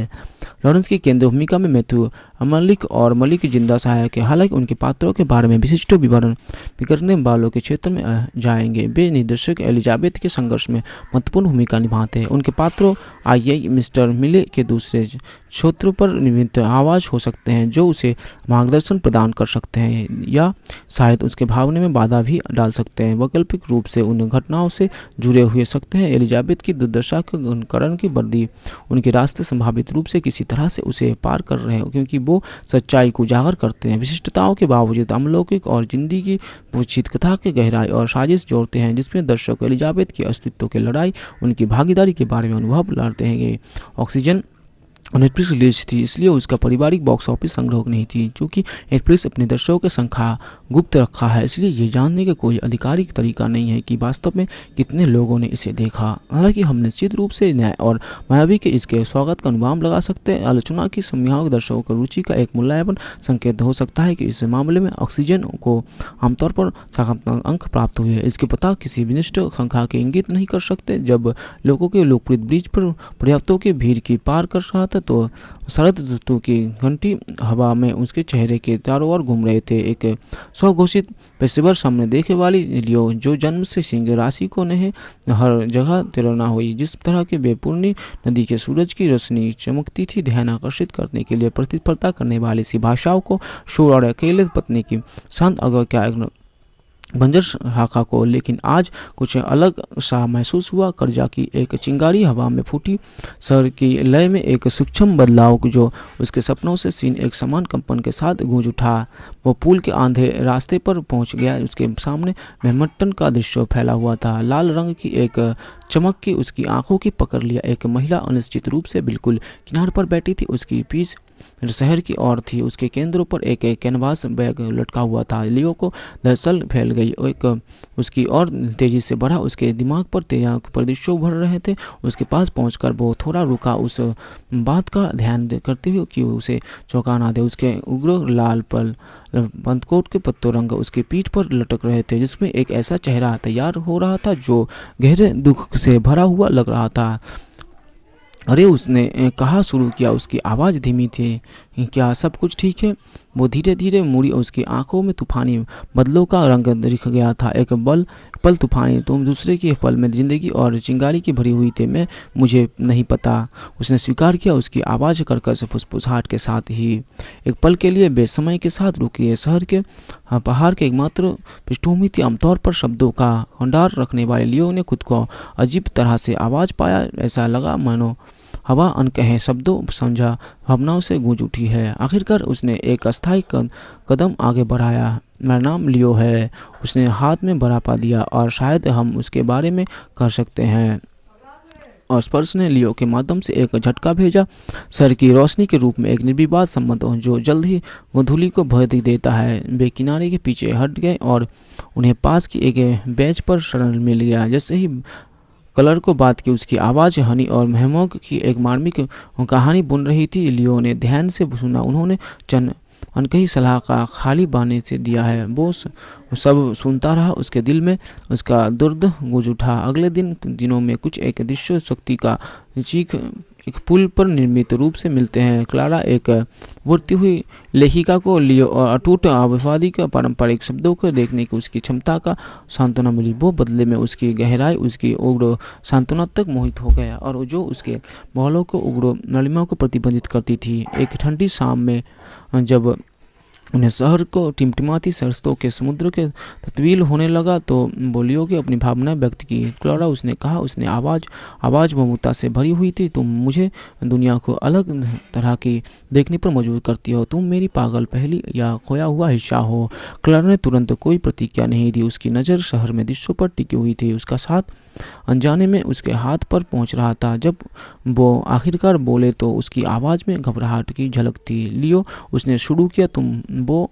लॉरेंस की केंद्र भूमिका में मैथ्यू मलिक और मलिक जिंदा सहायक है हालांकि उनके पात्रों के बारे में विशिष्ट विवरण बिगड़ने वालों के क्षेत्र में जाएंगे वे निर्देशक एलिजाबेथ के संघर्ष में महत्वपूर्ण भूमिका निभाते हैं उनके पात्रों आई मिस्टर मिले के दूसरे क्षेत्रों पर निमित्त आवाज हो सकते हैं जो उसे मार्गदर्शन प्रदान कर सकते हैं या शायद उसके भावने में बाधा भी डाल सकते हैं वैकल्पिक रूप से उन घटनाओं से जुड़े हुए सकते हैं एलिजाबेथ की दुर्दशा के करण की वर्दी उनके रास्ते संभावित रूप से किसी तरह से उसे पार कर रहे हैं क्योंकि वो सच्चाई को उजागर करते हैं विशिष्टताओं के बावजूद अमलौकिक और जिंदगी की पूछित कथा के गहराई और साजिश जोड़ते हैं जिसमें दर्शक एलिजाबेथ के अस्तित्व की लड़ाई उनकी भागीदारी के बारे में अनुभव लाते हैं ऑक्सीजन नेटफ्लिक्स रिलीज थी इसलिए उसका पारिवारिक बॉक्स ऑफिस संग्रह नहीं थी चूँकि नेटफ्लिक्स अपने दर्शकों की संख्या गुप्त रखा है इसलिए ये जानने का कोई आधिकारिक तरीका नहीं है कि वास्तव में कितने लोगों ने इसे देखा हालांकि हम निश्चित रूप से न्याय और मायावी के इसके स्वागत का अनुमान लगा सकते हैं आलोचना की समयावक दर्शकों की रुचि का एक मूल्यायन संकेत हो सकता है कि इस मामले में ऑक्सीजन को आमतौर पर सकारात्मक अंक प्राप्त हुए हैं इसके पता किसी विनिष्ट संख्या के इंगित नहीं कर सकते जब लोगों के लोकप्रिय ब्रिज पर पर्याप्तों की भीड़ की पार कर रहा था तो शरद ऋतु की घंटी हवा में उसके चेहरे के चारों ओर घूम रहे थे एक स्वघोषित पेशेवर सामने देखे वाली लियो जो जन्म से सिंह राशि को नहीं हर जगह तिरना हुई जिस तरह की बेपूर्णी नदी के सूरज की रोशनी चमकती थी ध्यान आकर्षित करने के लिए प्रतिस्पर्धा करने वाली सी भाषाओं को शोर और अकेले पत्नी की शांत अगर क्या बंजर शाखा को लेकिन आज कुछ अलग सा महसूस हुआ कर्जा की एक चिंगारी हवा में फूटी सर की लय में एक सूक्ष्म बदलाव जो उसके सपनों से सीन एक समान कंपन के साथ गूंज उठा वो पुल के आंधे रास्ते पर पहुंच गया उसके सामने मेहमटन का दृश्य फैला हुआ था लाल रंग की एक चमक की उसकी आंखों की पकड़ लिया एक महिला अनिश्चित रूप से बिल्कुल किनार पर बैठी थी उसकी पीछ शहर की ओर थी उसके केंद्र पर एक कैनवास बैग लटका हुआ था लियो को दरअसल फैल गई एक उसकी और तेजी से बढ़ा उसके दिमाग पर तेजाक प्रदृश्य भर रहे थे उसके पास पहुंचकर वो थोड़ा रुका उस बात का ध्यान करते हुए कि उसे चौंका ना दे उसके उग्र लाल पल पंतकोट के पत्तों रंग उसके पीठ पर लटक रहे थे जिसमें एक ऐसा चेहरा तैयार हो रहा था जो गहरे दुख से भरा हुआ लग रहा था अरे उसने कहा शुरू किया उसकी आवाज़ धीमी थी क्या सब कुछ ठीक है वो धीरे धीरे मुड़ी और उसकी आंखों में तूफानी बदलों का रंग दिख गया था एक बल पल तूफानी तुम दूसरे के पल में जिंदगी और चिंगारी की भरी हुई थी मैं मुझे नहीं पता उसने स्वीकार किया उसकी आवाज़ करकस फुसफुसाहट के साथ ही एक पल के लिए बेसमय के साथ रुकी शहर के हाँ, पहाड़ के एकमात्र पृष्ठभूमि थी आमतौर पर शब्दों का भंडार रखने वाले लियो ने खुद को अजीब तरह से आवाज़ पाया ऐसा लगा मानो हवा अनकहे शब्दों समझा भावनाओं से गूंज उठी है आखिरकार उसने एक अस्थायी कदम आगे बढ़ाया मेरा नाम लियो है उसने हाथ में बरापा दिया और शायद हम उसके बारे में कर सकते हैं और स्पर्श ने लियो के माध्यम से एक झटका भेजा सर की रोशनी के रूप में एक निर्विवाद संबंध जो जल्द ही गोधूली को भर देता है वे किनारे के पीछे हट गए और उन्हें पास की एक बेंच पर शरण मिल गया जैसे ही कलर को बात की उसकी आवाज़ हनी और महमोग की एक मार्मिक कहानी बुन रही थी लियो ने ध्यान से सुना उन्होंने चंद अनकही सलाह का खाली बाने से दिया है बोस सब सुनता रहा उसके दिल में उसका दुर्द गुज उठा अगले दिन दिनों में कुछ एक दृश्य शक्ति का चीख एक पुल पर निर्मित रूप से मिलते हैं क्लारा एक बढ़ती हुई लेखिका को लियो और अटूट आबादी के पारंपरिक शब्दों को देखने की उसकी क्षमता का सांत्वना मिली वो बदले में उसकी गहराई उसकी उग्र सांत्वना तक मोहित हो गया और जो उसके बहलों को उग्र नलिमा को प्रतिबंधित करती थी एक ठंडी शाम में जब उन्हें शहर को टिमटिमाती सरसों के समुद्र के तत्वील होने लगा तो बोलियो की अपनी भावना व्यक्त की क्लोरा उसने कहा उसने आवाज़ आवाज़ ममता से भरी हुई थी तुम मुझे दुनिया को अलग तरह की देखने पर मजबूर करती हो तुम मेरी पागल पहली या खोया हुआ हिस्सा हो क्लोरा ने तुरंत कोई प्रतिक्रिया नहीं दी उसकी नज़र शहर में दृश्यों पर टिकी हुई थी उसका साथ अनजाने में उसके हाथ पर पहुंच रहा था जब वो आखिरकार बोले तो उसकी आवाज़ में घबराहट की झलक थी लियो उसने शुरू किया तुम वो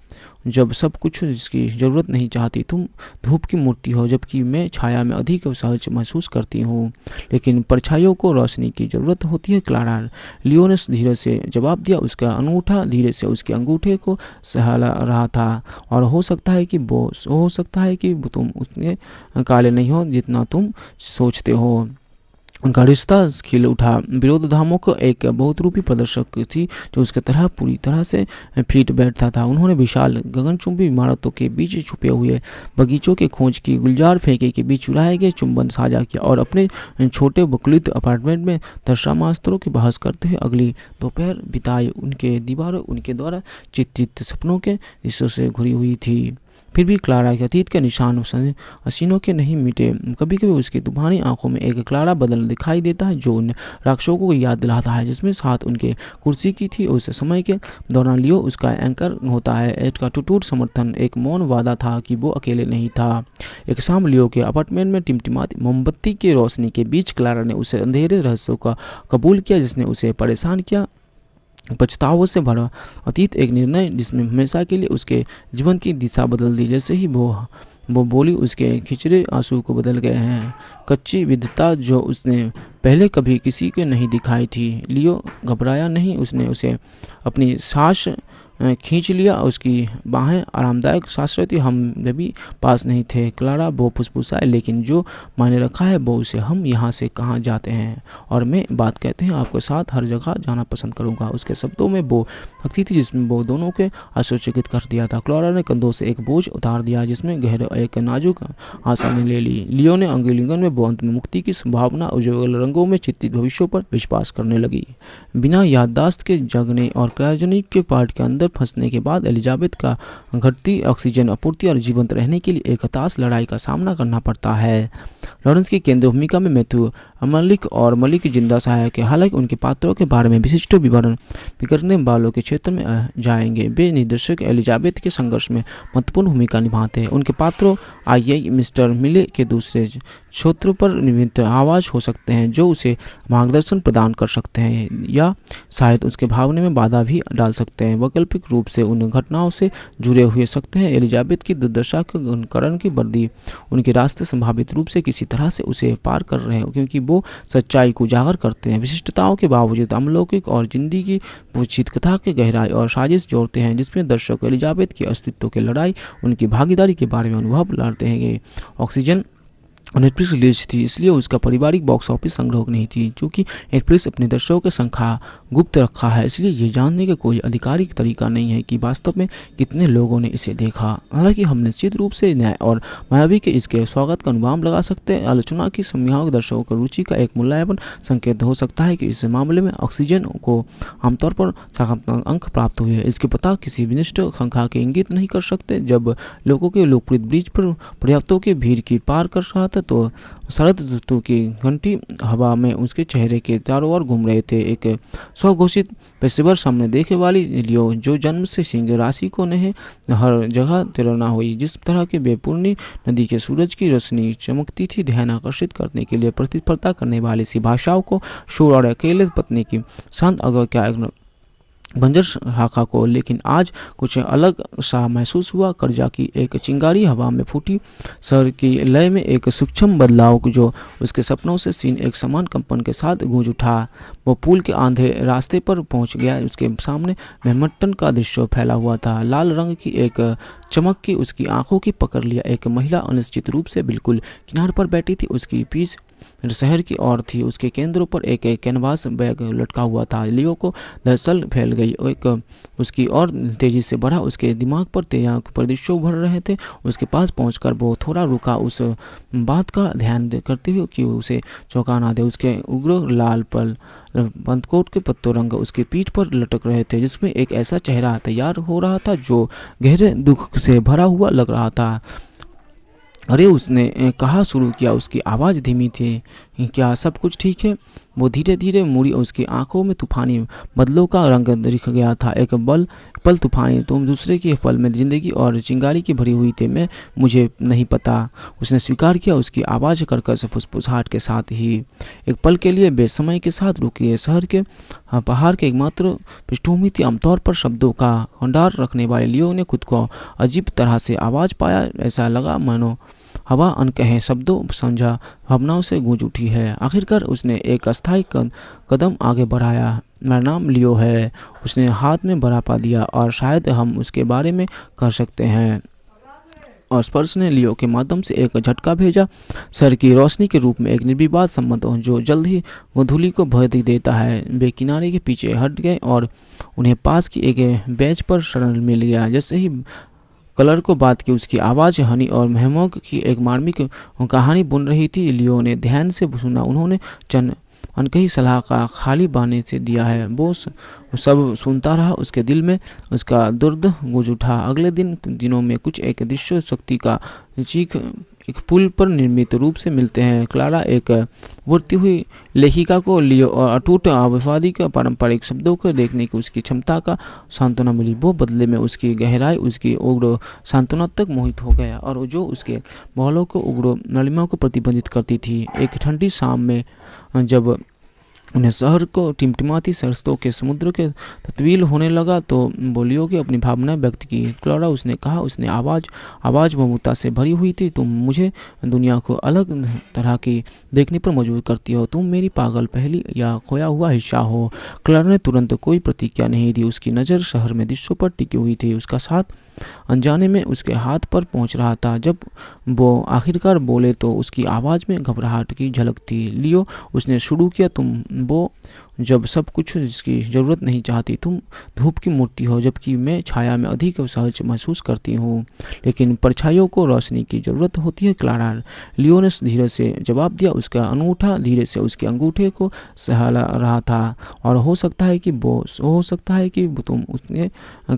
जब सब कुछ जिसकी ज़रूरत नहीं चाहती तुम धूप की मूर्ति हो जबकि मैं छाया में अधिक सहज महसूस करती हूँ लेकिन परछाइयों को रोशनी की ज़रूरत होती है क्लारा लियोनस धीरे से जवाब दिया उसका अंगूठा धीरे से उसके अंगूठे को सहला रहा था और हो सकता है कि वो हो सकता है कि तुम उतने काले नहीं हो जितना तुम सोचते हो उनका खिल उठा विरोध धामों एक बहुत रूपी प्रदर्शक थी जो उसके तरह पूरी तरह से फिट बैठता था उन्होंने विशाल गगनचुंबी इमारतों के बीच छुपे हुए बगीचों के खोज की गुलजार फेंके के बीच चुराए गए चुंबन साझा किया और अपने छोटे बकलित अपार्टमेंट में दर्शामास्त्रों की बहस करते हुए अगली दोपहर बिताए उनके दीवारों उनके द्वारा चित्रित सपनों के हिस्सों से घुरी हुई थी फिर भी क्लारा के अतीत के निशान हसीनों के नहीं मिटे कभी कभी उसकी तूफानी आंखों में एक क्लारा बदल दिखाई देता है जो उन राक्षसों को याद दिलाता है जिसमें साथ उनके कुर्सी की थी उस समय के दौरान लियो उसका एंकर होता है एट का टूटूट समर्थन एक मौन वादा था कि वो अकेले नहीं था एक शाम लियो के अपार्टमेंट में टिमटिमाती मोमबत्ती की रोशनी के बीच क्लारा ने उसे अंधेरे रहस्यों का कबूल किया जिसने उसे परेशान किया पछतावों से भरा अतीत एक निर्णय जिसमें हमेशा के लिए उसके जीवन की दिशा बदल दी जैसे ही वो वो बोली उसके खिचड़े आंसू को बदल गए हैं कच्ची विधता जो उसने पहले कभी किसी के नहीं दिखाई थी लियो घबराया नहीं उसने उसे अपनी सांस खींच लिया उसकी बाहें आरामदायक सांस रहती हम भी पास नहीं थे क्लारा वो फुसफुसाए लेकिन जो मायने रखा है वो उसे हम यहाँ से कहाँ जाते हैं और मैं बात कहते हैं आपके साथ हर जगह जाना पसंद करूँगा उसके शब्दों में वो हकती थी जिसमें वो दोनों के आश्चर्यचकित कर दिया था क्लारा ने कंधों से एक बोझ उतार दिया जिसमें गहरे एक नाजुक आसानी ले ली लियो ने अंगलिंगन में बौंत मुक्ति की संभावना उज्ज्वल रंगों में चित्तित भविष्यों पर विश्वास करने लगी बिना याददाश्त के जगने और क्रायोजनिक के पार्ट के अंदर फंसने के बाद एलिजाबेथ का घटती ऑक्सीजन आपूर्ति और जीवंत रहने के लिए एक हताश लड़ाई का सामना करना पड़ता है लॉरेंस की केंद्र भूमिका में मैथ्यू मलिक और मलिक जिंदा सहायक है हालांकि उनके पात्रों के बारे में विशिष्ट विवरण बिगड़ने वालों के क्षेत्र में जाएंगे वे निर्देशक एलिजाबेथ के संघर्ष में महत्वपूर्ण भूमिका निभाते हैं उनके पात्रों आइए मिस्टर मिले के दूसरे क्षेत्रों पर निमित्त आवाज हो सकते हैं जो उसे मार्गदर्शन प्रदान कर सकते हैं या शायद उसके भावने में बाधा भी डाल सकते हैं वैकल्पिक मानसिक रूप से उन घटनाओं से जुड़े हुए सकते हैं एलिजाबेथ की दुर्दशा के अनुकरण की वर्दी उनके रास्ते संभावित रूप से किसी तरह से उसे पार कर रहे हैं क्योंकि वो सच्चाई को उजागर करते हैं विशिष्टताओं के बावजूद अमलौकिक और जिंदगी की कथा के गहराई और साजिश जोड़ते हैं जिसमें दर्शक एलिजाबेथ के अस्तित्व की लड़ाई उनकी भागीदारी के बारे में अनुभव लड़ते हैं ऑक्सीजन नेटफ्लिक्स रिलीज थी इसलिए उसका पारिवारिक बॉक्स ऑफिस संग्रह नहीं थी क्योंकि नेटफ्लिक्स अपने दर्शकों की संख्या गुप्त रखा है इसलिए ये जानने का कोई आधिकारिक तरीका नहीं है कि वास्तव में कितने लोगों ने इसे देखा हालांकि हम निश्चित रूप से न्याय और मायावी के इसके स्वागत का अनुमान लगा सकते हैं आलोचना की संज्ञाओं दर्शकों की रुचि का एक मूल्यायन संकेत हो सकता है कि इस मामले में ऑक्सीजन को आमतौर पर सकारात्मक अंक प्राप्त हुए हैं इसके पता किसी विनिष्ट संख्या के इंगित नहीं कर सकते जब लोगों के लोकप्रिय ब्रिज पर पर्याप्तों की भीड़ की पार कर रहा शरत तो शरत तो की घंटी हवा में उसके चेहरे के चारों ओर घूम रहे थे एक स्वघोषित पेशेवर सामने देखे वाली लियो जो जन्म से सिंह राशि को नहीं हर जगह तैरना हुई जिस तरह के बेपूर्णी नदी के सूरज की रोशनी चमकती थी ध्यान आकर्षित करने के लिए प्रतिस्पर्धा करने वाली सी भाषाओं को शोर और अकेले पत्नी की शांत अगर क्या बंजर शाखा को लेकिन आज कुछ अलग सा महसूस हुआ कर्जा की एक चिंगारी हवा में फूटी सर की लय में एक सूक्ष्म बदलाव जो उसके सपनों से सीन एक समान कंपन के साथ गूंज उठा वो पुल के आंधे रास्ते पर पहुंच गया उसके सामने मेहमटन का दृश्य फैला हुआ था लाल रंग की एक चमक की उसकी आंखों की पकड़ लिया एक महिला अनिश्चित रूप से बिल्कुल किनार पर बैठी थी उसकी पीछ फिर शहर की ओर थी उसके केंद्र पर एक, एक कैनवास बैग लटका हुआ था लियो को दरअसल फैल गई एक उसकी और तेजी से बढ़ा उसके दिमाग पर परिदृश्य भर रहे थे उसके पास पहुंचकर वो थोड़ा रुका उस बात का ध्यान करते हुए कि उसे चौका ना दे उसके उग्र लाल पल पंतकोट के पत्तों रंग उसके पीठ पर लटक रहे थे जिसमें एक ऐसा चेहरा तैयार हो रहा था जो गहरे दुख से भरा हुआ लग रहा था अरे उसने कहा शुरू किया उसकी आवाज़ धीमी थी क्या सब कुछ ठीक है वो धीरे धीरे मुड़ी और उसकी आंखों में तूफानी बदलों का रंग दिख गया था एक बल पल तूफानी तुम दूसरे के पल में जिंदगी और चिंगारी की भरी हुई थे मैं मुझे नहीं पता उसने स्वीकार किया उसकी आवाज़ करकस फुसफुसाहट के साथ ही एक पल के लिए बेसमय के साथ रुकी शहर के हाँ, पहाड़ के एकमात्र पृष्ठभूमि थी आमतौर पर शब्दों का भंडार रखने वाले लियो ने खुद को अजीब तरह से आवाज़ पाया ऐसा लगा मानो हवा अनकहे शब्दों समझा भावनाओं से गूंज उठी है आखिरकार उसने एक अस्थायी कदम आगे बढ़ाया मेरा नाम लियो है उसने हाथ में बरापा दिया और शायद हम उसके बारे में कर सकते हैं और स्पर्श ने लियो के माध्यम से एक झटका भेजा सर की रोशनी के रूप में एक निर्विवाद संबंध जो जल्द ही गोधूली को भय देता है वे किनारे के पीछे हट गए और उन्हें पास की एक बेंच पर शरण मिल गया जैसे ही कलर को बात की उसकी आवाज़ हनी और महमोक की एक मार्मिक कहानी बुन रही थी लियो ने ध्यान से सुना उन्होंने चन अनकही सलाह का खाली बाने से दिया है वो सब सुनता रहा उसके दिल में उसका दुर्द गुज उठा अगले दिन दिनों में कुछ एक दृश्य शक्ति का चीख एक पुल पर निर्मित रूप से मिलते हैं क्लारा एक बढ़ती हुई लेखिका को लियो और अटूट आवादी के पारंपरिक शब्दों को देखने की उसकी क्षमता का सांत्वना मिली वो बदले में उसकी गहराई उसकी उग्र सांत्वना तक मोहित हो गया और जो उसके बहलों को उग्र नलिमा को प्रतिबंधित करती थी एक ठंडी शाम में जब उन्हें शहर को टिमटिमाती सरसों के समुद्र के तत्वील होने लगा तो बोलियो की अपनी भावनाएं व्यक्त की क्लोरा उसने कहा उसने आवाज़ आवाज़ ममता से भरी हुई थी तुम मुझे दुनिया को अलग तरह की देखने पर मजबूर करती हो तुम मेरी पागल पहली या खोया हुआ हिस्सा हो क्लोरा ने तुरंत कोई प्रतिक्रिया नहीं दी उसकी नज़र शहर में दृश्यों पर टिकी हुई थी उसका साथ अनजाने में उसके हाथ पर पहुंच रहा था जब वो आखिरकार बोले तो उसकी आवाज़ में घबराहट की झलक थी लियो उसने शुरू किया तुम वो जब सब कुछ जिसकी ज़रूरत नहीं चाहती तुम धूप की मूर्ति हो जबकि मैं छाया में अधिक सहज महसूस करती हूँ लेकिन परछाइयों को रोशनी की ज़रूरत होती है क्लारा लियोनस धीरे से जवाब दिया उसका अंगूठा धीरे से उसके अंगूठे को सहला रहा था और हो सकता है कि वो हो सकता है कि तुम उतने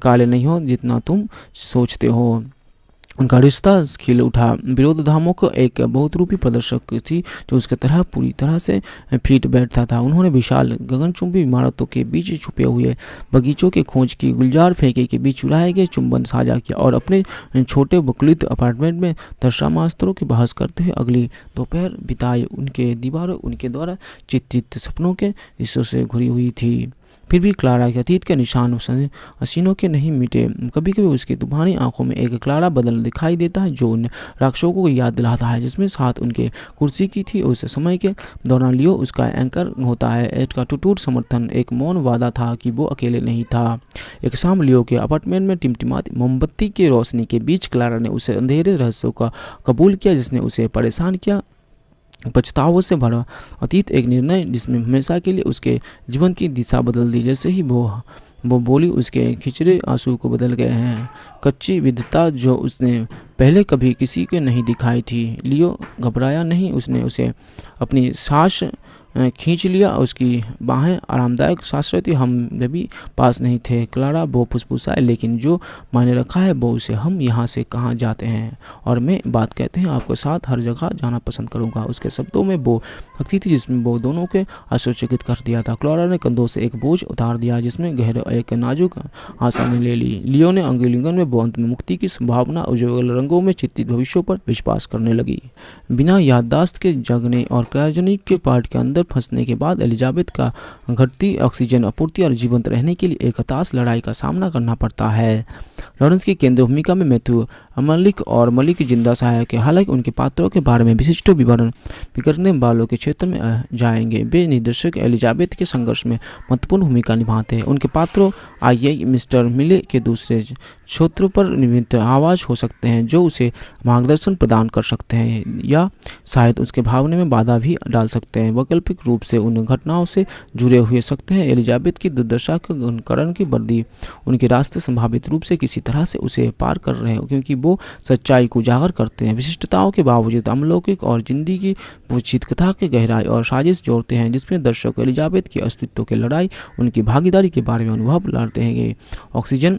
काले नहीं हो जितना तुम सोचते हो उनका रिश्ता खिल उठा विरोध धामों एक बहुत रूपी प्रदर्शक थी जो उसके तरह पूरी तरह से फिट बैठता था उन्होंने विशाल गगनचुंबी इमारतों के बीच छुपे हुए बगीचों के खोज की गुलजार फेंके के बीच चुराए गए चुंबन साझा किया और अपने छोटे बकलित अपार्टमेंट में दर्शामास्तरों की बहस करते हुए अगली दोपहर बिताए उनके दीवारों उनके द्वारा चित्रित सपनों के हिस्सों से घुरी हुई थी फिर भी क्लारा के अतीत के निशान हसीनों के नहीं मिटे कभी कभी उसकी तुफानी आंखों में एक क्लारा बदल दिखाई देता है जो उन राक्षसों को याद दिलाता है जिसमें साथ उनके कुर्सी की थी उस समय के दौरान लियो उसका एंकर होता है एट का टूटूट समर्थन एक मौन वादा था कि वो अकेले नहीं था एक शाम लियो के अपार्टमेंट में टिमटिमाती मोमबत्ती की रोशनी के बीच क्लारा ने उसे अंधेरे रहस्यों का कबूल किया जिसने उसे परेशान किया पछतावों से भरा अतीत एक निर्णय जिसमें हमेशा के लिए उसके जीवन की दिशा बदल दी जैसे ही वो वो बोली उसके खिचड़े आंसू को बदल गए हैं कच्ची विधता जो उसने पहले कभी किसी के नहीं दिखाई थी लियो घबराया नहीं उसने उसे अपनी सांस खींच लिया उसकी बाहें आरामदायक साँस रहती हम भी पास नहीं थे क्लारा वो फुसफुसाए लेकिन जो मैंने रखा है वो उसे हम यहाँ से कहाँ जाते हैं और मैं बात कहते हैं आपके साथ हर जगह जाना पसंद करूँगा उसके शब्दों में वो हकती थी जिसमें वो दोनों के आश्चर्यचकित कर दिया था क्लारा ने कंधों से एक बोझ उतार दिया जिसमें गहरे एक नाजुक आसानी ले ली लियो ने अंगुलिंगन में बौंत में मुक्ति की संभावना उज्ज्वल रंगों में चित्तित भविष्यों पर विश्वास करने लगी बिना याददाश्त के जगने और क्रायोजनिक के पार्ट के अंदर में फंसने के बाद एलिजाबेथ का घटती ऑक्सीजन आपूर्ति और जीवंत रहने के लिए एक हताश लड़ाई का सामना करना पड़ता है लॉरेंस की केंद्र भूमिका में मैथ्यू मलिक और मलिक जिंदा सहायक है हालांकि उनके पात्रों के बारे में विशिष्ट विवरण बिगड़ने वालों के क्षेत्र में जाएंगे वे निर्देशक एलिजाबेथ के संघर्ष में महत्वपूर्ण भूमिका निभाते हैं उनके पात्रों आई मिस्टर मिले के दूसरे क्षेत्रों पर निमित्त आवाज हो सकते हैं जो उसे मार्गदर्शन प्रदान कर सकते हैं या शायद उसके भावने में बाधा भी डाल सकते हैं वैकल्पिक रूप से उन घटनाओं से जुड़े हुए सकते हैं एलिजाबेथ की दुर्दशा के करण की वर्दी उनके रास्ते संभावित रूप से किसी तरह से उसे पार कर रहे हैं क्योंकि वो सच्चाई को उजागर करते हैं विशिष्टताओं के बावजूद अमलौकिक और जिंदगी की कथा के गहराई और साजिश जोड़ते हैं जिसमें दर्शक एलिजाबेथ के अस्तित्व की लड़ाई उनकी भागीदारी के बारे में अनुभव लड़ते हैं ऑक्सीजन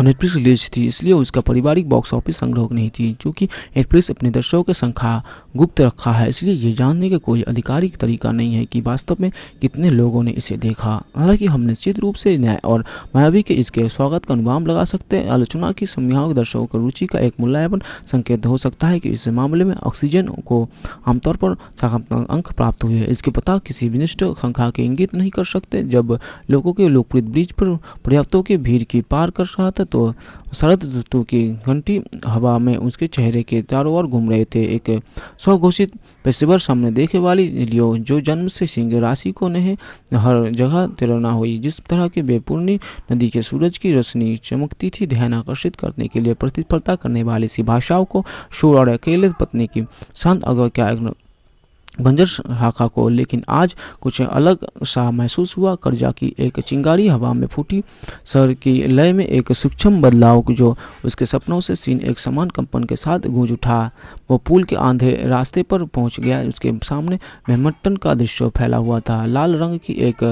नेटफ्लिक्स रिलीज थी इसलिए उसका पारिवारिक बॉक्स ऑफिस संग्रह नहीं थी क्योंकि नेटफ्लिक्स अपने दर्शकों की संख्या गुप्त रखा है इसलिए ये जानने का कोई आधिकारिक तरीका नहीं है कि वास्तव में कितने लोगों ने इसे देखा हालांकि हम निश्चित रूप से न्याय और मायावी के इसके स्वागत का अनुमान लगा सकते हैं आलोचना की संज्ञाओं दर्शकों की रुचि का एक मूल्यायन संकेत हो सकता है कि इस मामले में ऑक्सीजन को आमतौर पर सकारात्मक अंक प्राप्त हुए हैं इसके पता किसी विनिष्ट संख्या के इंगित नहीं कर सकते जब लोगों के लोकप्रिय ब्रिज पर पर्याप्तों की भीड़ की पार कर रहा था तत्व तो शरद ऋतु की घंटी हवा में उसके चेहरे के चारों ओर घूम रहे थे एक स्वघोषित पेशेवर सामने देखे वाली लियो जो जन्म से सिंह राशि को नहीं हर जगह तिरना हुई जिस तरह के बेपूर्णी नदी के सूरज की रोशनी चमकती थी ध्यान आकर्षित करने के लिए प्रतिस्पर्धा करने वाली सी भाषाओं को शोर और अकेले पत्नी की शांत अगर क्या बंजर शाखा को लेकिन आज कुछ अलग सा महसूस हुआ कर्जा की एक चिंगारी हवा में फूटी सर की लय में एक सूक्ष्म बदलाव जो उसके सपनों से सीन एक समान कंपन के साथ गूंज उठा वो पुल के आंधे रास्ते पर पहुंच गया उसके सामने मेहमटन का दृश्य फैला हुआ था लाल रंग की एक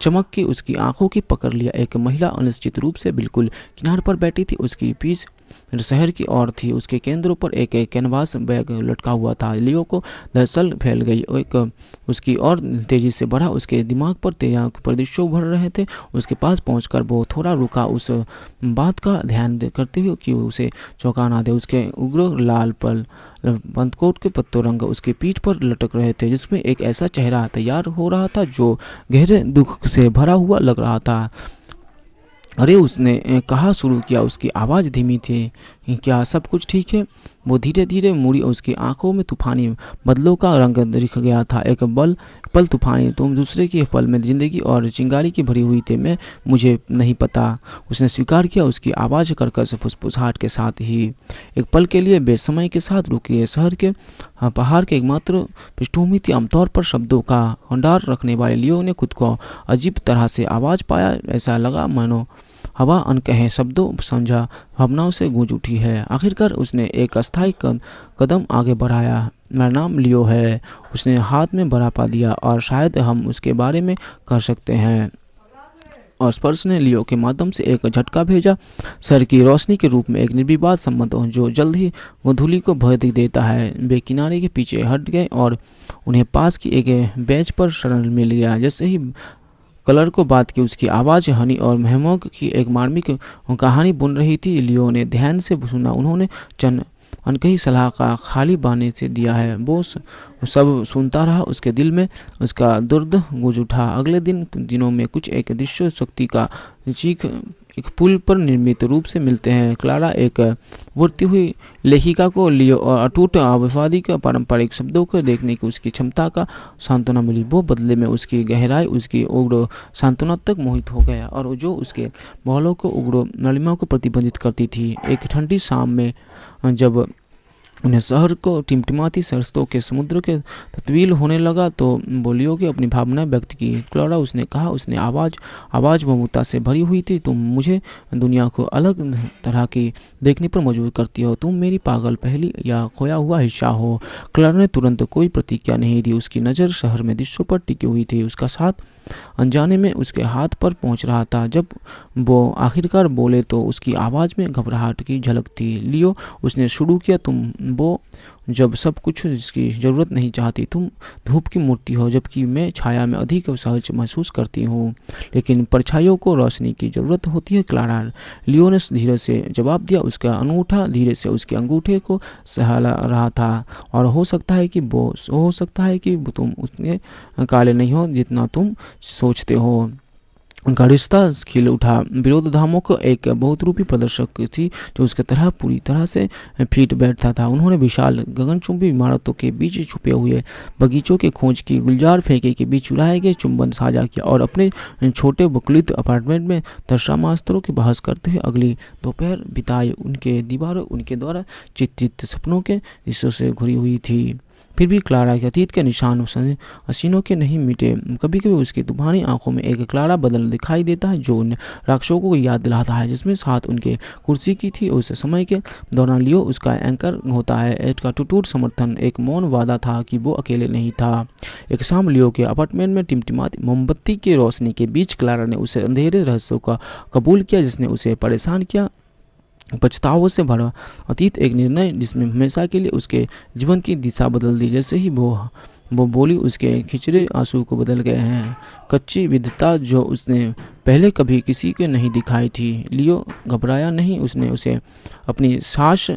चमक की उसकी आंखों की पकड़ लिया एक महिला अनिश्चित रूप से बिल्कुल किनार पर बैठी थी उसकी पीछ फिर शहर की ओर थी उसके केंद्र पर एक कैनवास बैग लटका हुआ था लियो को दरअसल फैल गई एक उसकी और तेजी से बढ़ा उसके दिमाग पर तेजाब के प्रदृश्य भर रहे थे उसके पास पहुंचकर वो थोड़ा रुका उस बात का ध्यान करते हुए कि उसे चौंकाना दे उसके उग्र लाल पल बंदकोट के पत्तों रंग उसके पीठ पर लटक रहे थे जिसमें एक ऐसा चेहरा तैयार हो रहा था जो गहरे दुख से भरा हुआ लग रहा था अरे उसने कहा शुरू किया उसकी आवाज़ धीमी थी क्या सब कुछ ठीक है वो धीरे धीरे मुड़ी और उसकी आंखों में तूफानी बदलों का रंग दिख गया था एक बल पल तूफानी तुम दूसरे के पल में जिंदगी और चिंगारी की भरी हुई थी मैं मुझे नहीं पता उसने स्वीकार किया उसकी आवाज़ करकस फुसफुसाहट के साथ ही एक पल के लिए बेसमय के साथ रुकी शहर के हाँ, पहाड़ के एकमात्र पृष्ठभूमि थी आमतौर पर शब्दों का भंडार रखने वाले लियो ने खुद को अजीब तरह से आवाज़ पाया ऐसा लगा मानो हवा अनकहे शब्दों समझा भावनाओं से गूंज उठी है आखिरकार उसने एक अस्थायी कदम आगे बढ़ाया मेरा नाम लियो है उसने हाथ में बरापा दिया और शायद हम उसके बारे में कर सकते हैं और स्पर्श ने लियो के माध्यम से एक झटका भेजा सर की रोशनी के रूप में एक निर्विवाद संबंध जो जल्द ही गोधूली को भय देता है वे किनारे के पीछे हट गए और उन्हें पास की एक बेंच पर शरण मिल गया जैसे ही कलर को बात की उसकी आवाज़ हनी और महमोक की एक मार्मिक कहानी बुन रही थी लियो ने ध्यान से सुना उन्होंने चन अनकही सलाह का खाली बाने से दिया है वो सब सुनता रहा उसके दिल में उसका दुर्द गुज उठा अगले दिन दिनों में कुछ एक दृश्य शक्ति का चीख एक पुल पर निर्मित रूप से मिलते हैं क्लारा एक बढ़ती हुई लेखिका को लियो और अटूट आवादी के पारंपरिक शब्दों को देखने की उसकी क्षमता का सांत्वना मिली वो बदले में उसकी गहराई उसकी उग्र सांत्वना तक मोहित हो गया और जो उसके बहलों को उग्र नलिमा को प्रतिबंधित करती थी एक ठंडी शाम में जब उन्हें शहर को टिमटिमाती सरस्तों के समुद्र के तत्वील होने लगा तो बोलियो की अपनी भावनाएं व्यक्त की क्लोरा उसने कहा उसने आवाज़ आवाज़ ममता से भरी हुई थी तुम मुझे दुनिया को अलग तरह की देखने पर मजबूर करती हो तुम मेरी पागल पहली या खोया हुआ हिस्सा हो क्लोरा ने तुरंत कोई प्रतिक्रिया नहीं दी उसकी नज़र शहर में दृश्यों पर टिकी हुई थी उसका साथ अनजाने में उसके हाथ पर पहुंच रहा था जब वो आखिरकार बोले तो उसकी आवाज़ में घबराहट की झलक थी लियो उसने शुरू किया तुम वो जब सब कुछ जिसकी ज़रूरत नहीं चाहती तुम धूप की मूर्ति हो जबकि मैं छाया में अधिक सहज महसूस करती हूँ लेकिन परछाइयों को रोशनी की ज़रूरत होती है क्लारा लियोनस धीरे से जवाब दिया उसका अंगूठा धीरे से उसके अंगूठे को सहला रहा था और हो सकता है कि वो हो सकता है कि तुम उतने काले नहीं हो जितना तुम सोचते हो उनका रिश्ता खिल उठा विरोध धामों को एक बहुत रूपी प्रदर्शक थी जो उसके तरह पूरी तरह से फिट बैठता था उन्होंने विशाल गगनचुंबी इमारतों के बीच छुपे हुए बगीचों के खोज की गुलजार फेंके के बीच चुराए गए चुंबन साझा किया और अपने छोटे बकलित अपार्टमेंट में दर्शामास्त्रों की बहस करते हुए अगली दोपहर बिताए उनके दीवारों उनके द्वारा चित्रित सपनों के हिस्सों से घुरी हुई थी फिर भी क्लारा के अतीत के निशान हसीनों के नहीं मिटे कभी कभी उसकी तूफानी आंखों में एक क्लारा बदल दिखाई देता है जो उन राक्षसों को याद दिलाता है जिसमें साथ उनके कुर्सी की थी उस समय के दौरान लियो उसका एंकर होता है एट का टूटूट समर्थन एक मौन वादा था कि वो अकेले नहीं था एक शाम लियो के अपार्टमेंट में टिमटिमाती मोमबत्ती की रोशनी के बीच क्लारा ने उसे अंधेरे रहस्यों का कबूल किया जिसने उसे परेशान किया पछतावों से भरा अतीत एक निर्णय जिसमें हमेशा के लिए उसके जीवन की दिशा बदल दी जैसे ही वो वो बोली उसके खिचड़े आंसू को बदल गए हैं कच्ची विधता जो उसने पहले कभी किसी के नहीं दिखाई थी लियो घबराया नहीं उसने उसे अपनी सांस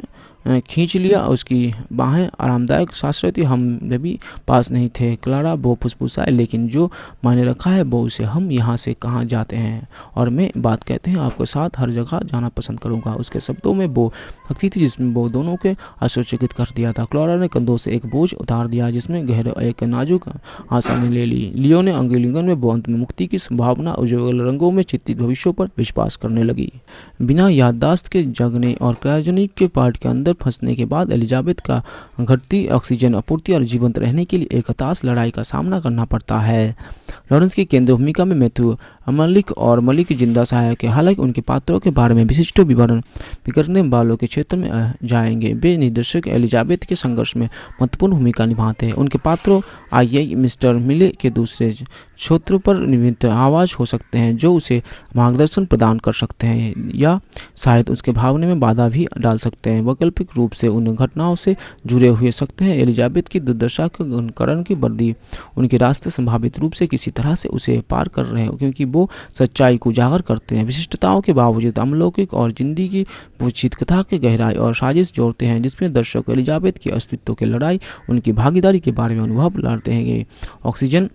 खींच लिया उसकी बाहें आरामदायक सांस रही थी हम भी पास नहीं थे क्लारा वो फुसफुसाए लेकिन जो मैंने रखा है वो उसे हम यहाँ से कहाँ जाते हैं और मैं बात कहते हैं आपके साथ हर जगह जाना पसंद करूँगा उसके शब्दों में वो शक्ति थी जिसमें वो दोनों के आश्चर्यचकित कर दिया था क्लारा ने कंधों से एक बोझ उतार दिया जिसमें गहरे एक नाजुक आसानी ले ली लियो ने अंगुलिंगन में बौंत में मुक्ति की संभावना उज्ज्वल रंगों में चित्तित भविष्यों पर विश्वास करने लगी बिना याददाश्त के जगने और क्रायोजनिक के पार्ट के अंदर अंदर फंसने के बाद एलिजाबेथ का घटती ऑक्सीजन आपूर्ति और जीवंत रहने के लिए एक हताश लड़ाई का सामना करना पड़ता है लॉरेंस की केंद्र भूमिका में मैथ्यू मलिक और मलिक जिंदा सहायक है हालांकि उनके पात्रों के बारे में विशिष्ट विवरण बिगड़ने वालों के क्षेत्र में जाएंगे वे निर्देशक एलिजाबेथ के संघर्ष में महत्वपूर्ण भूमिका निभाते हैं उनके पात्रों आई मिस्टर मिले के दूसरे क्षेत्र पर निमित्त आवाज हो सकते हैं जो उसे मार्गदर्शन प्रदान कर सकते हैं या शायद उसके भावने में बाधा भी डाल सकते हैं वैकल्पिक रूप से उन घटनाओं से जुड़े हुए सकते हैं एलिजाबेथ की दुर्दशा के करण की वर्दी उनके रास्ते संभावित रूप से किसी तरह से उसे पार कर रहे हैं क्योंकि वो सच्चाई को उजागर करते हैं विशिष्टताओं के बावजूद अमलौकिक और जिंदगी की कथा के गहराई और साजिश जोड़ते हैं जिसमें दर्शक एलिजाबेथ के अस्तित्व की लड़ाई उनकी भागीदारी के बारे में अनुभव लड़ते हैं ऑक्सीजन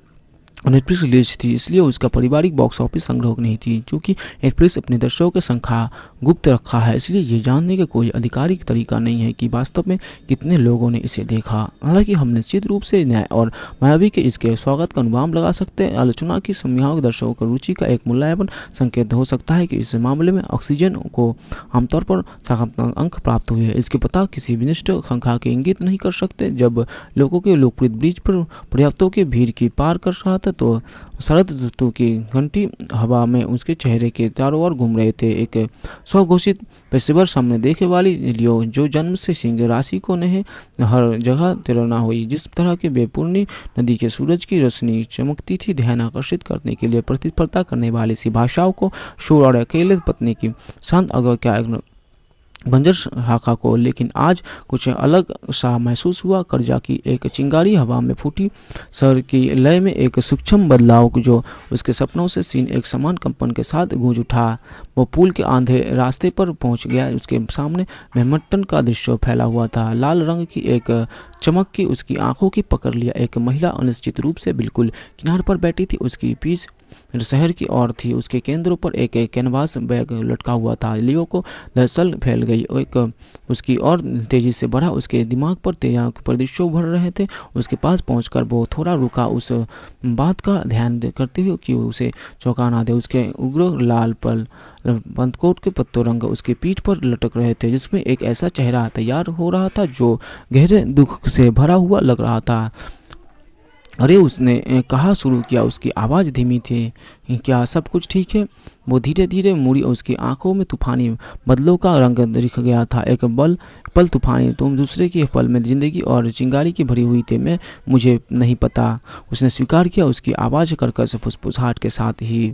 नेटफ्लिक्स रिलीज थी इसलिए उसका पारिवारिक बॉक्स ऑफिस संग्रह नहीं थी क्योंकि नेटफ्लिक्स अपने दर्शकों की संख्या गुप्त रखा है इसलिए यह जानने का कोई आधिकारिक तरीका नहीं है कि वास्तव में कितने लोगों ने इसे देखा हालांकि हम निश्चित रूप से न्याय और मायावी के इसके स्वागत का अनुमान लगा सकते हैं आलोचना की समयावक दर्शकों की रुचि का एक मूल्यायन संकेत हो सकता है कि इस मामले में ऑक्सीजन को आमतौर पर सकारात्मक अंक प्राप्त हुए हैं इसके पता किसी विनिष्ट संख्या के इंगित नहीं कर सकते जब लोगों के लोकप्रिय ब्रिज पर पर्याप्तों की भीड़ की पार कर रहा था तो शरद ऋतु की घंटी हवा में उसके चेहरे के चारों ओर घूम रहे थे एक स्वघोषित पेशेवर सामने देखे वाली लियो जो जन्म से सिंह राशि को नहीं हर जगह तिरना हुई जिस तरह की बेपूर्णी नदी के सूरज की रोशनी चमकती थी ध्यान आकर्षित करने के लिए प्रतिस्पर्धा करने वाली सी भाषाओं को शोर और अकेले पत्नी की शांत अगर क्या बंजर शाखा को लेकिन आज कुछ अलग सा महसूस हुआ कर्जा की एक चिंगारी हवा में फूटी सर की लय में एक सूक्ष्म बदलाव जो उसके सपनों से सीन एक समान कंपन के साथ गूंज उठा वो पुल के आंधे रास्ते पर पहुंच गया उसके सामने मेहमटन का दृश्य फैला हुआ था लाल रंग की एक चमक के उसकी आंखों की पकड़ लिया एक महिला अनिश्चित रूप से बिल्कुल किनार पर बैठी थी उसकी पीछ शहर की ओर थी उसके केंद्र पर एक कैनवास बैग लटका हुआ था लियो को दरअसल फैल गई एक उसकी और तेजी से बढ़ा उसके दिमाग पर तेजाक प्रदृश्य भर रहे थे उसके पास पहुंचकर वो थोड़ा रुका उस बात का ध्यान करते हुए कि उसे चौंका ना दे उसके उग्र लाल पल बंदकोट के पत्तों रंग उसके पीठ पर लटक रहे थे जिसमें एक ऐसा चेहरा तैयार हो रहा था जो गहरे दुख से भरा हुआ लग रहा था अरे उसने कहा शुरू किया उसकी आवाज़ धीमी थी क्या सब कुछ ठीक है वो धीरे धीरे मुड़ी और उसकी आंखों में तूफानी बदलों का रंग दिख गया था एक बल पल तूफानी तुम दूसरे के पल में जिंदगी और चिंगारी की भरी हुई थे मैं मुझे नहीं पता उसने स्वीकार किया उसकी आवाज़ से फुसफुसाहट के साथ ही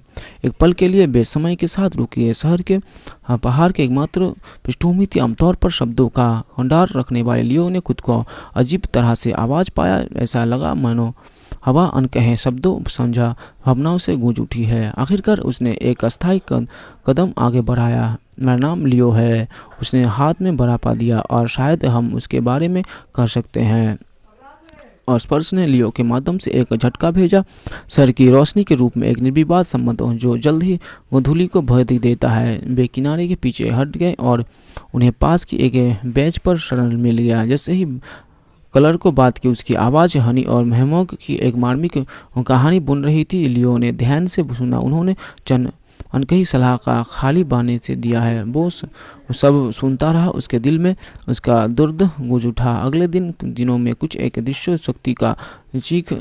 एक पल के लिए बेसमय के साथ रुकी शहर के हाँ, पहाड़ के एकमात्र पृष्ठभूमि थी आमतौर पर शब्दों का भंडार रखने वाले लियो ने खुद को अजीब तरह से आवाज़ पाया ऐसा लगा मानो हवा अनकहे शब्दों समझा भावनाओं से गूंज उठी है आखिरकार उसने एक अस्थायी कदम आगे बढ़ाया मेरा नाम लियो है उसने हाथ में बरापा दिया और शायद हम उसके बारे में कह सकते हैं और स्पर्श ने लियो के माध्यम से एक झटका भेजा सर की रोशनी के रूप में एक निर्विवाद संबंध जो जल्द ही गोधूली को भर देता है वे किनारे के पीछे हट गए और उन्हें पास की एक बेंच पर शरण मिल गया जैसे ही कलर को बात की उसकी आवाज़ हनी और महमोग की एक मार्मिक कहानी बुन रही थी लियो ने ध्यान से सुना उन्होंने चंद अनकही सलाह का खाली बाने से दिया है बोस सब सुनता रहा उसके दिल में उसका दुर्द गुज उठा अगले दिन दिनों में कुछ एक दृश्य शक्ति का चीख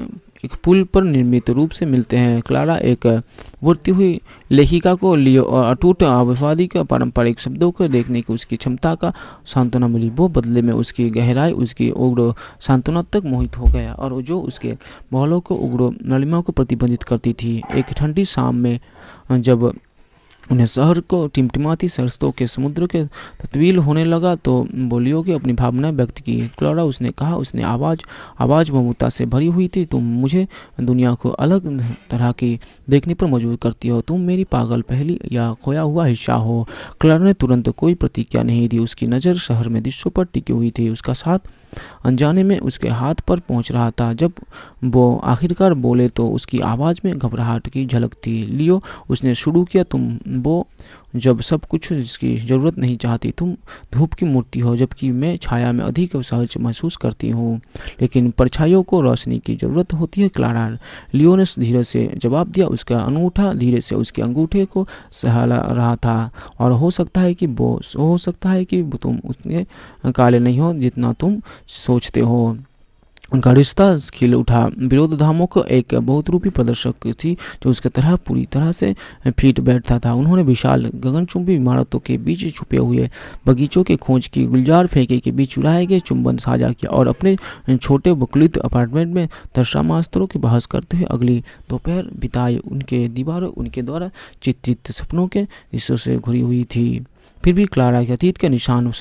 एक पुल पर निर्मित रूप से मिलते हैं क्लारा एक बढ़ती हुई लेखिका को लियो और अटूट आवासवादी के पारंपरिक शब्दों को देखने की उसकी क्षमता का सांत्वना मिली वो बदले में उसकी गहराई उसकी उग्र सांत्वना तक मोहित हो गया और जो उसके बहलों को उग्र नलिमा को प्रतिबंधित करती थी एक ठंडी शाम में जब उन्हें शहर को टिमटिमाती सरसों के समुद्र के तत्वील होने लगा तो बोलियो की अपनी भावना व्यक्त की क्लोरा उसने कहा उसने आवाज़ आवाज़ ममता से भरी हुई थी तुम मुझे दुनिया को अलग तरह की देखने पर मजबूर करती हो तुम मेरी पागल पहली या खोया हुआ हिस्सा हो क्लोरा ने तुरंत कोई प्रतिक्रिया नहीं दी उसकी नज़र शहर में दृश्यों पर टिकी हुई थी उसका साथ अनजाने में उसके हाथ पर पहुंच रहा था जब वो आखिरकार बोले तो उसकी आवाज़ में घबराहट की झलक थी लियो उसने शुरू किया तुम वो जब सब कुछ जिसकी ज़रूरत नहीं चाहती तुम धूप की मूर्ति हो जबकि मैं छाया में अधिक सहज महसूस करती हूँ लेकिन परछाइयों को रोशनी की ज़रूरत होती है क्लारा लियोनस धीरे से जवाब दिया उसका अंगूठा धीरे से उसके अंगूठे को सहला रहा था और हो सकता है कि वो हो सकता है कि तुम उतने काले नहीं हो जितना तुम सोचते हो उनका रिश्ता खिल उठा विरोध को एक बहुत रूपी प्रदर्शक थी जो उसके तरह पूरी तरह से फिट बैठता था उन्होंने विशाल गगनचुंबी इमारतों के बीच छुपे हुए बगीचों के खोज की गुलजार फेंके के बीच चुराए गए चुंबन साझा किया और अपने छोटे वकुलित अपार्टमेंट में दर्शामास्त्रों की बहस करते हुए अगली दोपहर बिताए उनके दीवारों उनके द्वारा चित्रित सपनों के हिस्सों से घुरी हुई थी फिर भी क्लारा के अतीत के निशान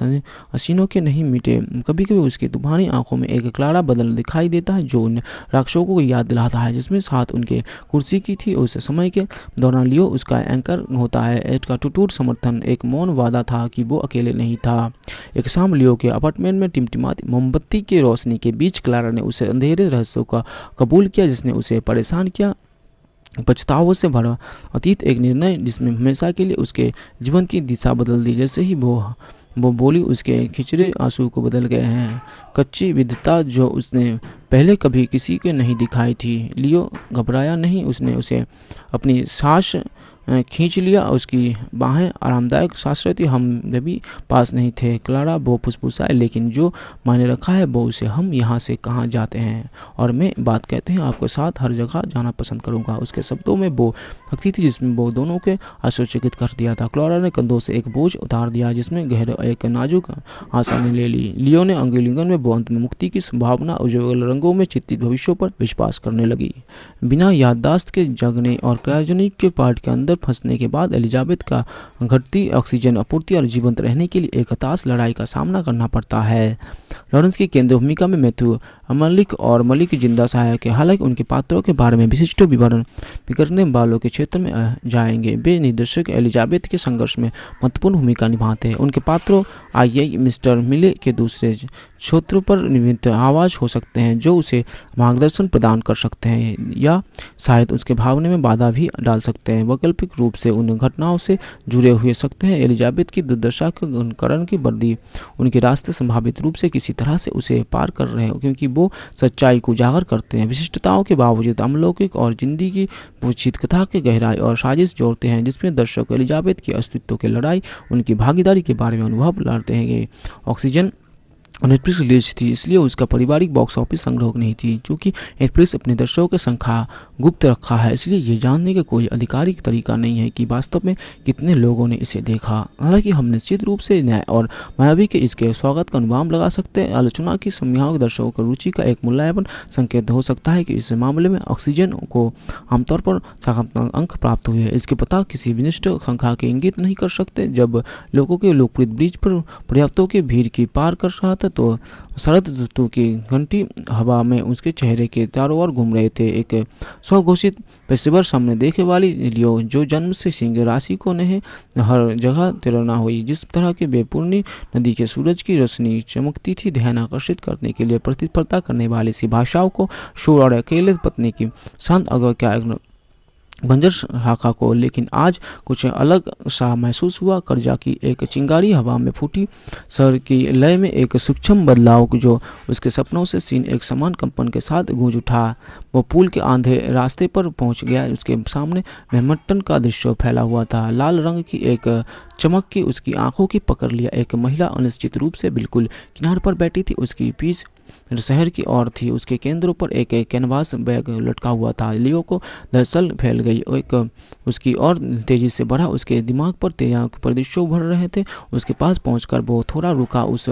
हसीनों के नहीं मिटे कभी कभी उसकी तूफानी आंखों में एक क्लारा बदल दिखाई देता है जो उन राक्षसों को याद दिलाता है जिसमें साथ उनके कुर्सी की थी उस समय के दौरान लियो उसका एंकर होता है एट का टूटूट समर्थन एक मौन वादा था कि वो अकेले नहीं था एक शाम लियो के अपार्टमेंट में टिमटिमाती मोमबत्ती की रोशनी के बीच क्लारा ने उसे अंधेरे रहस्यों का कबूल किया जिसने उसे परेशान किया पछतावों से भरा अतीत एक निर्णय जिसमें हमेशा के लिए उसके जीवन की दिशा बदल दी जैसे ही वो वो बोली उसके खिचड़े आंसू को बदल गए हैं कच्ची विधता जो उसने पहले कभी किसी के नहीं दिखाई थी लियो घबराया नहीं उसने उसे अपनी सांस खींच लिया उसकी बाहें आरामदायक सांस रहती हम भी पास नहीं थे क्लारा वो फुसफुसाए लेकिन जो मैंने रखा है वो उसे हम यहाँ से कहाँ जाते हैं और मैं बात कहते हैं आपके साथ हर जगह जाना पसंद करूँगा उसके शब्दों में वो हकती थी जिसमें वो दोनों के आश्चर्यचकित कर दिया था क्लारा ने कंधों से एक बोझ उतार दिया जिसमें गहरे एक नाजुक आसानी ले ली लियो ने अंगलिंगन में में मुक्ति की संभावना उज्ज्वल रंगों में चित्तित भविष्यों पर विश्वास करने लगी बिना याददाश्त के जगने और क्रायोजनिक के पार्ट के अंदर फंसने के बाद एलिजाबेथ का घटती ऑक्सीजन आपूर्ति और जीवंत रहने के लिए एक हताश लड़ाई का सामना करना पड़ता है लॉरेंस की केंद्र भूमिका में मैथ्यू मलिक और मलिक जिंदा सहायक है हालांकि उनके पात्रों के बारे में विशिष्ट विवरण बिगड़ने वालों के क्षेत्र में जाएंगे वे निर्देशक एलिजाबेथ के संघर्ष में महत्वपूर्ण भूमिका निभाते हैं उनके पात्रों आइए मिस्टर मिले के दूसरे क्षेत्रों पर निमित्त आवाज हो सकते हैं जो उसे मार्गदर्शन प्रदान कर सकते हैं या शायद उसके भावने में बाधा भी डाल सकते हैं वैकल्पिक मानसिक रूप से उन घटनाओं से जुड़े हुए सकते हैं एलिजाबेथ की दुर्दशा के अनुकरण की वर्दी उनके रास्ते संभावित रूप से किसी तरह से उसे पार कर रहे हैं क्योंकि वो सच्चाई को उजागर करते हैं विशिष्टताओं के बावजूद अमलौकिक और जिंदगी की पूछित कथा के गहराई और साजिश जोड़ते हैं जिसमें दर्शक एलिजाबेथ के अस्तित्व की लड़ाई उनकी भागीदारी के बारे में अनुभव लड़ते हैं ऑक्सीजन नेटफ्लिक्स रिलीज थी इसलिए उसका पारिवारिक बॉक्स ऑफिस संग्रह नहीं थी क्योंकि नेटफ्लिक्स अपने दर्शकों की संख्या गुप्त रखा है इसलिए ये जानने का कोई आधिकारिक तरीका नहीं है कि वास्तव में कितने लोगों ने इसे देखा हालांकि हम निश्चित रूप से न्याय और मायावी के इसके स्वागत का अनुमान लगा सकते हैं आलोचना की समयावक दर्शकों की रुचि का एक मूल्यायन संकेत हो सकता है कि इस मामले में ऑक्सीजन को आमतौर पर सकारात्मक अंक प्राप्त हुए हैं इसके पता किसी विनिष्ट संख्या के इंगित नहीं कर सकते जब लोगों के लोकप्रिय ब्रिज पर पर्याप्तों की भीड़ की पार कर रहा था तो शरद ऋतु की घंटी हवा में उसके चेहरे के चारों ओर घूम रहे थे एक स्वघोषित पेशेवर सामने देखे वाली लियो जो जन्म से सिंह राशि को नहीं हर जगह तिरना हुई जिस तरह के बेपूर्णी नदी के सूरज की रोशनी चमकती थी ध्यान आकर्षित करने के लिए प्रतिस्पर्धा करने वाली सी भाषाओं को शोर और अकेले पत्नी की शांत अगर क्या बंजर शाखा को लेकिन आज कुछ अलग सा महसूस हुआ कर्जा की एक चिंगारी हवा में फूटी सर की लय में एक सूक्ष्म बदलाव जो उसके सपनों से सीन एक समान कंपन के साथ गूंज उठा वो पुल के आंधे रास्ते पर पहुंच गया उसके सामने मेहमटन का दृश्य फैला हुआ था लाल रंग की एक चमक की उसकी आंखों की पकड़ लिया एक महिला अनिश्चित रूप से बिल्कुल किनार पर बैठी थी उसकी पीछ शहर की ओर थी उसके केंद्र पर एक कैनवास बैग लटका हुआ था लियो को दरअसल फैल गई एक उसकी और तेजी से बढ़ा उसके दिमाग पर प्रदिशो भर रहे थे उसके पास पहुंचकर वो थोड़ा रुका उस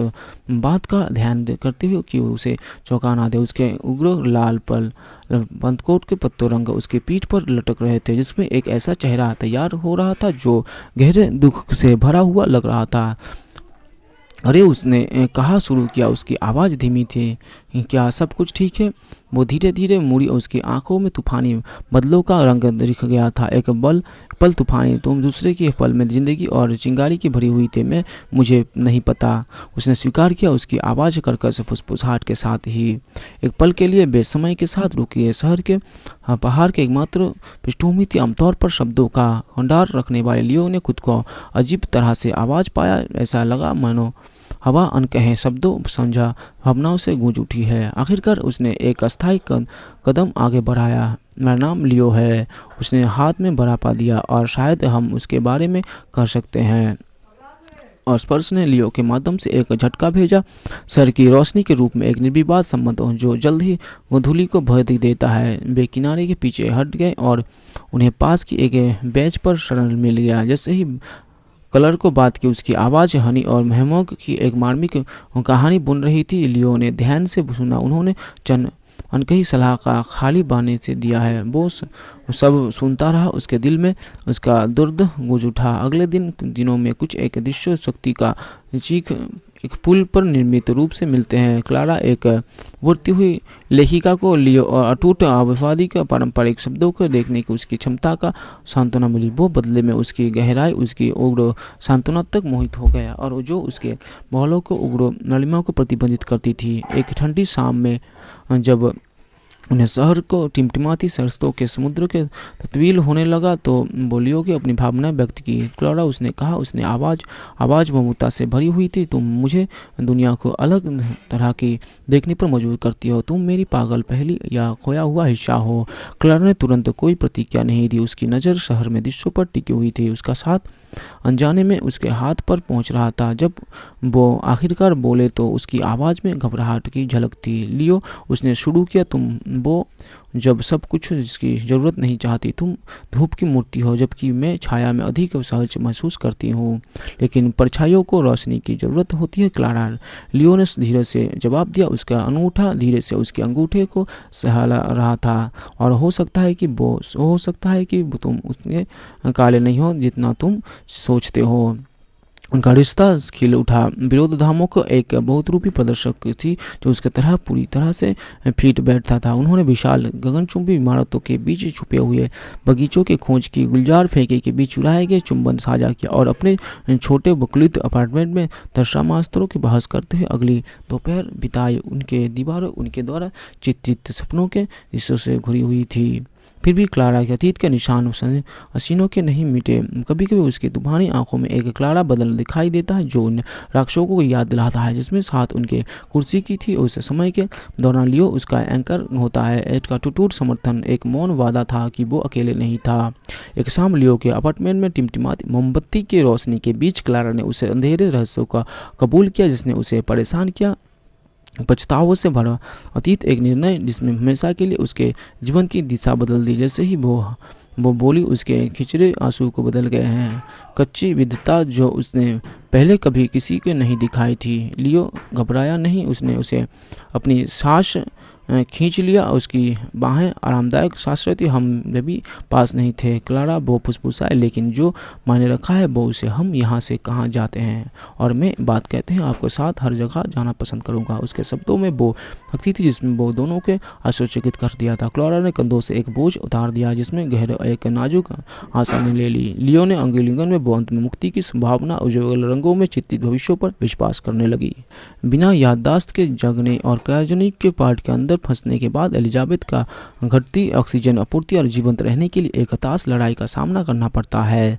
बात का ध्यान करते हुए कि उसे चौका ना दे उसके उग्र लाल पल पंतकोट के पत्तों रंग उसके पीठ पर लटक रहे थे जिसमें एक ऐसा चेहरा तैयार हो रहा था जो गहरे दुख से भरा हुआ लग रहा था अरे उसने कहा शुरू किया उसकी आवाज़ धीमी थी क्या सब कुछ ठीक है वो धीरे धीरे मुड़ी और उसकी आंखों में तूफानी बदलों का रंग दिख गया था एक बल पल तूफानी तुम दूसरे के पल में जिंदगी और चिंगारी की भरी हुई थे मैं मुझे नहीं पता उसने स्वीकार किया उसकी आवाज़ करकस फुसफुसाहट के साथ ही एक पल के लिए बेसमय के साथ रुकी है शहर के हाँ, पहाड़ के एकमात्र पृष्ठभूमि थी आमतौर पर शब्दों का भंडार रखने वाले लियो ने खुद को अजीब तरह से आवाज़ पाया ऐसा लगा मानो हवा अनकहे शब्दों समझा भावनाओं से गूंज उठी है आखिरकार उसने एक अस्थायी कदम आगे बढ़ाया मेरा नाम लियो है उसने हाथ में बरापा दिया और शायद हम उसके बारे में कर सकते हैं और स्पर्श ने लियो के माध्यम से एक झटका भेजा सर की रोशनी के रूप में एक निर्विवाद संबंध जो जल्द ही गोधूली को भर देता है वे किनारे के पीछे हट गए और उन्हें पास की एक बेंच पर शरण मिल गया जैसे ही कलर को बात की उसकी आवाज़ हनी और महमोक की एक मार्मिक कहानी बुन रही थी लियो ने ध्यान से सुना उन्होंने चन अनकही सलाह का खाली बाने से दिया है वो सब सुनता रहा उसके दिल में उसका दुर्द गुज उठा अगले दिन दिनों में कुछ एक दृश्य शक्ति का चीख एक पुल पर निर्मित रूप से मिलते हैं क्लारा एक बढ़ती हुई लेखिका को लियो और अटूट आवादी के पारंपरिक शब्दों को देखने की उसकी क्षमता का सांत्वना मिली वो बदले में उसकी गहराई उसकी उग्र सांत्वना तक मोहित हो गया और जो उसके बहलों को उग्र नलिमा को प्रतिबंधित करती थी एक ठंडी शाम में जब उन्हें शहर को टिमटिमाती सरसों के समुद्र के तत्वील होने लगा तो बोलियो की अपनी भावनाएं व्यक्त की क्लोरा उसने कहा उसने आवाज़ आवाज़ ममता से भरी हुई थी तुम मुझे दुनिया को अलग तरह की देखने पर मजबूर करती हो तुम मेरी पागल पहली या खोया हुआ हिस्सा हो क्लोरा ने तुरंत कोई प्रतिक्रिया नहीं दी उसकी नज़र शहर में दृश्यों पर टिकी हुई थी उसका साथ अनजाने में उसके हाथ पर पहुंच रहा था जब वो आखिरकार बोले तो उसकी आवाज़ में घबराहट की झलक थी लियो उसने शुरू किया तुम वो जब सब कुछ जिसकी ज़रूरत नहीं चाहती तुम धूप की मूर्ति हो जबकि मैं छाया में अधिक सहज महसूस करती हूँ लेकिन परछाइयों को रोशनी की ज़रूरत होती है क्लारा लियोनस धीरे से जवाब दिया उसका अंगूठा धीरे से उसके अंगूठे को सहला रहा था और हो सकता है कि वो हो सकता है कि तुम उतने काले नहीं हो जितना तुम सोचते हो उनका रिश्ता खिल उठा विरोध धामों को एक बहुत रूपी प्रदर्शक थी जो उसके तरह पूरी तरह से फिट बैठता था उन्होंने विशाल गगनचुंबी इमारतों के बीच छुपे हुए बगीचों के खोज की गुलजार फेंके के बीच चुराए गए चुंबन साझा किया और अपने छोटे बकलित अपार्टमेंट में दर्शामास्तरों की बहस करते हुए अगली दोपहर बिताए उनके दीवारों उनके द्वारा चित्रित सपनों के हिस्सों से घुरी हुई थी फिर भी क्लारा के अतीत के निशान हसीनों के नहीं मिटे कभी कभी उसकी तूफानी आंखों में एक क्लारा बदल दिखाई देता है जो उन राक्षसों को याद दिलाता है जिसमें साथ उनके कुर्सी की थी उस समय के दौरान लियो उसका एंकर होता है एट का टूटूट समर्थन एक मौन वादा था कि वो अकेले नहीं था एक शाम लियो के अपार्टमेंट में टिमटिमाती मोमबत्ती की रोशनी के बीच क्लारा ने उसे अंधेरे रहस्यों का कबूल किया जिसने उसे परेशान किया पछतावों से भरा अतीत एक निर्णय जिसमें हमेशा के लिए उसके जीवन की दिशा बदल दी जैसे ही वो वो बोली उसके खिचड़े आंसू को बदल गए हैं कच्ची विधता जो उसने पहले कभी किसी को नहीं दिखाई थी लियो घबराया नहीं उसने उसे अपनी सांस खींच लिया उसकी बाहें आरामदायक सांस रही थी हम भी पास नहीं थे क्लारा वो फुसफुसाए लेकिन जो मैंने रखा है वो उसे हम यहाँ से कहाँ जाते हैं और मैं बात कहते हैं आपके साथ हर जगह जाना पसंद करूँगा उसके शब्दों में वो हकती थी जिसमें वो दोनों के आश्चर्यचकित कर दिया था क्लारा ने कंधों से एक बोझ उतार दिया जिसमें गहरे एक नाजुक आसानी ले ली लियो ने अंगुलिंगन में बौंत में मुक्ति की संभावना उज्ज्वल रंगों में चित्तित भविष्यों पर विश्वास करने लगी बिना याददाश्त के जगने और क्रायोजनिक के पार्ट के अंदर यूरोप फंसने के बाद एलिजाबेथ का घटती ऑक्सीजन आपूर्ति और जीवंत रहने के लिए एक हताश लड़ाई का सामना करना पड़ता है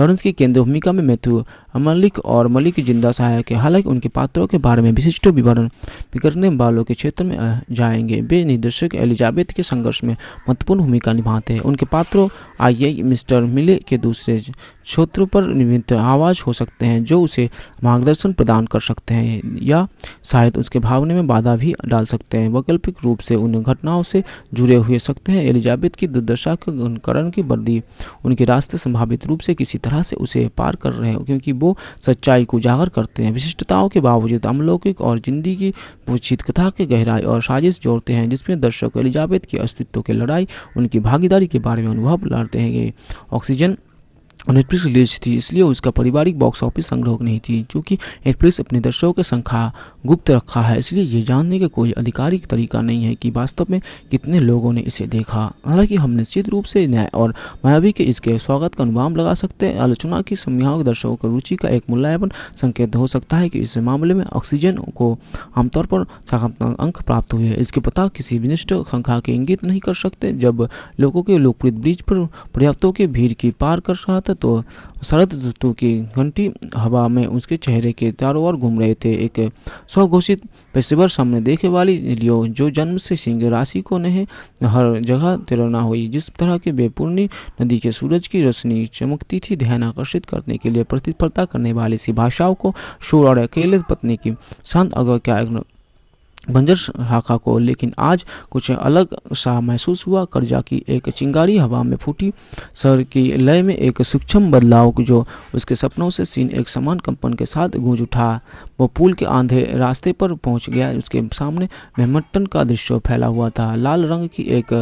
लॉरेंस की केंद्र भूमिका में मैथ्यू मलिक और मलिक जिंदा सहायक है हालांकि उनके पात्रों के बारे में विशिष्ट विवरण बिगड़ने वालों के क्षेत्र में जाएंगे वे निर्देशक एलिजाबेथ के संघर्ष में महत्वपूर्ण भूमिका निभाते हैं उनके पात्रों आई मिस्टर मिले के दूसरे क्षेत्रों पर निमित्त आवाज हो सकते हैं जो उसे मार्गदर्शन प्रदान कर सकते हैं या शायद उसके भावने में बाधा भी डाल सकते हैं वैकल्पिक रूप से उन घटनाओं से जुड़े हुए सकते हैं एलिजाबेथ की दुर्दशा के करण की वर्दी उनके रास्ते संभावित रूप से किसी तरह से उसे पार कर रहे हैं क्योंकि वो सच्चाई को उजागर करते हैं विशिष्टताओं के बावजूद अमलौकिक और जिंदगी की पूछित कथा के गहराई और साजिश जोड़ते हैं जिसमें दर्शक एलिजाबेथ के अस्तित्व की लड़ाई उनकी भागीदारी के बारे में अनुभव लड़ते हैं ऑक्सीजन नेटफ्लिक्स रिलीज थी इसलिए उसका पारिवारिक बॉक्स ऑफिस संग्रह नहीं थी क्योंकि नेटफ्लिक्स अपने दर्शकों की संख्या गुप्त रखा है इसलिए ये जानने का कोई आधिकारिक तरीका नहीं है कि वास्तव में कितने लोगों ने इसे देखा हालांकि हम निश्चित रूप से न्याय और मायावी के इसके स्वागत का अनुमान लगा सकते हैं आलोचना की संज्ञाओं दर्शकों की रुचि का एक मूल्यायन संकेत हो सकता है कि इस मामले में ऑक्सीजन को आमतौर पर सकारात्मक अंक प्राप्त हुए हैं इसके पता किसी विनिष्ट संख्या के इंगित नहीं कर सकते जब लोगों के लोकप्रिय ब्रिज पर पर्याप्तों की भीड़ की पार कर रहा था तो शरद ऋतु की घंटी हवा में उसके चेहरे के चारों ओर घूम रहे थे एक स्वघोषित पेशेवर सामने देखे वाली लियो जो जन्म से सिंह राशि को नहीं हर जगह तिरना हुई जिस तरह के बेपूर्णी नदी के सूरज की रोशनी चमकती थी ध्यान आकर्षित करने के लिए प्रतिस्पर्धा करने वाली सी भाषाओं को शोर और अकेले पत्नी की शांत अगर क्या बंजर शाखा को लेकिन आज कुछ अलग सा महसूस हुआ कर्जा की एक चिंगारी हवा में फूटी सर की लय में एक सूक्ष्म बदलाव जो उसके सपनों से सीन एक समान कंपन के साथ गूंज उठा वो पुल के आंधे रास्ते पर पहुंच गया उसके सामने मेहमटन का दृश्य फैला हुआ था लाल रंग की एक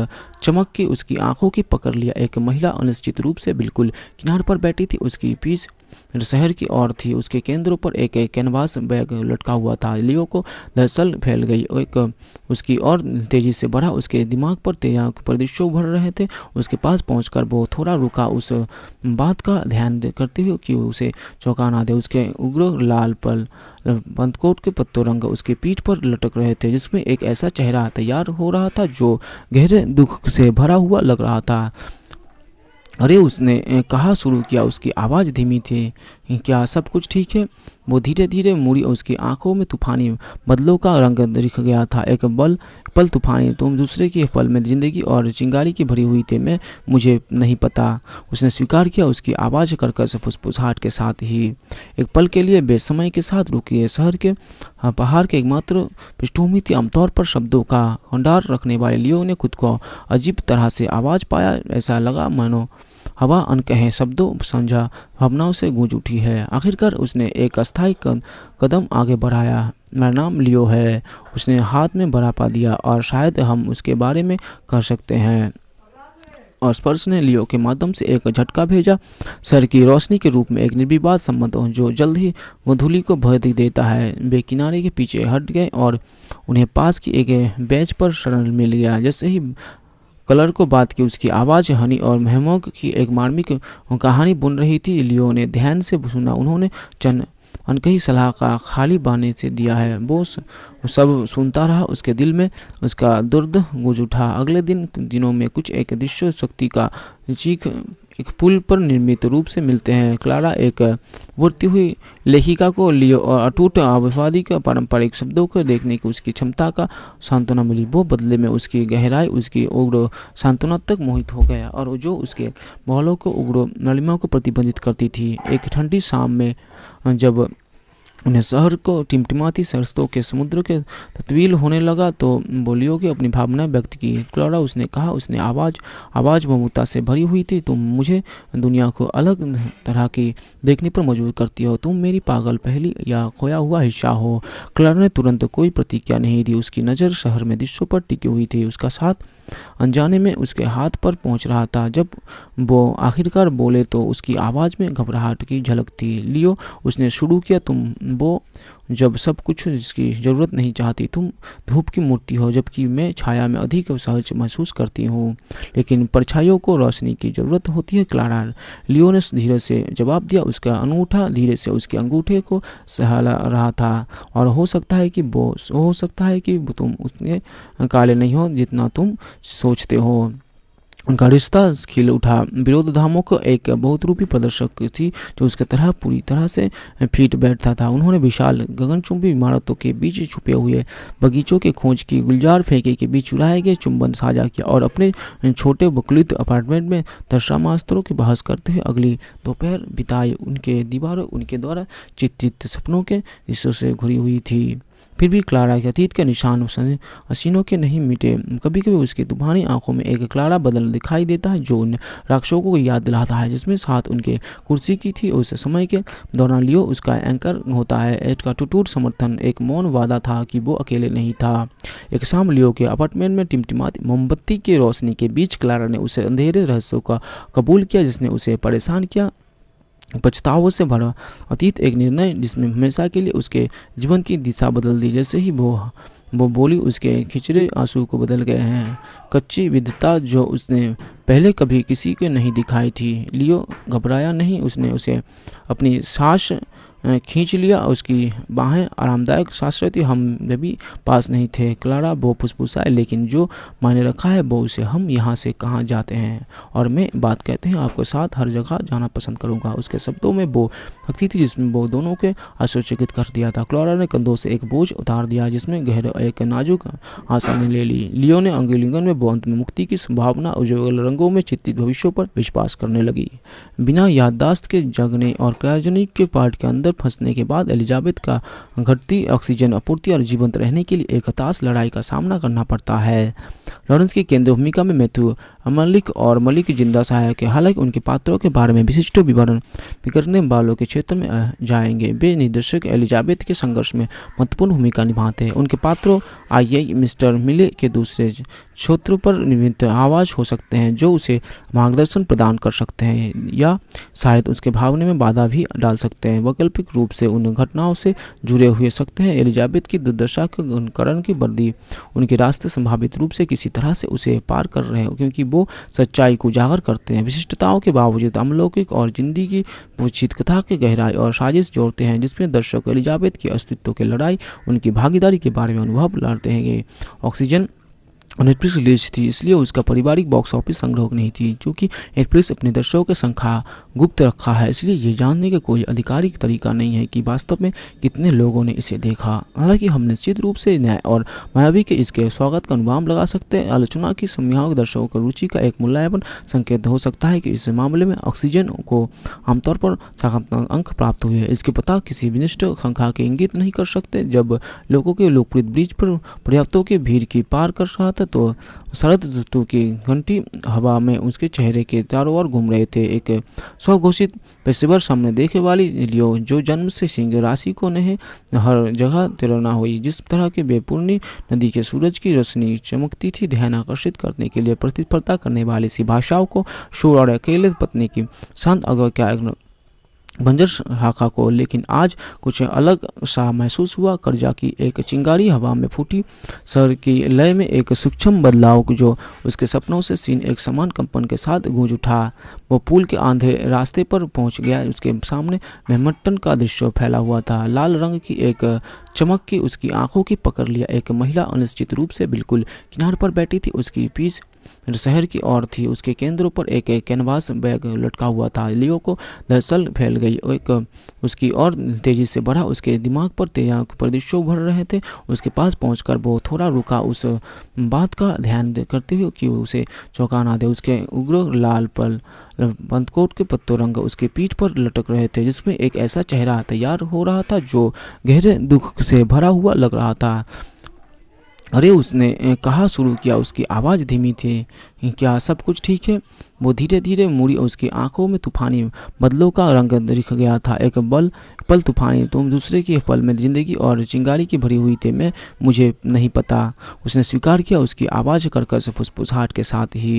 चमक की उसकी आंखों की पकड़ लिया एक महिला अनिश्चित रूप से बिल्कुल किनार पर बैठी थी उसकी पीछ फिर शहर की ओर थी उसके केंद्र पर एक कैनवास बैग लटका हुआ था लियो को दरअसल फैल गई एक उसकी और तेजी से बढ़ा उसके दिमाग पर तेजाब पर दृश्य भर रहे थे उसके पास पहुंचकर वो थोड़ा रुका उस बात का ध्यान करते हुए कि उसे चौंका दे उसके उग्र लाल पल बंदकोट के पत्तों रंग उसके पीठ पर लटक रहे थे जिसमें एक ऐसा चेहरा तैयार हो रहा था जो गहरे दुख से भरा हुआ लग रहा था अरे उसने कहा शुरू किया उसकी आवाज़ धीमी थी क्या सब कुछ ठीक है वो धीरे धीरे मुड़ी और उसकी आंखों में तूफानी बदलों का रंग दिख गया था एक बल पल तूफानी तुम दूसरे के पल में जिंदगी और चिंगारी की भरी हुई थी मैं मुझे नहीं पता उसने स्वीकार किया उसकी आवाज़ करकस फुसफुसाहट के साथ ही एक पल के लिए बेसमय के साथ रुकी शहर के पहाड़ के एकमात्र पृष्ठभूमि थी आमतौर पर शब्दों का भंडार रखने वाले लियो ने खुद को अजीब तरह से आवाज़ पाया ऐसा लगा मानो हवा अनकहे शब्दों समझा भावनाओं से गूंज उठी है आखिरकार उसने एक अस्थायी कदम आगे बढ़ाया मेरा नाम लियो है उसने हाथ में बरापा दिया और शायद हम उसके बारे में कर सकते हैं और स्पर्श ने लियो के माध्यम से एक झटका भेजा सर की रोशनी के रूप में एक निर्विवाद संबंध जो जल्द ही गोधूली को भर देता है वे किनारे के पीछे हट गए और उन्हें पास की एक बेंच पर शरण मिल गया जैसे ही कलर को बात की उसकी आवाज़ हनी और महमोग की एक मार्मिक कहानी बुन रही थी लियो ने ध्यान से सुना उन्होंने चन अनकही सलाह का खाली बाने से दिया है वो सब सुनता रहा उसके दिल में उसका दुर्द गुज उठा अगले दिन दिनों में कुछ एक दृश्य शक्ति का चीख एक पुल पर निर्मित रूप से मिलते हैं क्लारा एक बढ़ती हुई लेखिका को लियो और अटूट आबादी के पारंपरिक शब्दों को देखने की उसकी क्षमता का सांत्वना मिली वो बदले में उसकी गहराई उसकी उग्र सांत्वना तक मोहित हो गया और जो उसके माहौलों को उग्र नलिमा को प्रतिबंधित करती थी एक ठंडी शाम में जब उन्हें शहर को टिमटिमाती सरसों के समुद्र के तत्वील होने लगा तो बोलियो की अपनी भावना व्यक्त की क्लोरा उसने कहा उसने आवाज़ आवाज़ ममता से भरी हुई थी तुम मुझे दुनिया को अलग तरह की देखने पर मजबूर करती हो तुम मेरी पागल पहली या खोया हुआ हिस्सा हो क्लोरा ने तुरंत कोई प्रतिक्रिया नहीं दी उसकी नज़र शहर में दृश्यों पर टिकी हुई थी उसका साथ अनजाने में उसके हाथ पर पहुंच रहा था जब वो आखिरकार बोले तो उसकी आवाज़ में घबराहट की झलक थी लियो उसने शुरू किया तुम वो जब सब कुछ जिसकी ज़रूरत नहीं चाहती तुम धूप की मूर्ति हो जबकि मैं छाया में अधिक सहज महसूस करती हूँ लेकिन परछाइयों को रोशनी की ज़रूरत होती है क्लारा लियोनस धीरे से जवाब दिया उसका अंगूठा धीरे से उसके अंगूठे को सहला रहा था और हो सकता है कि वो हो सकता है कि तुम उतने काले नहीं हो जितना तुम सोचते हो उनका रिश्ता खिल उठा विरोध धामों को एक बहुत रूपी प्रदर्शक थी जो उसके तरह पूरी तरह से फिट बैठता था उन्होंने विशाल गगनचुंबी इमारतों के बीच छुपे हुए बगीचों के खोज की गुलजार फेंके के बीच चुराए गए चुंबन साझा किया और अपने छोटे बकलित अपार्टमेंट में दर्शामास्त्रों की बहस करते हुए अगली दोपहर बिताए उनके दीवारों उनके द्वारा चित्रित सपनों के हिस्सों से घुरी हुई थी फिर भी क्लारा के अतीत के निशान हसीनों के नहीं मिटे कभी कभी उसकी दुभानी आंखों में एक क्लारा बदल दिखाई देता है जो उन राक्षसों को याद दिलाता है जिसमें साथ उनके कुर्सी की थी उस समय के दौरान लियो उसका एंकर होता है एट का टूटूट समर्थन एक मौन वादा था कि वो अकेले नहीं था एक शाम लियो के अपार्टमेंट में टिमटिमाती मोमबत्ती की रोशनी के बीच क्लारा ने उसे अंधेरे रहस्यों का कबूल किया जिसने उसे परेशान किया पछतावों से भरा अतीत एक निर्णय जिसमें हमेशा के लिए उसके जीवन की दिशा बदल दी जैसे ही वो वो बोली उसके खिचड़े आंसू को बदल गए हैं कच्ची विधता जो उसने पहले कभी किसी को नहीं दिखाई थी लियो घबराया नहीं उसने उसे अपनी सांस खींच लिया और उसकी बाहें आरामदायक सांस रहती हम भी पास नहीं थे क्लारा वो फुसफुसाए लेकिन जो मायने रखा है वो उसे हम यहाँ से कहाँ जाते हैं और मैं बात कहते हैं आपके साथ हर जगह जाना पसंद करूँगा उसके शब्दों में वो भक्ति थी जिसमें वो दोनों के आश्चर्यचकित कर दिया था क्लारा ने कंधों से एक बोझ उतार दिया जिसमें गहरे एक नाजुक आसानी ले ली लियो ने अंगुलिंगन में बौंत में मुक्ति की संभावना उज्ज्वल रंगों में चित्तित भविष्यों पर विश्वास करने लगी बिना याददाश्त के जगने और क्रायोजनिक के पार्ट के अंदर अंदर फंसने के बाद एलिजाबेथ का घटती ऑक्सीजन आपूर्ति और जीवंत रहने के लिए एक हताश लड़ाई का सामना करना पड़ता है लॉरेंस की केंद्र भूमिका में मैथ्यू मलिक और मलिक जिंदा सहायक है हालांकि उनके पात्रों के बारे में विशिष्ट विवरण बिगड़ने वालों के क्षेत्र में जाएंगे वे निर्देशक एलिजाबेथ के संघर्ष में महत्वपूर्ण भूमिका निभाते हैं उनके पात्रों आइए मिस्टर मिले के दूसरे क्षेत्रों पर निमित्त आवाज हो सकते हैं जो उसे मार्गदर्शन प्रदान कर सकते हैं या शायद उसके भावने में बाधा भी डाल सकते हैं वैकल्पिक रूप से उन घटनाओं से जुड़े हुए सकते हैं एलिजाबेथ की दुर्दशा के करण की वर्दी उनके रास्ते संभावित रूप से किसी किसी तरह से उसे पार कर रहे हो क्योंकि वो सच्चाई को उजागर करते हैं विशिष्टताओं के बावजूद अमलौकिक और जिंदगी की कथा के गहराई और साजिश जोड़ते हैं जिसमें दर्शक एलिजाबेथ के अस्तित्व की लड़ाई उनकी भागीदारी के बारे में अनुभव लड़ते हैं ऑक्सीजन नेटफ्लिक्स रिलीज थी इसलिए उसका पारिवारिक बॉक्स ऑफिस संग्रह नहीं थी क्योंकि नेटफ्लिक्स अपने दर्शकों की संख्या गुप्त रखा है इसलिए यह जानने का कोई आधिकारिक तरीका नहीं है कि वास्तव में कितने लोगों ने इसे देखा हालांकि हम निश्चित रूप से न्याय और मायावी के इसके स्वागत का अनुमान लगा सकते हैं आलोचना की समयावक दर्शकों की रुचि का एक मूल्यायन संकेत हो सकता है कि इस मामले में ऑक्सीजन को आमतौर पर सकारात्मक अंक प्राप्त हुए इसके पता किसी विनिष्ट संख्या के इंगित नहीं कर सकते जब लोगों के लोकप्रिय ब्रिज पर पर्याप्तों की भीड़ की पार कर रहा था तो शरद ऋतु की घंटी हवा में उसके चेहरे के चारों ओर घूम रहे थे एक स्वघोषित पेशेवर सामने देखे वाली लियो जो जन्म से सिंह राशि को नहीं हर जगह तिरना हुई जिस तरह के बेपूर्णी नदी के सूरज की रोशनी चमकती थी ध्यान आकर्षित करने के लिए प्रतिस्पर्धा करने वाली सी भाषाओं को शोर और अकेले पत्नी की शांत अगर क्या बंजर शाखा को लेकिन आज कुछ अलग सा महसूस हुआ कर्जा की एक चिंगारी हवा में फूटी सर की लय में एक सूक्ष्म बदलाव जो उसके सपनों से सीन एक समान कंपन के साथ गूंज उठा वो पुल के आंधे रास्ते पर पहुंच गया उसके सामने मेहमटन का दृश्य फैला हुआ था लाल रंग की एक चमक की उसकी आंखों की पकड़ लिया एक महिला अनिश्चित रूप से बिल्कुल किनार पर बैठी थी उसकी पीछ शहर की ओर थी उसके केंद्र पर एक कैनवास बैग लटका हुआ था लियो को दरअसल फैल गई एक उसकी और तेजी से बढ़ा उसके दिमाग पर तेजाक पर दृश्य भर रहे थे उसके पास पहुंचकर वो थोड़ा रुका उस बात का ध्यान करते हुए कि उसे चौंका ना दे उसके उग्र लाल पल बंदकोट के पत्तों रंग उसके पीठ पर लटक रहे थे जिसमें एक ऐसा चेहरा तैयार हो रहा था जो गहरे दुख से भरा हुआ लग रहा था अरे उसने कहा शुरू किया उसकी आवाज़ धीमी थी क्या सब कुछ ठीक है वो धीरे धीरे मुड़ी और उसकी आंखों में तूफानी बदलों का रंग दिख गया था एक बल पल तूफानी तुम दूसरे के पल में जिंदगी और चिंगारी की भरी हुई थी मैं मुझे नहीं पता उसने स्वीकार किया उसकी आवाज़ करकस फुसफुसाहट के साथ ही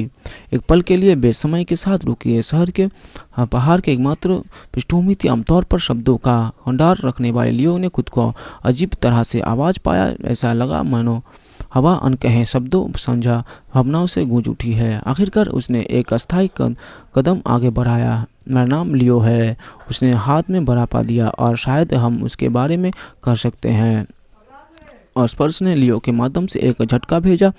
एक पल के लिए बेसमय के साथ रुकी शहर के हाँ, पहाड़ के एकमात्र पृष्ठभूमि थी आमतौर पर शब्दों का भंडार रखने वाले लियो ने खुद को अजीब तरह से आवाज़ पाया ऐसा लगा मानो हवा अनकहे शब्दों समझा भावनाओं से गूंज उठी है आखिरकार उसने एक अस्थायी कदम आगे बढ़ाया मेरा नाम लियो है उसने हाथ में बरापा दिया और शायद हम उसके बारे में कर सकते हैं और स्पर्श ने लियो के माध्यम से एक झटका भेजा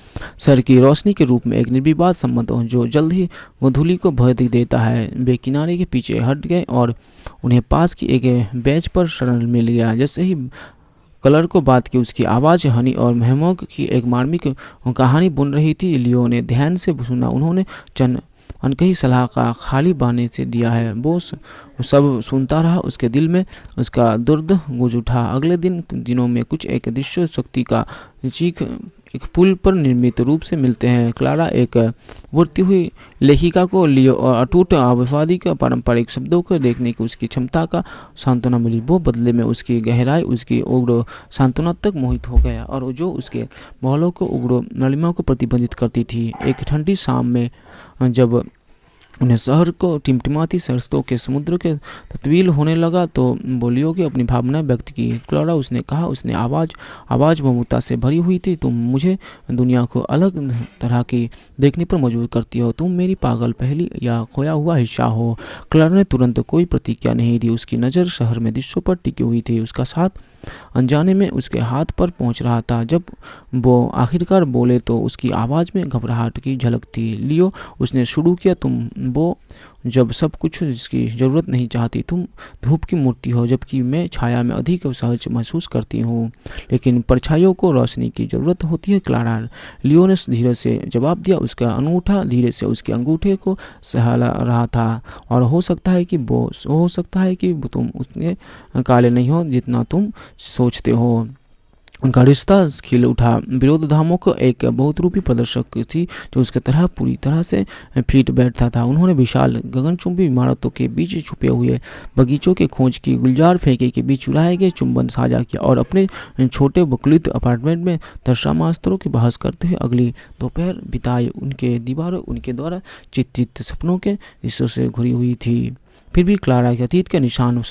सर की रोशनी के रूप में एक निर्विवाद संबंध जो जल्द ही गोधूली को भर देता है वे किनारे के पीछे हट गए और उन्हें पास की एक बेंच पर शरण मिल गया जैसे ही कलर को बात की उसकी आवाज़ हनी और महमोक की एक मार्मिक कहानी बुन रही थी लियो ने ध्यान से सुना उन्होंने चंद अनकही सलाह का खाली बाने से दिया है बोस सब सुनता रहा उसके दिल में उसका दुर्द गुज उठा अगले दिन दिनों में कुछ एक दृश्य शक्ति का चीख एक पुल पर निर्मित रूप से मिलते हैं क्लारा एक बढ़ती हुई लेखिका को लियो और अटूट आवादी के पारंपरिक शब्दों को देखने की उसकी क्षमता का सांत्वना मिली वो बदले में उसकी गहराई उसकी उग्र सांत्वना तक मोहित हो गया और जो उसके मोहलों को उग्र नलिमा को प्रतिबंधित करती थी एक ठंडी शाम में जब उन्हें शहर को टिमटिमाती सरसों के समुद्र के तत्वील होने लगा तो बोलियो की अपनी भावना व्यक्त की क्लोरा उसने कहा उसने आवाज़ आवाज़ ममता से भरी हुई थी तुम मुझे दुनिया को अलग तरह की देखने पर मजबूर करती हो तुम मेरी पागल पहली या खोया हुआ हिस्सा हो क्लोरा ने तुरंत कोई प्रतिक्रिया नहीं दी उसकी नज़र शहर में दृश्यों पर टिकी हुई थी उसका साथ अनजाने में उसके हाथ पर पहुंच रहा था जब वो आखिरकार बोले तो उसकी आवाज़ में घबराहट की झलक थी लियो उसने शुरू किया तुम वो जब सब कुछ जिसकी ज़रूरत नहीं चाहती तुम धूप की मूर्ति हो जबकि मैं छाया में अधिक सहज महसूस करती हूँ लेकिन परछाइयों को रोशनी की ज़रूरत होती है क्लारा लियोनस धीरे से जवाब दिया उसका अंगूठा धीरे से उसके अंगूठे को सहला रहा था और हो सकता है कि वो हो सकता है कि तुम उतने काले नहीं हो जितना तुम सोचते हो उनका रिश्ता खिल उठा विरोध धामों एक बहुत रूपी प्रदर्शक थी जो उसके तरह पूरी तरह से फिट बैठता था उन्होंने विशाल गगनचुंबी इमारतों के बीच छुपे हुए बगीचों के खोज की गुलजार फेंके के बीच चुराए गए चुंबन साझा किया और अपने छोटे बकलित अपार्टमेंट में दर्शामास्त्रों की बहस करते हुए अगली दोपहर बिताए उनके दीवारों उनके द्वारा चित्रित सपनों के हिस्सों से घुरी हुई थी फिर भी क्लारा के अतीत के निशान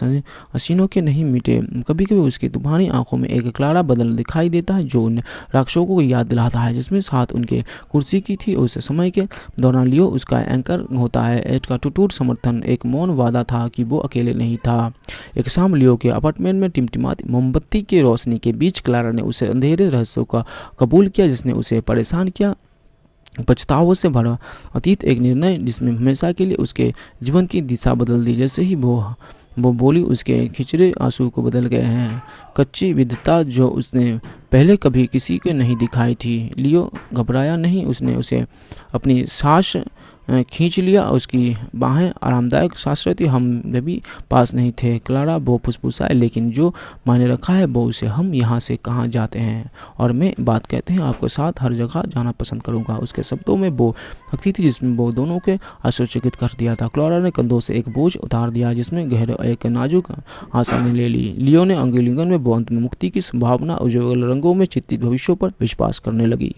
हसीनों के नहीं मिटे कभी कभी उसकी तूफानी आंखों में एक क्लारा बदल दिखाई देता है जो उन राक्षसों को याद दिलाता है जिसमें साथ उनके कुर्सी की थी उस समय के दौरान लियो उसका एंकर होता है एट का टूटूट समर्थन एक मौन वादा था कि वो अकेले नहीं था एक शाम लियो के अपार्टमेंट में टिमटिमाती मोमबत्ती की रोशनी के बीच क्लारा ने उसे अंधेरे रहस्यों का कबूल किया जिसने उसे परेशान किया पछतावों से भरा अतीत एक निर्णय जिसमें हमेशा के लिए उसके जीवन की दिशा बदल दी जैसे ही वो वो बोली उसके खिचड़े आंसू को बदल गए हैं कच्ची विधता जो उसने पहले कभी किसी के नहीं दिखाई थी लियो घबराया नहीं उसने उसे अपनी सांस खींच लिया उसकी बाहें आरामदायक सांस रहती हम भी पास नहीं थे क्लारा वो फुसफुसाए लेकिन जो मैंने रखा है वो उसे हम यहाँ से कहाँ जाते हैं और मैं बात कहते हैं आपके साथ हर जगह जाना पसंद करूँगा उसके शब्दों में वो हकती थी जिसमें वो दोनों के आश्चर्यचकित कर दिया था क्लारा ने कंधों से एक बोझ उतार दिया जिसमें गहरे एक नाजुक आसानी ले ली लियो ने अंगुलिंगन में बौंत में मुक्ति की संभावना उज्ज्वल रंगों में चित्तित भविष्यों पर विश्वास करने लगी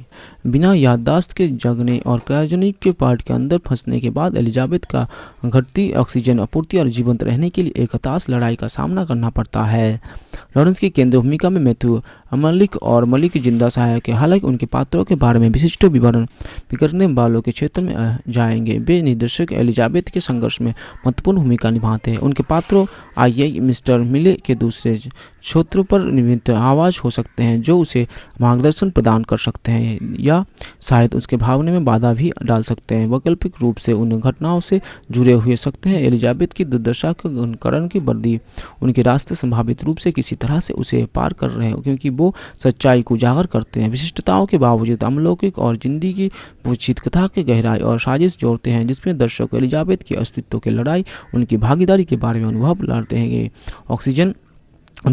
बिना याददाश्त के जगने और क्रायोजनिक के पार्ट के अंदर फंसने के बाद एलिजाबेथ का घटती ऑक्सीजन आपूर्ति और जीवंत रहने के लिए एक हताश लड़ाई का सामना करना पड़ता है लॉरेंस की केंद्र भूमिका में मैथ्यू मलिक और मलिक जिंदा सहायक है हालांकि उनके पात्रों के बारे में विशिष्ट विवरण बिगड़ने वालों के क्षेत्र में जाएंगे वे निर्देशक एलिजाबेथ के संघर्ष में महत्वपूर्ण भूमिका निभाते हैं उनके पात्रों आइए मिस्टर मिले के दूसरे क्षेत्रों पर निमित्त आवाज हो सकते हैं जो उसे मार्गदर्शन प्रदान कर सकते हैं या शायद उसके भावने में बाधा भी डाल सकते हैं वैकल्पिक रूप से उन घटनाओं से जुड़े हुए सकते हैं एलिजाबेथ की दुर्दशा के अनुकरण की बर्दी उनके रास्ते संभावित रूप से किसी तरह से उसे पार कर रहे हैं क्योंकि वो सच्चाई को उजागर करते हैं विशिष्टताओं के बावजूद अमलौकिक और जिंदगी की पूछित कथा के गहराई और साजिश जोड़ते हैं जिसमें दर्शक एलिजाबेद के अस्तित्व की लड़ाई उनकी भागीदारी के बारे में अनुभव लड़ते हैं ऑक्सीजन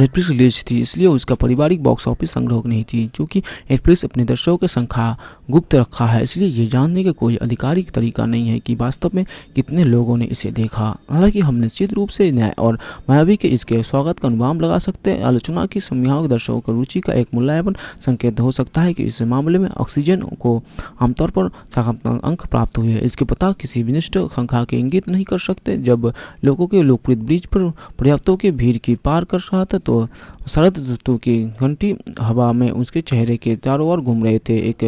नेटफ्लिक्स रिलीज थी इसलिए उसका पारिवारिक बॉक्स ऑफिस संग्रह नहीं थी क्योंकि नेटफ्लिक्स अपने दर्शकों की संख्या गुप्त रखा है इसलिए ये जानने का कोई आधिकारिक तरीका नहीं है कि वास्तव में कितने लोगों ने इसे देखा हालांकि हम निश्चित रूप से न्याय और मायावी के इसके स्वागत का अनुमान लगा सकते हैं आलोचना की समयावक दर्शकों की रुचि का एक मूल्यायन संकेत हो सकता है कि इस मामले में ऑक्सीजन को आमतौर पर सकारात्मक अंक प्राप्त हुए है इसके पता किसी विनिष्ट संख्या के इंगित नहीं कर सकते जब लोगों के लोकप्रिय ब्रिज पर पर्याप्तों की भीड़ की पार कर रहा था तो शरद ऋतु की घंटी हवा में उसके चेहरे के चारों ओर घूम रहे थे एक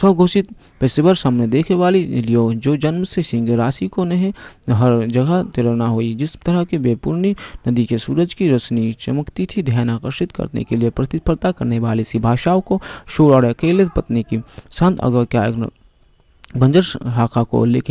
स्वघोषित पेशेवर सामने देखे वाली लियो जो जन्म से सिंह राशि को नहीं हर जगह तिरना हुई जिस तरह की बेपूर्णी नदी के सूरज की रोशनी चमकती थी ध्यान आकर्षित करने के लिए प्रतिस्पर्धा करने वाली सी भाषाओं को शोर और अकेले पत्नी की शांत अगर क्या बंजर शाखा को लेकिन